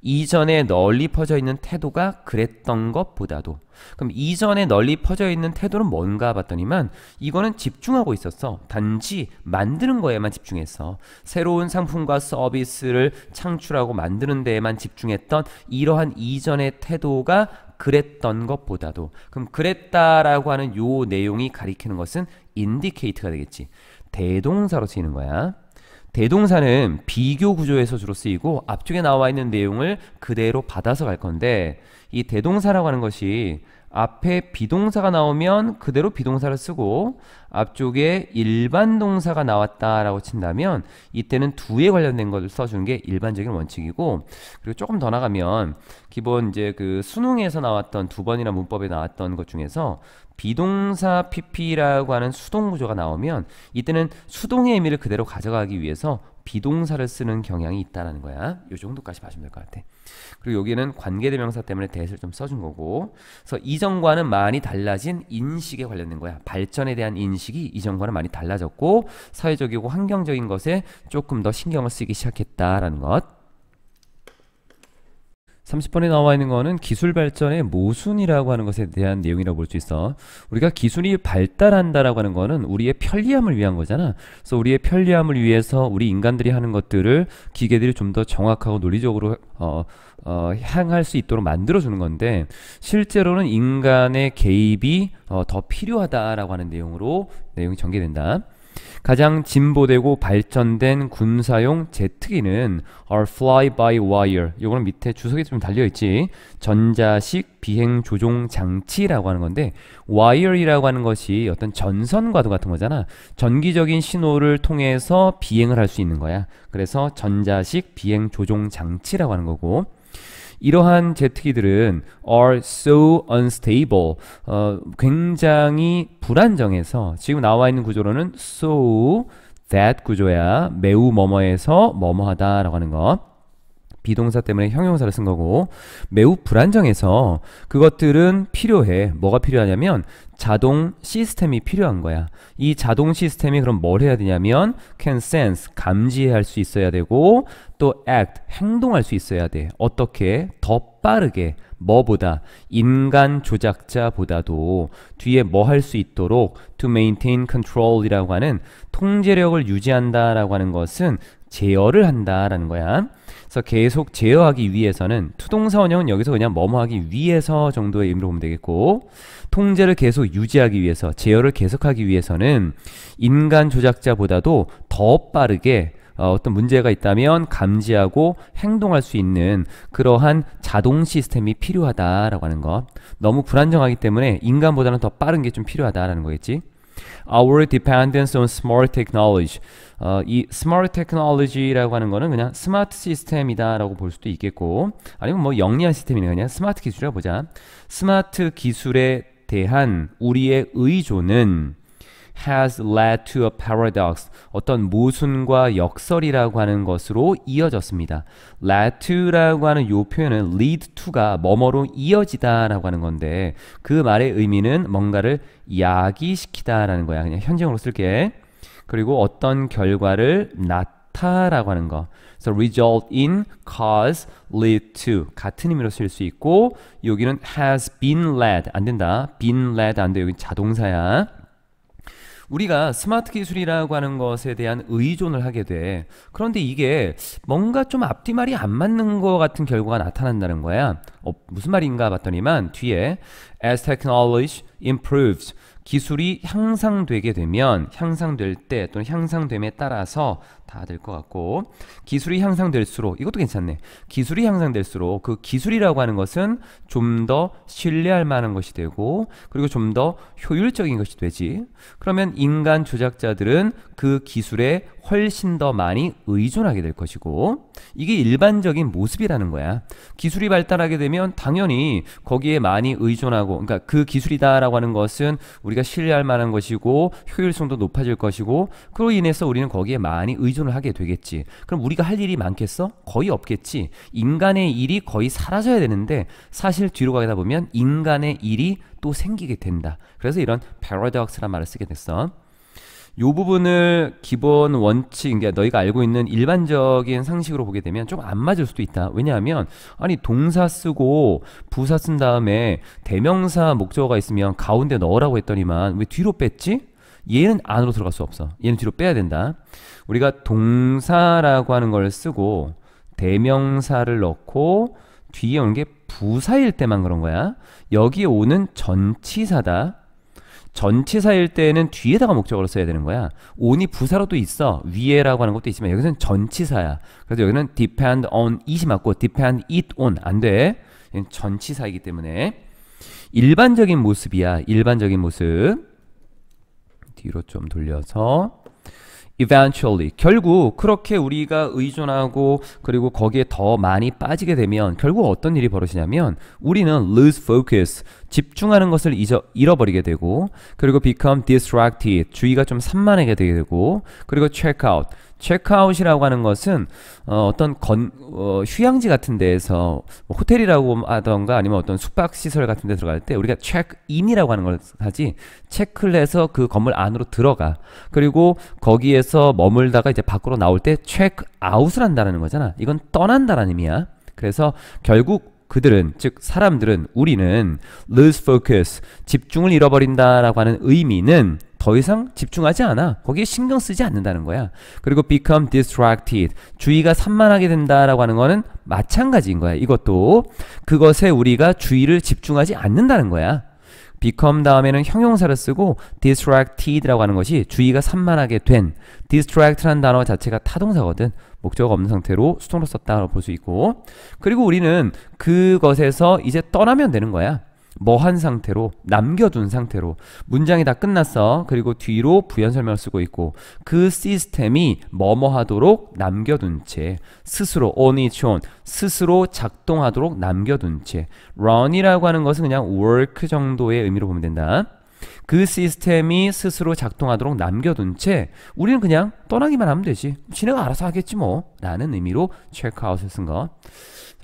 이전에 널리 퍼져 있는 태도가 그랬던 것보다도. 그럼 이전에 널리 퍼져 있는 태도는 뭔가 봤더니만 이거는 집중하고 있었어. 단지 만드는 거에만 집중했어. 새로운 상품과 서비스를 창출하고 만드는 데에만 집중했던 이러한 이전의 태도가 그랬던 것보다도 그럼 그랬다라고 하는 요 내용이 가리키는 것은 인디케이트가 되겠지. 대동사로 쓰이는 거야. 대동사는 비교 구조에서 주로 쓰이고 앞쪽에 나와 있는 내용을 그대로 받아서 갈 건데 이 대동사라고 하는 것이 앞에 비동사가 나오면 그대로 비동사를 쓰고 앞쪽에 일반 동사가 나왔다라고 친다면 이때는 두에 관련된 것을 써주는 게 일반적인 원칙이고 그리고 조금 더 나가면 기본 이제 그 수능에서 나왔던 두 번이나 문법에 나왔던 것 중에서 비동사 PP라고 하는 수동 구조가 나오면 이때는 수동의 의미를 그대로 가져가기 위해서 비동사를 쓰는 경향이 있다라는 거야. 이 정도까지 봐주면 될 것 같아. 그리고 여기는 관계대명사 때문에 대해서 좀 써준 거고 그래서 이전과는 많이 달라진 인식에 관련된 거야 발전에 대한 인식이 이전과는 많이 달라졌고 사회적이고 환경적인 것에 조금 더 신경을 쓰기 시작했다라는 것 30번에 나와 있는 거는 기술 발전의 모순이라고 하는 것에 대한 내용이라고 볼 수 있어. 우리가 기술이 발달한다라고 하는 거는 우리의 편리함을 위한 거잖아. 그래서 우리의 편리함을 위해서 우리 인간들이 하는 것들을 기계들이 좀 더 정확하고 논리적으로 어, 어, 향할 수 있도록 만들어주는 건데 실제로는 인간의 개입이 어, 더 필요하다라고 하는 내용으로 내용이 전개된다. 가장 진보되고 발전된 군사용 제트기는 are fly-by-wire. 요거는 밑에 주석에좀 달려있지. 전자식 비행 조종 장치라고 하는 건데 wire이라고 하는 것이 어떤 전선과도 같은 거잖아. 전기적인 신호를 통해서 비행을 할 수 있는 거야. 그래서 전자식 비행 조종 장치라고 하는 거고 이러한 제트기들은 are so unstable. 어, 굉장히 불안정해서 지금 나와 있는 구조로는 so that 구조야 매우 뭐뭐해서 뭐뭐하다라고 하는 것. 비동사 때문에 형용사를 쓴 거고 매우 불안정해서 그것들은 필요해 뭐가 필요하냐면 자동 시스템이 필요한 거야 이 자동 시스템이 그럼 뭘 해야 되냐면 can sense 감지할 수 있어야 되고 또 act 행동할 수 있어야 돼 어떻게 더 빠르게 뭐보다 인간 조작자보다도 뒤에 뭐 할 수 있도록 to maintain control이라고 하는 통제력을 유지한다라고 하는 것은 제어를 한다라는 거야. 그래서 계속 제어하기 위해서는 투동사 원형은 여기서 그냥 뭐뭐하기 위해서 정도의 의미로 보면 되겠고 통제를 계속 유지하기 위해서 제어를 계속하기 위해서는 인간 조작자보다도 더 빠르게 어, 어떤 문제가 있다면 감지하고 행동할 수 있는 그러한 자동 시스템이 필요하다라고 하는 것. 너무 불안정하기 때문에 인간보다는 더 빠른 게 좀 필요하다라는 거겠지. Our dependence on smart technology. 어, 이 smart technology라고 하는 거는 그냥 스마트 시스템이다라고 볼 수도 있겠고 아니면 뭐 영리한 시스템이냐 그냥 스마트 기술이라 보자. 스마트 기술에 대한 우리의 의존은 has led to a paradox. 어떤 모순과 역설이라고 하는 것으로 이어졌습니다. led to라고 하는 요 표현은 lead to가 뭐뭐로 이어지다라고 하는 건데 그 말의 의미는 뭔가를 야기시키다라는 거야. 그냥 현재형으로 쓸게. 그리고 어떤 결과를 나타라고 하는 거. So result in, cause, lead to 같은 의미로 쓸 수 있고 여기는 has been led 안 된다. been led 안 돼. 여기 자동사야. 우리가 스마트 기술이라고 하는 것에 대한 의존을 하게 돼. 그런데 이게 뭔가 좀 앞뒤말이 안 맞는 것 같은 결과가 나타난다는 거야. 어, 무슨 말인가 봤더니만 뒤에 as technology improves 기술이 향상되게 되면 향상될 때 또는 향상됨에 따라서 다될것 같고 기술이 향상될수록 이것도 괜찮네 기술이 향상될수록 그 기술이라고 하는 것은 좀 더 신뢰할 만한 것이 되고 그리고 좀 더 효율적인 것이 되지 그러면 인간 조작자들은 그 기술에 훨씬 더 많이 의존하게 될 것이고 이게 일반적인 모습이라는 거야 기술이 발달하게 되면 당연히 거기에 많이 의존하고 그러니까 그 기술이다라고 하는 것은 우리가 신뢰할 만한 것이고 효율성도 높아질 것이고 그로 인해서 우리는 거기에 많이 의존 겸손을 하게 되겠지. 그럼 우리가 할 일이 많겠어? 거의 없겠지. 인간의 일이 거의 사라져야 되는데 사실 뒤로 가다 보면 인간의 일이 또 생기게 된다. 그래서 이런 paradox란 말을 쓰게 됐어. 요 부분을 기본 원칙, 그러 너희가 알고 있는 일반적인 상식으로 보게 되면 좀 안 맞을 수도 있다. 왜냐하면, 아니, 동사 쓰고 부사 쓴 다음에 대명사 목적어가 있으면 가운데 넣으라고 했더니만 왜 뒤로 뺐지? 얘는 안으로 들어갈 수 없어. 얘는 뒤로 빼야 된다. 우리가 동사라고 하는 걸 쓰고 대명사를 넣고 뒤에 오는 게 부사일 때만 그런 거야. 여기에 오는 전치사다. 전치사일 때는 뒤에다가 목적어로 써야 되는 거야. 온이 부사로도 있어. 위에라고 하는 것도 있지만 여기서는 전치사야. 그래서 여기는 depend on it이 맞고 depend it on 안 돼. 전치사이기 때문에 일반적인 모습이야. 일반적인 모습. 뒤로 좀 돌려서 eventually 결국 그렇게 우리가 의존하고 그리고 거기에 더 많이 빠지게 되면 결국 어떤 일이 벌어지냐면 우리는 lose focus 집중하는 것을 잊어, 잃어버리게 되고 그리고 become distracted 주의가 좀 산만하게 되게 되고 그리고 check out 체크아웃이라고 하는 것은 어, 떤 어, 휴양지 같은 데에서 뭐 호텔이라고 하던가 아니면 어떤 숙박시설 같은 데 들어갈 때 우리가 체크인이라고 하는 걸 하지 체크를 해서 그 건물 안으로 들어가 그리고 거기에서 머물다가 이제 밖으로 나올 때 체크아웃을 한다는 거잖아 이건 떠난다는 의미야 그래서 결국 그들은 즉 사람들은 우리는 lose focus 집중을 잃어버린다라고 하는 의미는 더 이상 집중하지 않아. 거기에 신경 쓰지 않는다는 거야. 그리고 become distracted. 주의가 산만하게 된다라고 하는 거는 마찬가지인 거야. 이것도 그것에 우리가 주의를 집중하지 않는다는 거야. become 다음에는 형용사를 쓰고 distracted라고 하는 것이 주의가 산만하게 된 d i s t r a c t 는 단어 자체가 타동사거든. 목적 없는 상태로 수동으로 썼다고 볼 수 있고 그리고 우리는 그것에서 이제 떠나면 되는 거야. 뭐한 상태로 남겨둔 상태로 문장이 다 끝났어 그리고 뒤로 부연 설명을 쓰고 있고 그 시스템이 뭐뭐하도록 남겨둔 채 스스로 on its own 스스로 작동하도록 남겨둔 채 run이라고 하는 것은 그냥 work 정도의 의미로 보면 된다 그 시스템이 스스로 작동하도록 남겨둔 채 우리는 그냥 떠나기만 하면 되지 지네가 알아서 하겠지 뭐 라는 의미로 체크아웃을 쓴것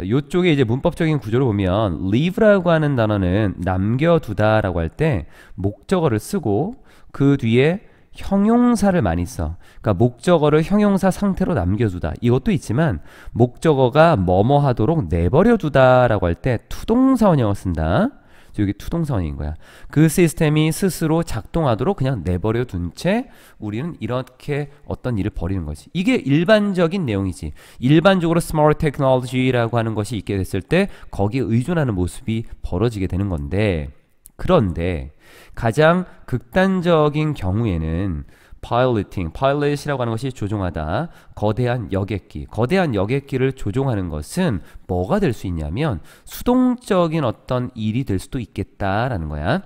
이쪽에 이제 문법적인 구조를 보면 leave라고 하는 단어는 남겨두다라고 할 때 목적어를 쓰고 그 뒤에 형용사를 많이 써. 그러니까 목적어를 형용사 상태로 남겨두다. 이것도 있지만 목적어가 뭐뭐하도록 내버려두다라고 할 때 투동사 원형을 쓴다. 여기 투동선인 거야. 그 시스템이 스스로 작동하도록 그냥 내버려 둔 채 우리는 이렇게 어떤 일을 벌이는 거지. 이게 일반적인 내용이지. 일반적으로 스마트 테크놀로지라고 하는 것이 있게 됐을 때 거기에 의존하는 모습이 벌어지게 되는 건데 그런데 가장 극단적인 경우에는 piloting, pilot이라고 하는 것이 조종하다. 거대한 여객기, 거대한 여객기를 조종하는 것은 뭐가 될 수 있냐면 수동적인 어떤 일이 될 수도 있겠다라는 거야.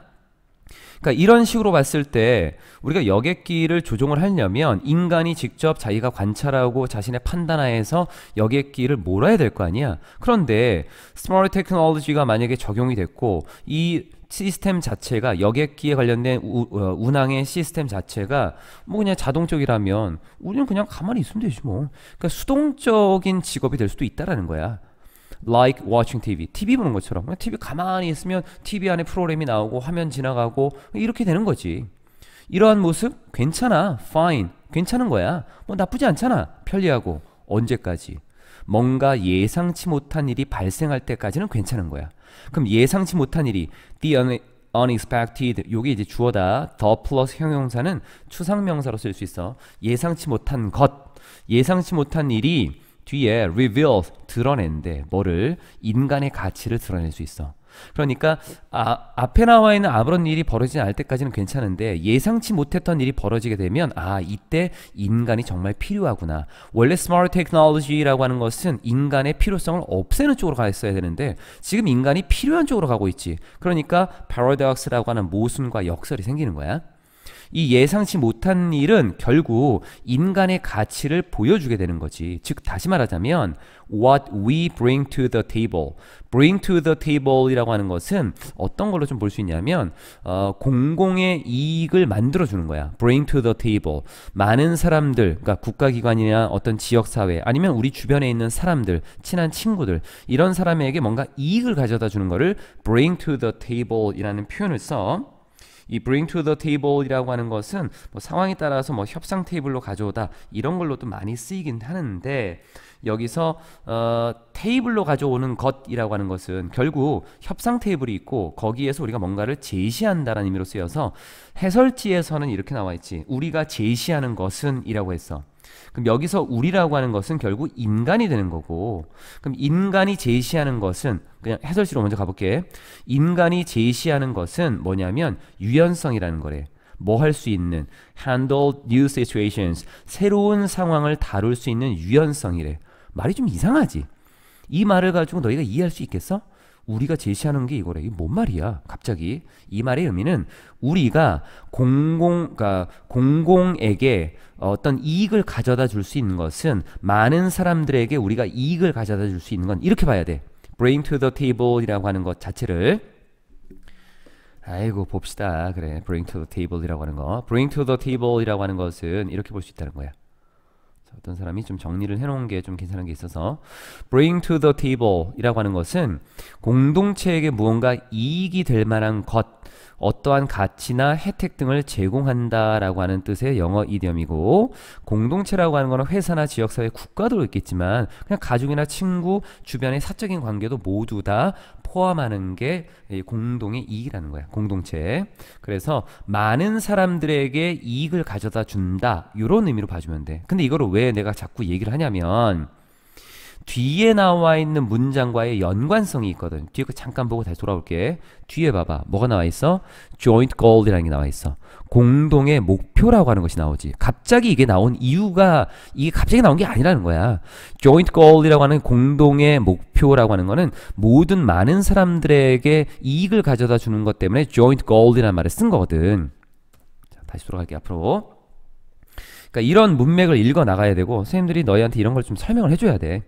그러니까 이런 식으로 봤을 때 우리가 여객기를 조종을 하려면 인간이 직접 자기가 관찰하고 자신의 판단하에서 여객기를 몰아야 될 거 아니야. 그런데 스마트 테크놀로지가 만약에 적용이 됐고 이 시스템 자체가 여객기에 관련된 우, 어, 운항의 시스템 자체가 뭐 그냥 자동적이라면 우리는 그냥 가만히 있으면 되지 뭐. 그러니까 수동적인 직업이 될 수도 있다라는 거야. like watching TV. TV 보는 것처럼. TV 가만히 있으면 TV 안에 프로그램이 나오고 화면 지나가고 이렇게 되는 거지. 이러한 모습 괜찮아. fine. 괜찮은 거야. 뭐 나쁘지 않잖아. 편리하고 언제까지 뭔가 예상치 못한 일이 발생할 때까지는 괜찮은 거야. 그럼 예상치 못한 일이 the unexpected 요게 이제 주어다. the 플러스 형용사는 추상명사로 쓸 수 있어. 예상치 못한 것. 예상치 못한 일이 뒤에 reveal 드러낸데 뭐를 인간의 가치를 드러낼 수 있어. 그러니까 아, 앞에 나와 있는 아무런 일이 벌어지지 않을 때까지는 괜찮은데 예상치 못했던 일이 벌어지게 되면 아 이때 인간이 정말 필요하구나. 원래 스마트 테크놀로지라고 하는 것은 인간의 필요성을 없애는 쪽으로 가 있어야 되는데 지금 인간이 필요한 쪽으로 가고 있지. 그러니까 패러독스라고 하는 모순과 역설이 생기는 거야. 이 예상치 못한 일은 결국 인간의 가치를 보여주게 되는 거지. 즉 다시 말하자면 what we bring to the table, bring to the table이라고 하는 것은 어떤 걸로 좀 볼 수 있냐면 어, 공공의 이익을 만들어 주는 거야. bring to the table. 많은 사람들, 그러니까 국가기관이나 어떤 지역사회 아니면 우리 주변에 있는 사람들, 친한 친구들 이런 사람에게 뭔가 이익을 가져다 주는 거를 bring to the table이라는 표현을 써. 이 bring to the table이라고 하는 것은 뭐 상황에 따라서 뭐 협상 테이블로 가져오다 이런 걸로도 많이 쓰이긴 하는데 여기서 어, 테이블로 가져오는 것이라고 하는 것은 결국 협상 테이블이 있고 거기에서 우리가 뭔가를 제시한다라는 의미로 쓰여서 해설지에서는 이렇게 나와 있지 우리가 제시하는 것은이라고 했어. 그럼 여기서 우리라고 하는 것은 결국 인간이 되는 거고 그럼 인간이 제시하는 것은 그냥 해설시로 먼저 가볼게. 인간이 제시하는 것은 뭐냐면 유연성이라는 거래. 뭐 할 수 있는 handle new situations 새로운 상황을 다룰 수 있는 유연성이래. 말이 좀 이상하지. 이 말을 가지고 너희가 이해할 수 있겠어? 우리가 제시하는 게 이거래. 이게 뭔 말이야? 갑자기 이 말의 의미는 우리가 공공 그러니까 공공에게 어떤 이익을 가져다 줄 수 있는 것은 많은 사람들에게 우리가 이익을 가져다 줄 수 있는 건 이렇게 봐야 돼. bring to the table이라고 하는 것 자체를 아이고 봅시다. 그래. bring to the table이라고 하는 거. bring to the table이라고 하는 것은 이렇게 볼 수 있다는 거야. 어떤 사람이 좀 정리를 해놓은 게 좀 괜찮은 게 있어서 bring to the table이라고 하는 것은 공동체에게 무언가 이익이 될 만한 것 어떠한 가치나 혜택 등을 제공한다라고 하는 뜻의 영어 이디엄이고 공동체라고 하는 거는 회사나 지역사회 국가도 있겠지만 그냥 가족이나 친구 주변의 사적인 관계도 모두 다 포함하는 게 공동의 이익이라는 거야. 공동체. 그래서 많은 사람들에게 이익을 가져다 준다. 이런 의미로 봐주면 돼. 근데 이거를 왜 내가 자꾸 얘기를 하냐면 뒤에 나와 있는 문장과의 연관성이 있거든. 뒤에 잠깐 보고 다시 돌아올게. 뒤에 봐봐. 뭐가 나와 있어? joint g o l d 이라는게 나와 있어. 공동의 목표라고 하는 것이 나오지. 갑자기 이게 나온 이유가 이게 갑자기 나온 게 아니라는 거야. joint goal이라고 하는 공동의 목표라고 하는 거는 모든 많은 사람들에게 이익을 가져다 주는 것 때문에 joint goal이라는 말을 쓴 거거든. 자, 다시 돌아갈게 앞으로. 그러니까 이런 문맥을 읽어 나가야 되고 선생님들이 너희한테 이런 걸 좀 설명을 해줘야 돼.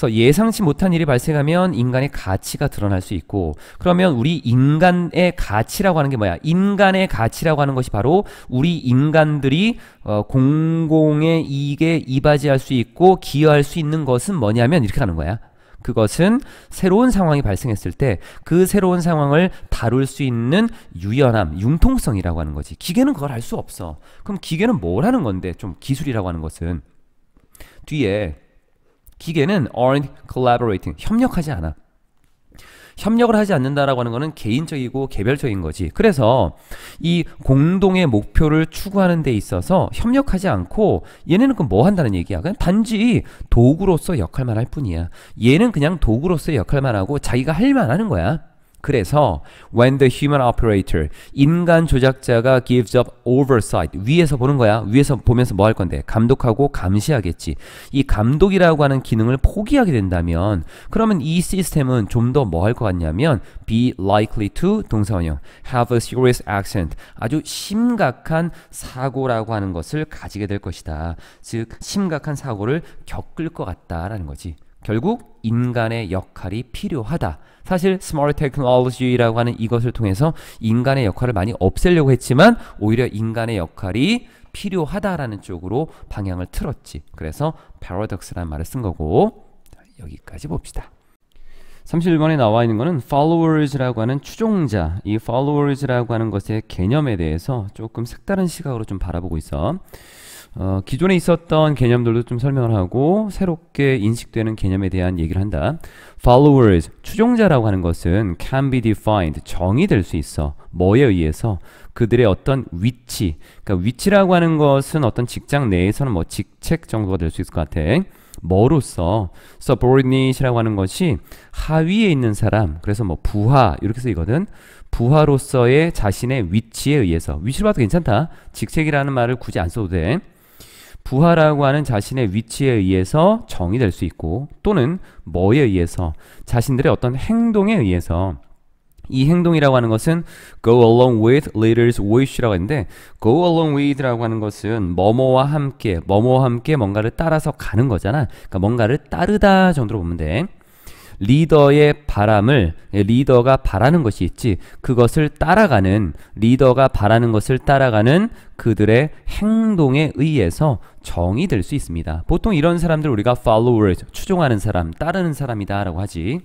그래서 예상치 못한 일이 발생하면 인간의 가치가 드러날 수 있고 그러면 우리 인간의 가치라고 하는 게 뭐야? 인간의 가치라고 하는 것이 바로 우리 인간들이 어, 공공의 이익에 이바지할 수 있고 기여할 수 있는 것은 뭐냐면 이렇게 하는 거야. 그것은 새로운 상황이 발생했을 때 그 새로운 상황을 다룰 수 있는 유연함, 융통성이라고 하는 거지. 기계는 그걸 알수 없어. 그럼 기계는 뭘 하는 건데? 좀 기술이라고 하는 것은 뒤에 기계는 aren't collaborating 협력하지 않아. 협력을 하지 않는다라고 하는 것은 개인적이고 개별적인 거지. 그래서 이 공동의 목표를 추구하는 데 있어서 협력하지 않고 얘네는 그럼 뭐 한다는 얘기야? 그냥 단지 도구로서 역할만 할 뿐이야. 얘는 그냥 도구로서 역할만 하고 자기가 할만 하는 거야. 그래서 when the human operator 인간 조작자가 gives up oversight 위에서 보는 거야 위에서 보면서 뭐 할 건데 감독하고 감시하겠지 이 감독이라고 하는 기능을 포기하게 된다면 그러면 이 시스템은 좀 더 뭐 할 것 같냐면 be likely to 동사원형 have a serious accent i d 아주 심각한 사고라고 하는 것을 가지게 될 것이다 즉 심각한 사고를 겪을 것 같다라는 거지 결국 인간의 역할이 필요하다. 사실 smart technology라고 하는 이것을 통해서 인간의 역할을 많이 없애려고 했지만 오히려 인간의 역할이 필요하다라는 쪽으로 방향을 틀었지. 그래서 paradox라는 말을 쓴 거고 여기까지 봅시다. 31번에 나와 있는 거는 followers라고 하는 추종자 이 followers라고 하는 것의 개념에 대해서 조금 색다른 시각으로 좀 바라보고 있어 어, 기존에 있었던 개념들도 좀 설명을 하고 새롭게 인식되는 개념에 대한 얘기를 한다. Followers, 추종자라고 하는 것은 can be defined, 정의될 수 있어. 뭐에 의해서? 그들의 어떤 위치. 그러니까 위치라고 하는 것은 어떤 직장 내에서는 뭐 직책 정도가 될 수 있을 것 같아. 뭐로서 subordinate이라고 하는 것이 하위에 있는 사람 그래서 뭐 부하 이렇게 쓰이거든 부하로서의 자신의 위치에 의해서 위치로 봐도 괜찮다 직책이라는 말을 굳이 안 써도 돼 부하라고 하는 자신의 위치에 의해서 정의될 수 있고 또는 뭐에 의해서 자신들의 어떤 행동에 의해서 이 행동이라고 하는 것은 go along with leaders wish라고 했는데 go along with라고 하는 것은 뭐뭐와 함께 뭐뭐와 함께 뭔가를 따라서 가는 거잖아. 그러니까 뭔가를 따르다 정도로 보면 돼. 리더의 바람을 예, 리더가 바라는 것이 있지 그것을 따라가는 리더가 바라는 것을 따라가는 그들의 행동에 의해서 정이 될 수 있습니다. 보통 이런 사람들 우리가 followers 추종하는 사람 따르는 사람이다라고 하지.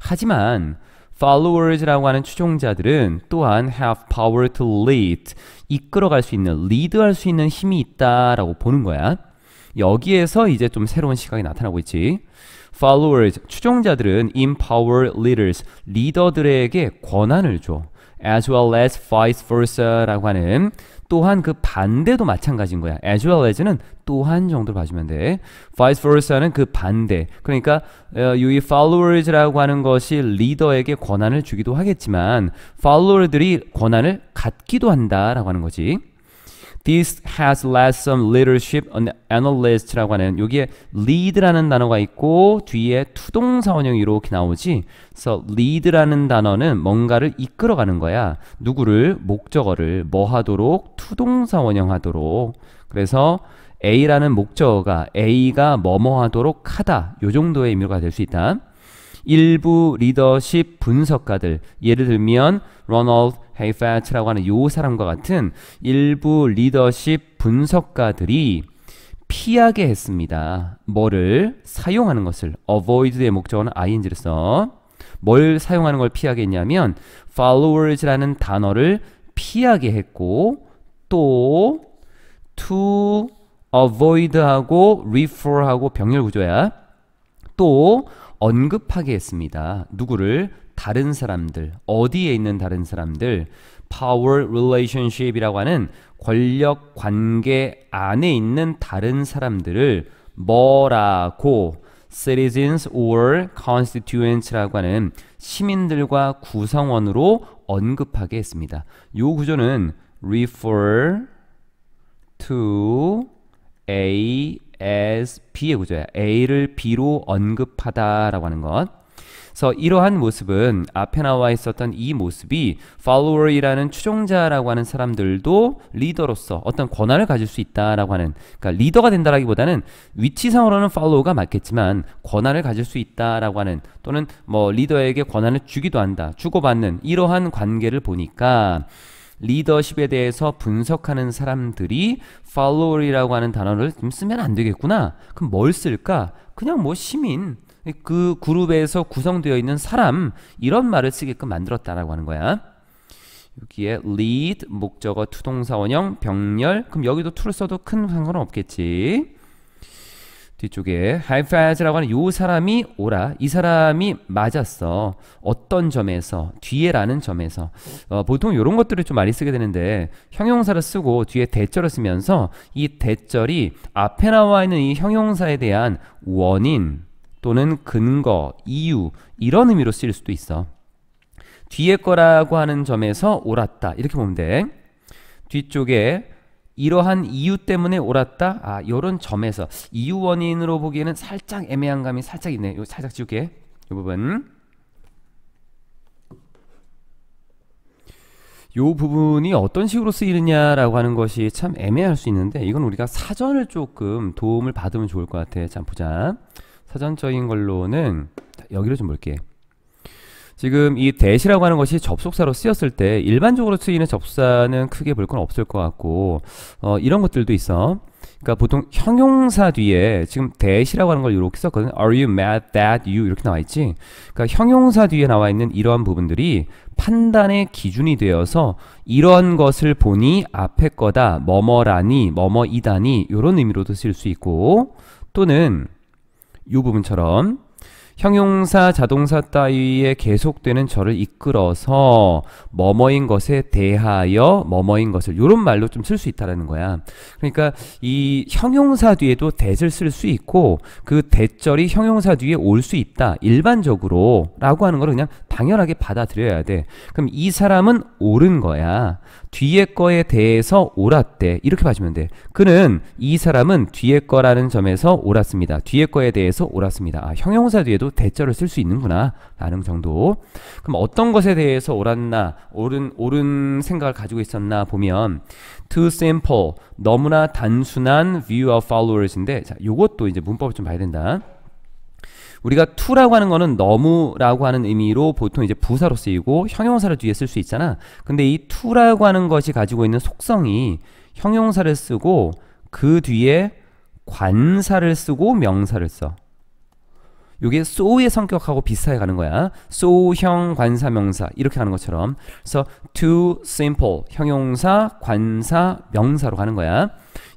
하지만 followers라고 하는 추종자들은 또한 have power to lead 이끌어갈 수 있는 리드할 수 있는 힘이 있다라고 보는 거야. 여기에서 이제 좀 새로운 시각이 나타나고 있지. followers 추종자들은 empower leaders 리더들에게 권한을 줘. as well as vice versa라고 하는 또한 그 반대도 마찬가지인 거야. as well as는 또한 정도로 봐주면 돼. vice versa는 그 반대. 그러니까 어, 이 followers라고 하는 것이 리더에게 권한을 주기도 하겠지만 follower들이 권한을 갖기도 한다라고 하는 거지. This has led some leadership analyst라고 하는 여기에 lead라는 단어가 있고 뒤에 투동사원형 이렇게 이 나오지. 그래서 lead라는 단어는 뭔가를 이끌어가는 거야. 누구를 목적어를 뭐 하도록 투동사원형 하도록. 그래서 A라는 목적어가 A가 뭐뭐 하도록 하다. 요 정도의 의미가 될 수 있다. 일부 리더십 분석가들 예를 들면 Ronald 헤이파츠라고 하는 요 사람과 같은 일부 리더십 분석가들이 피하게 했습니다. 뭐를 사용하는 것을 avoid의 목적어 ing를 써. 뭘 사용하는 걸 피하게 했냐면 followers라는 단어를 피하게 했고 또 to avoid하고 refer하고 병렬 구조야. 또 언급하게 했습니다. 누구를 다른 사람들, 어디에 있는 다른 사람들, power relationship이라고 하는 권력 관계 안에 있는 다른 사람들을 뭐라고 citizens or constituents라고 하는 시민들과 구성원으로 언급하게 했습니다. 이 구조는 refer to A as B의 구조야. A를 B로 언급하다라고 하는 것. 그래서 이러한 모습은 앞에 나와 있었던 이 모습이 follower이라는 추종자라고 하는 사람들도 리더로서 어떤 권한을 가질 수 있다라고 하는 그러니까 리더가 된다라기보다는 위치상으로는 follow가 맞겠지만 권한을 가질 수 있다라고 하는 또는 뭐 리더에게 권한을 주기도 한다 주고받는 이러한 관계를 보니까 리더십에 대해서 분석하는 사람들이 follower이라고 하는 단어를 좀 쓰면 안 되겠구나 그럼 뭘 쓸까? 그냥 뭐 시민 그 그룹에서 구성되어 있는 사람 이런 말을 쓰게끔 만들었다라고 하는 거야. 여기에 lead 목적어 투동사 원형 병렬 그럼 여기도 to를 써도 큰 상관은 없겠지. 뒤쪽에 하이파이즈라고 하는 요 사람이 오라 이 사람이 맞았어 어떤 점에서 뒤에라는 점에서 어, 보통 이런 것들을 좀 많이 쓰게 되는데 형용사를 쓰고 뒤에 대절을 쓰면서 이 대절이 앞에 나와 있는 이 형용사에 대한 원인 또는 근거, 이유 이런 의미로 쓰일 수도 있어. 뒤에 거라고 하는 점에서 옳았다 이렇게 보면 돼. 뒤쪽에 이러한 이유 때문에 옳았다. 아, 요런 점에서 이유 원인으로 보기에는 살짝 애매한 감이 살짝 있네. 요 살짝 지울게. 요 부분. 요 부분이 어떤 식으로 쓰이느냐라고 하는 것이 참 애매할 수 있는데 이건 우리가 사전을 조금 도움을 받으면 좋을 것 같아. 자, 보자. 사전적인 걸로는 여기를 좀 볼게. 지금 이 대시라고 하는 것이 접속사로 쓰였을 때 일반적으로 쓰이는 접사는 크게 볼 건 없을 것 같고 어, 이런 것들도 있어. 그러니까 보통 형용사 뒤에 지금 대시라고 하는 걸 이렇게 썼거든. Are you mad that you 이렇게 나와 있지. 그러니까 형용사 뒤에 나와 있는 이러한 부분들이 판단의 기준이 되어서 이런 것을 보니 앞에 거다 뭐뭐라니 뭐뭐이다니 이런 의미로도 쓸 수 있고 또는 이 부분처럼 형용사, 자동사 따위에 계속되는 절을 이끌어서 뭐뭐인 것에 대하여 뭐뭐인 것을 이런 말로 좀 쓸 수 있다라는 거야. 그러니까 이 형용사 뒤에도 대를 쓸 수 있고 그 대절이 형용사 뒤에 올 수 있다. 일반적으로라고 하는 걸 그냥 당연하게 받아들여야 돼. 그럼 이 사람은 옳은 거야. 뒤에 거에 대해서 옳았대. 이렇게 봐주면 돼. 그는 이 사람은 뒤에 거라는 점에서 옳았습니다. 뒤에 거에 대해서 옳았습니다. 아, 형용사 뒤에도 대절를쓸 수 있는구나. 라는 정도. 그럼 어떤 것에 대해서 옳았나, 옳은, 옳은 생각을 가지고 있었나 보면, too simple, 너무나 단순한 view of followers인데, 자, 요것도 이제 문법을 좀 봐야 된다. 우리가 to라고 하는 거는 너무라고 하는 의미로 보통 이제 부사로 쓰이고 형용사를 뒤에 쓸 수 있잖아. 근데 이 to라고 하는 것이 가지고 있는 속성이 형용사를 쓰고 그 뒤에 관사를 쓰고 명사를 써. 요게 so의 성격하고 비슷하게 가는 거야. so형 관사 명사 이렇게 가는 것처럼. 그래서 too simple 형용사 관사 명사로 가는 거야.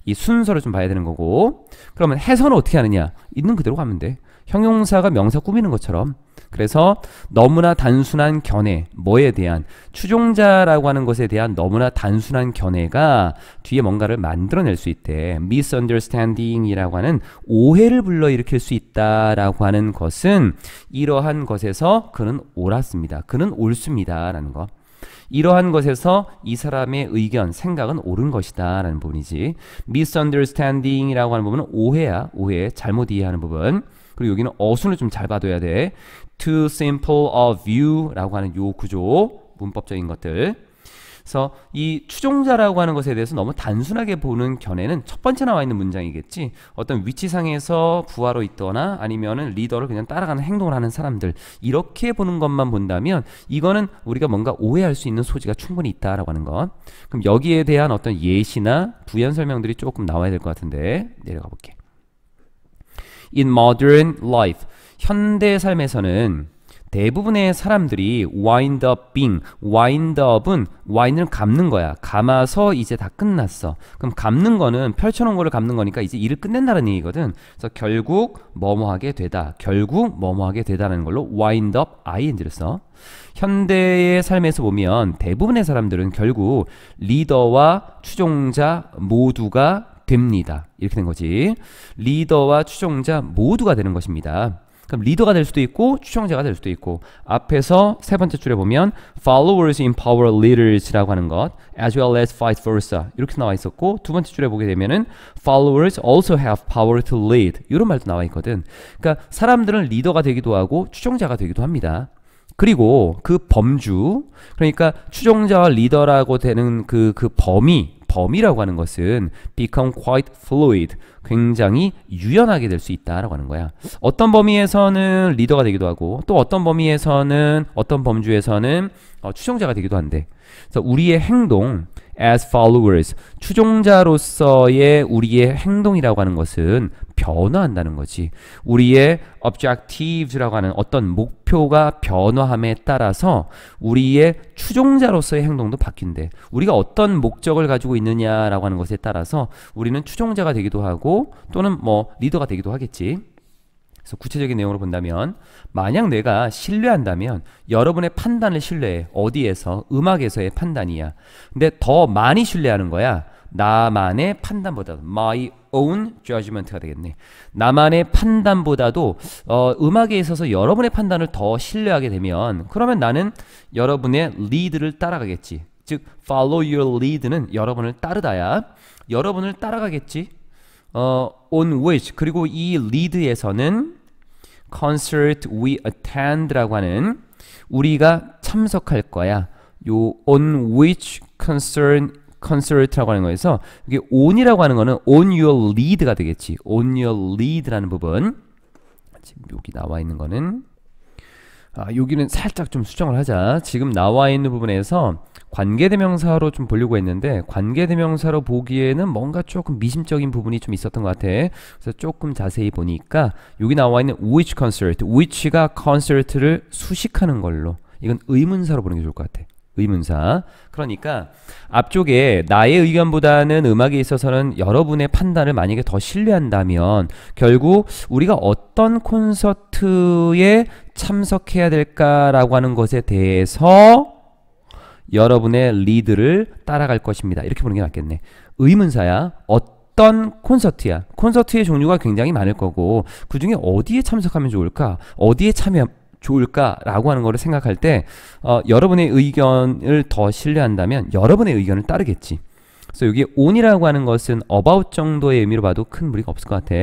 이 순서를 좀 봐야 되는 거고. 그러면 해설은 어떻게 하느냐? 있는 그대로 가면 돼. 형용사가 명사 꾸미는 것처럼 그래서 너무나 단순한 견해, 뭐에 대한 추종자라고 하는 것에 대한 너무나 단순한 견해가 뒤에 뭔가를 만들어낼 수 있대. misunderstanding이라고 하는 오해를 불러일으킬 수 있다라고 하는 것은 이러한 것에서 그는 옳았습니다. 그는 옳습니다라는 것. 이러한 것에서 이 사람의 의견, 생각은 옳은 것이다 라는 부분이지 misunderstanding이라고 하는 부분은 오해야 오해, 잘못 이해하는 부분 그리고 여기는 어순을 좀 잘 봐둬야 돼. Too simple a view라고 하는 요 구조, 문법적인 것들. 그래서 이 추종자라고 하는 것에 대해서 너무 단순하게 보는 견해는 첫 번째 나와 있는 문장이겠지. 어떤 위치상에서 부하로 있거나 아니면은 리더를 그냥 따라가는 행동을 하는 사람들 이렇게 보는 것만 본다면 이거는 우리가 뭔가 오해할 수 있는 소지가 충분히 있다라고 하는 것. 그럼 여기에 대한 어떤 예시나 부연 설명들이 조금 나와야 될 것 같은데 내려가 볼게. In modern life, 현대 삶에서는 대부분의 사람들이 wind up being, wind up은 wine을 감는 거야. 감아서 이제 다 끝났어. 그럼 감는 거는 펼쳐놓은 거를 감는 거니까 이제 일을 끝낸다는 얘기거든. 그래서 결국 뭐뭐하게 되다. 결국 뭐뭐하게 되다라는 걸로 wind up ing를 써. 현대의 삶에서 보면 대부분의 사람들은 결국 리더와 추종자 모두가 됩니다. 이렇게 된 거지. 리더와 추종자 모두가 되는 것입니다. 그럼 리더가 될 수도 있고 추종자가 될 수도 있고 앞에서 세 번째 줄에 보면 followers empower leaders라고 하는 것 as well as vice versa 이렇게 나와 있었고 두 번째 줄에 보게 되면은 followers also have power to lead 이런 말도 나와 있거든 그러니까 사람들은 리더가 되기도 하고 추종자가 되기도 합니다 그리고 그 범주 그러니까 추종자와 리더라고 되는 그그 그 범위 범위라고 하는 것은 become quite fluid, 굉장히 유연하게 될 수 있다라고 하는 거야. 어떤 범위에서는 리더가 되기도 하고 또 어떤 범위에서는 어떤 범주에서는 어, 추종자가 되기도 한데 그래서 우리의 행동, as followers 추종자로서의 우리의 행동이라고 하는 것은 변화한다는 거지. 우리의 objectives라고 하는 어떤 목표가 변화함에 따라서 우리의 추종자로서의 행동도 바뀐대. 우리가 어떤 목적을 가지고 있느냐라고 하는 것에 따라서 우리는 추종자가 되기도 하고 또는 뭐 리더가 되기도 하겠지. 그래서 구체적인 내용으로 본다면 만약 내가 신뢰한다면 여러분의 판단을 신뢰해. 어디에서? 음악에서의 판단이야. 근데 더 많이 신뢰하는 거야. 나만의 판단보다 my own judgment가 되겠네. 나만의 판단보다도 어, 음악에 있어서 여러분의 판단을 더 신뢰하게 되면 그러면 나는 여러분의 리드를 따라가겠지. 즉 follow your lead는 여러분을 따르다야. 여러분을 따라가겠지. 어, on which 그리고 이 리드에서는 concert we attend라고 하는 우리가 참석할 거야. 요 on which concert concert라고 하는 거에서 이게 on이라고 하는 거는 on your lead가 되겠지. on your lead라는 부분. 지금 여기 나와 있는 거는 아, 여기는 살짝 좀 수정을 하자. 지금 나와 있는 부분에서 관계대명사로 좀 보려고 했는데 관계대명사로 보기에는 뭔가 조금 미심적인 부분이 좀 있었던 것 같아. 그래서 조금 자세히 보니까 여기 나와 있는 which concert, which가 concert를 수식하는 걸로 이건 의문사로 보는 게 좋을 것 같아. 의문사. 그러니까 앞쪽에 나의 의견보다는 음악에 있어서는 여러분의 판단을 만약에 더 신뢰한다면 결국 우리가 어떤 콘서트에 참석해야 될까라고 하는 것에 대해서 여러분의 리드를 따라갈 것입니다. 이렇게 보는 게 낫겠네. 의문사야. 어떤 콘서트야. 콘서트의 종류가 굉장히 많을 거고 그 중에 어디에 참석하면 좋을까? 어디에 참여 좋을까라고 하는 거를 생각할 때 어, 여러분의 의견을 더 신뢰한다면 여러분의 의견을 따르겠지. 그래서 여기 on이라고 하는 것은 about 정도의 의미로 봐도 큰 무리가 없을 것 같아.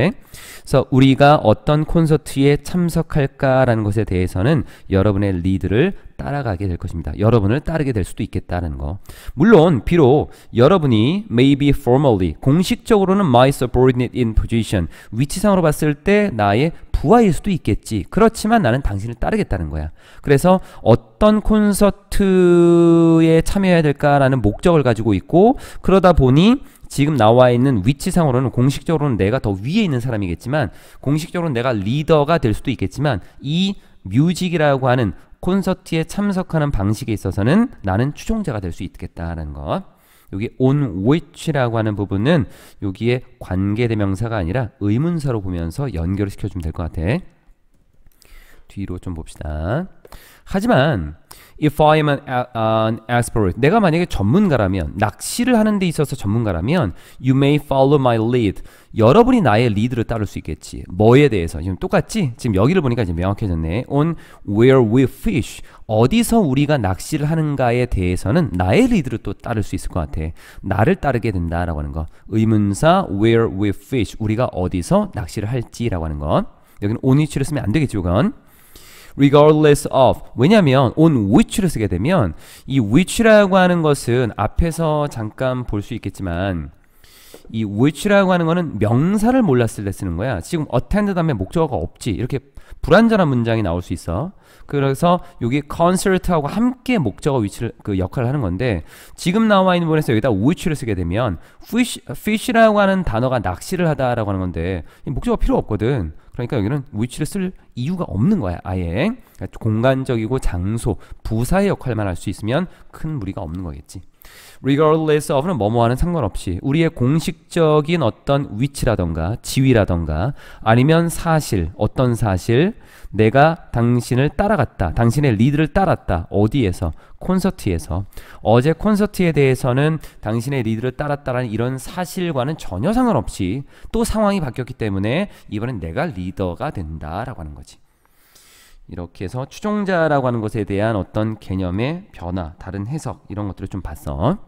그래서 우리가 어떤 콘서트에 참석할까라는 것에 대해서는 여러분의 리드를 따라가게 될 것입니다. 여러분을 따르게 될 수도 있겠다는 거. 물론 비록 여러분이 maybe formally 공식적으로는 my subordinate in position 위치상으로 봤을 때 나의 부하일 수도 있겠지. 그렇지만 나는 당신을 따르겠다는 거야. 그래서 어떤 콘서트에 참여해야 될까라는 목적을 가지고 있고 그러다 보니 지금 나와 있는 위치상으로는 공식적으로는 내가 더 위에 있는 사람이겠지만 공식적으로는 내가 리더가 될 수도 있겠지만 이 뮤직이라고 하는 콘서트에 참석하는 방식에 있어서는 나는 추종자가 될 수 있겠다라는 것. 여기 on which라고 하는 부분은 여기에 관계대명사가 아니라 의문사로 보면서 연결을 시켜주면 될 것 같아. 뒤로 좀 봅시다. 하지만 If I am an, an expert. 내가 만약에 전문가라면, 낚시를 하는 데 있어서 전문가라면, you may follow my lead. 여러분이 나의 리드를 따를 수 있겠지. 뭐에 대해서? 지금 똑같지? 지금 여기를 보니까 이제 명확해졌네. on where we fish. 어디서 우리가 낚시를 하는가에 대해서는 나의 리드를 또 따를 수 있을 것 같아. 나를 따르게 된다라고 하는 거. 의문사 where we fish. 우리가 어디서 낚시를 할지라고 하는 거. 여기는 on which를 쓰면 안 되겠죠, 그건 regardless of 왜냐하면 on which를 쓰게 되면 이 which라고 하는 것은 앞에서 잠깐 볼 수 있겠지만 이 which라고 하는 거는 명사를 몰랐을 때 쓰는 거야. 지금 attend 다음에 목적어가 없지. 이렇게 불완전한 문장이 나올 수 있어. 그래서 여기 concert하고 함께 목적어 위치를 그 역할을 하는 건데 지금 나와 있는 부분에서 여기다 which를 쓰게 되면 fish, fish라고 하는 단어가 낚시를 하다라고 하는 건데 목적어 필요 없거든. 그러니까 여기는 위치를 쓸 이유가 없는 거야 아예 그러니까 공간적이고 장소 부사의 역할만 할 수 있으면 큰 무리가 없는 거겠지 regardless of는 뭐뭐하는 상관없이 우리의 공식적인 어떤 위치라던가 지위라던가 아니면 사실 어떤 사실 내가 당신을 따라갔다 당신의 리드를 따랐다 어디에서 콘서트에서 어제 콘서트에 대해서는 당신의 리드를 따랐다라는 이런 사실과는 전혀 상관없이 또 상황이 바뀌었기 때문에 이번엔 내가 리더가 된다라고 하는 거지 이렇게 해서 추종자라고 하는 것에 대한 어떤 개념의 변화, 다른 해석 이런 것들을 좀 봤어.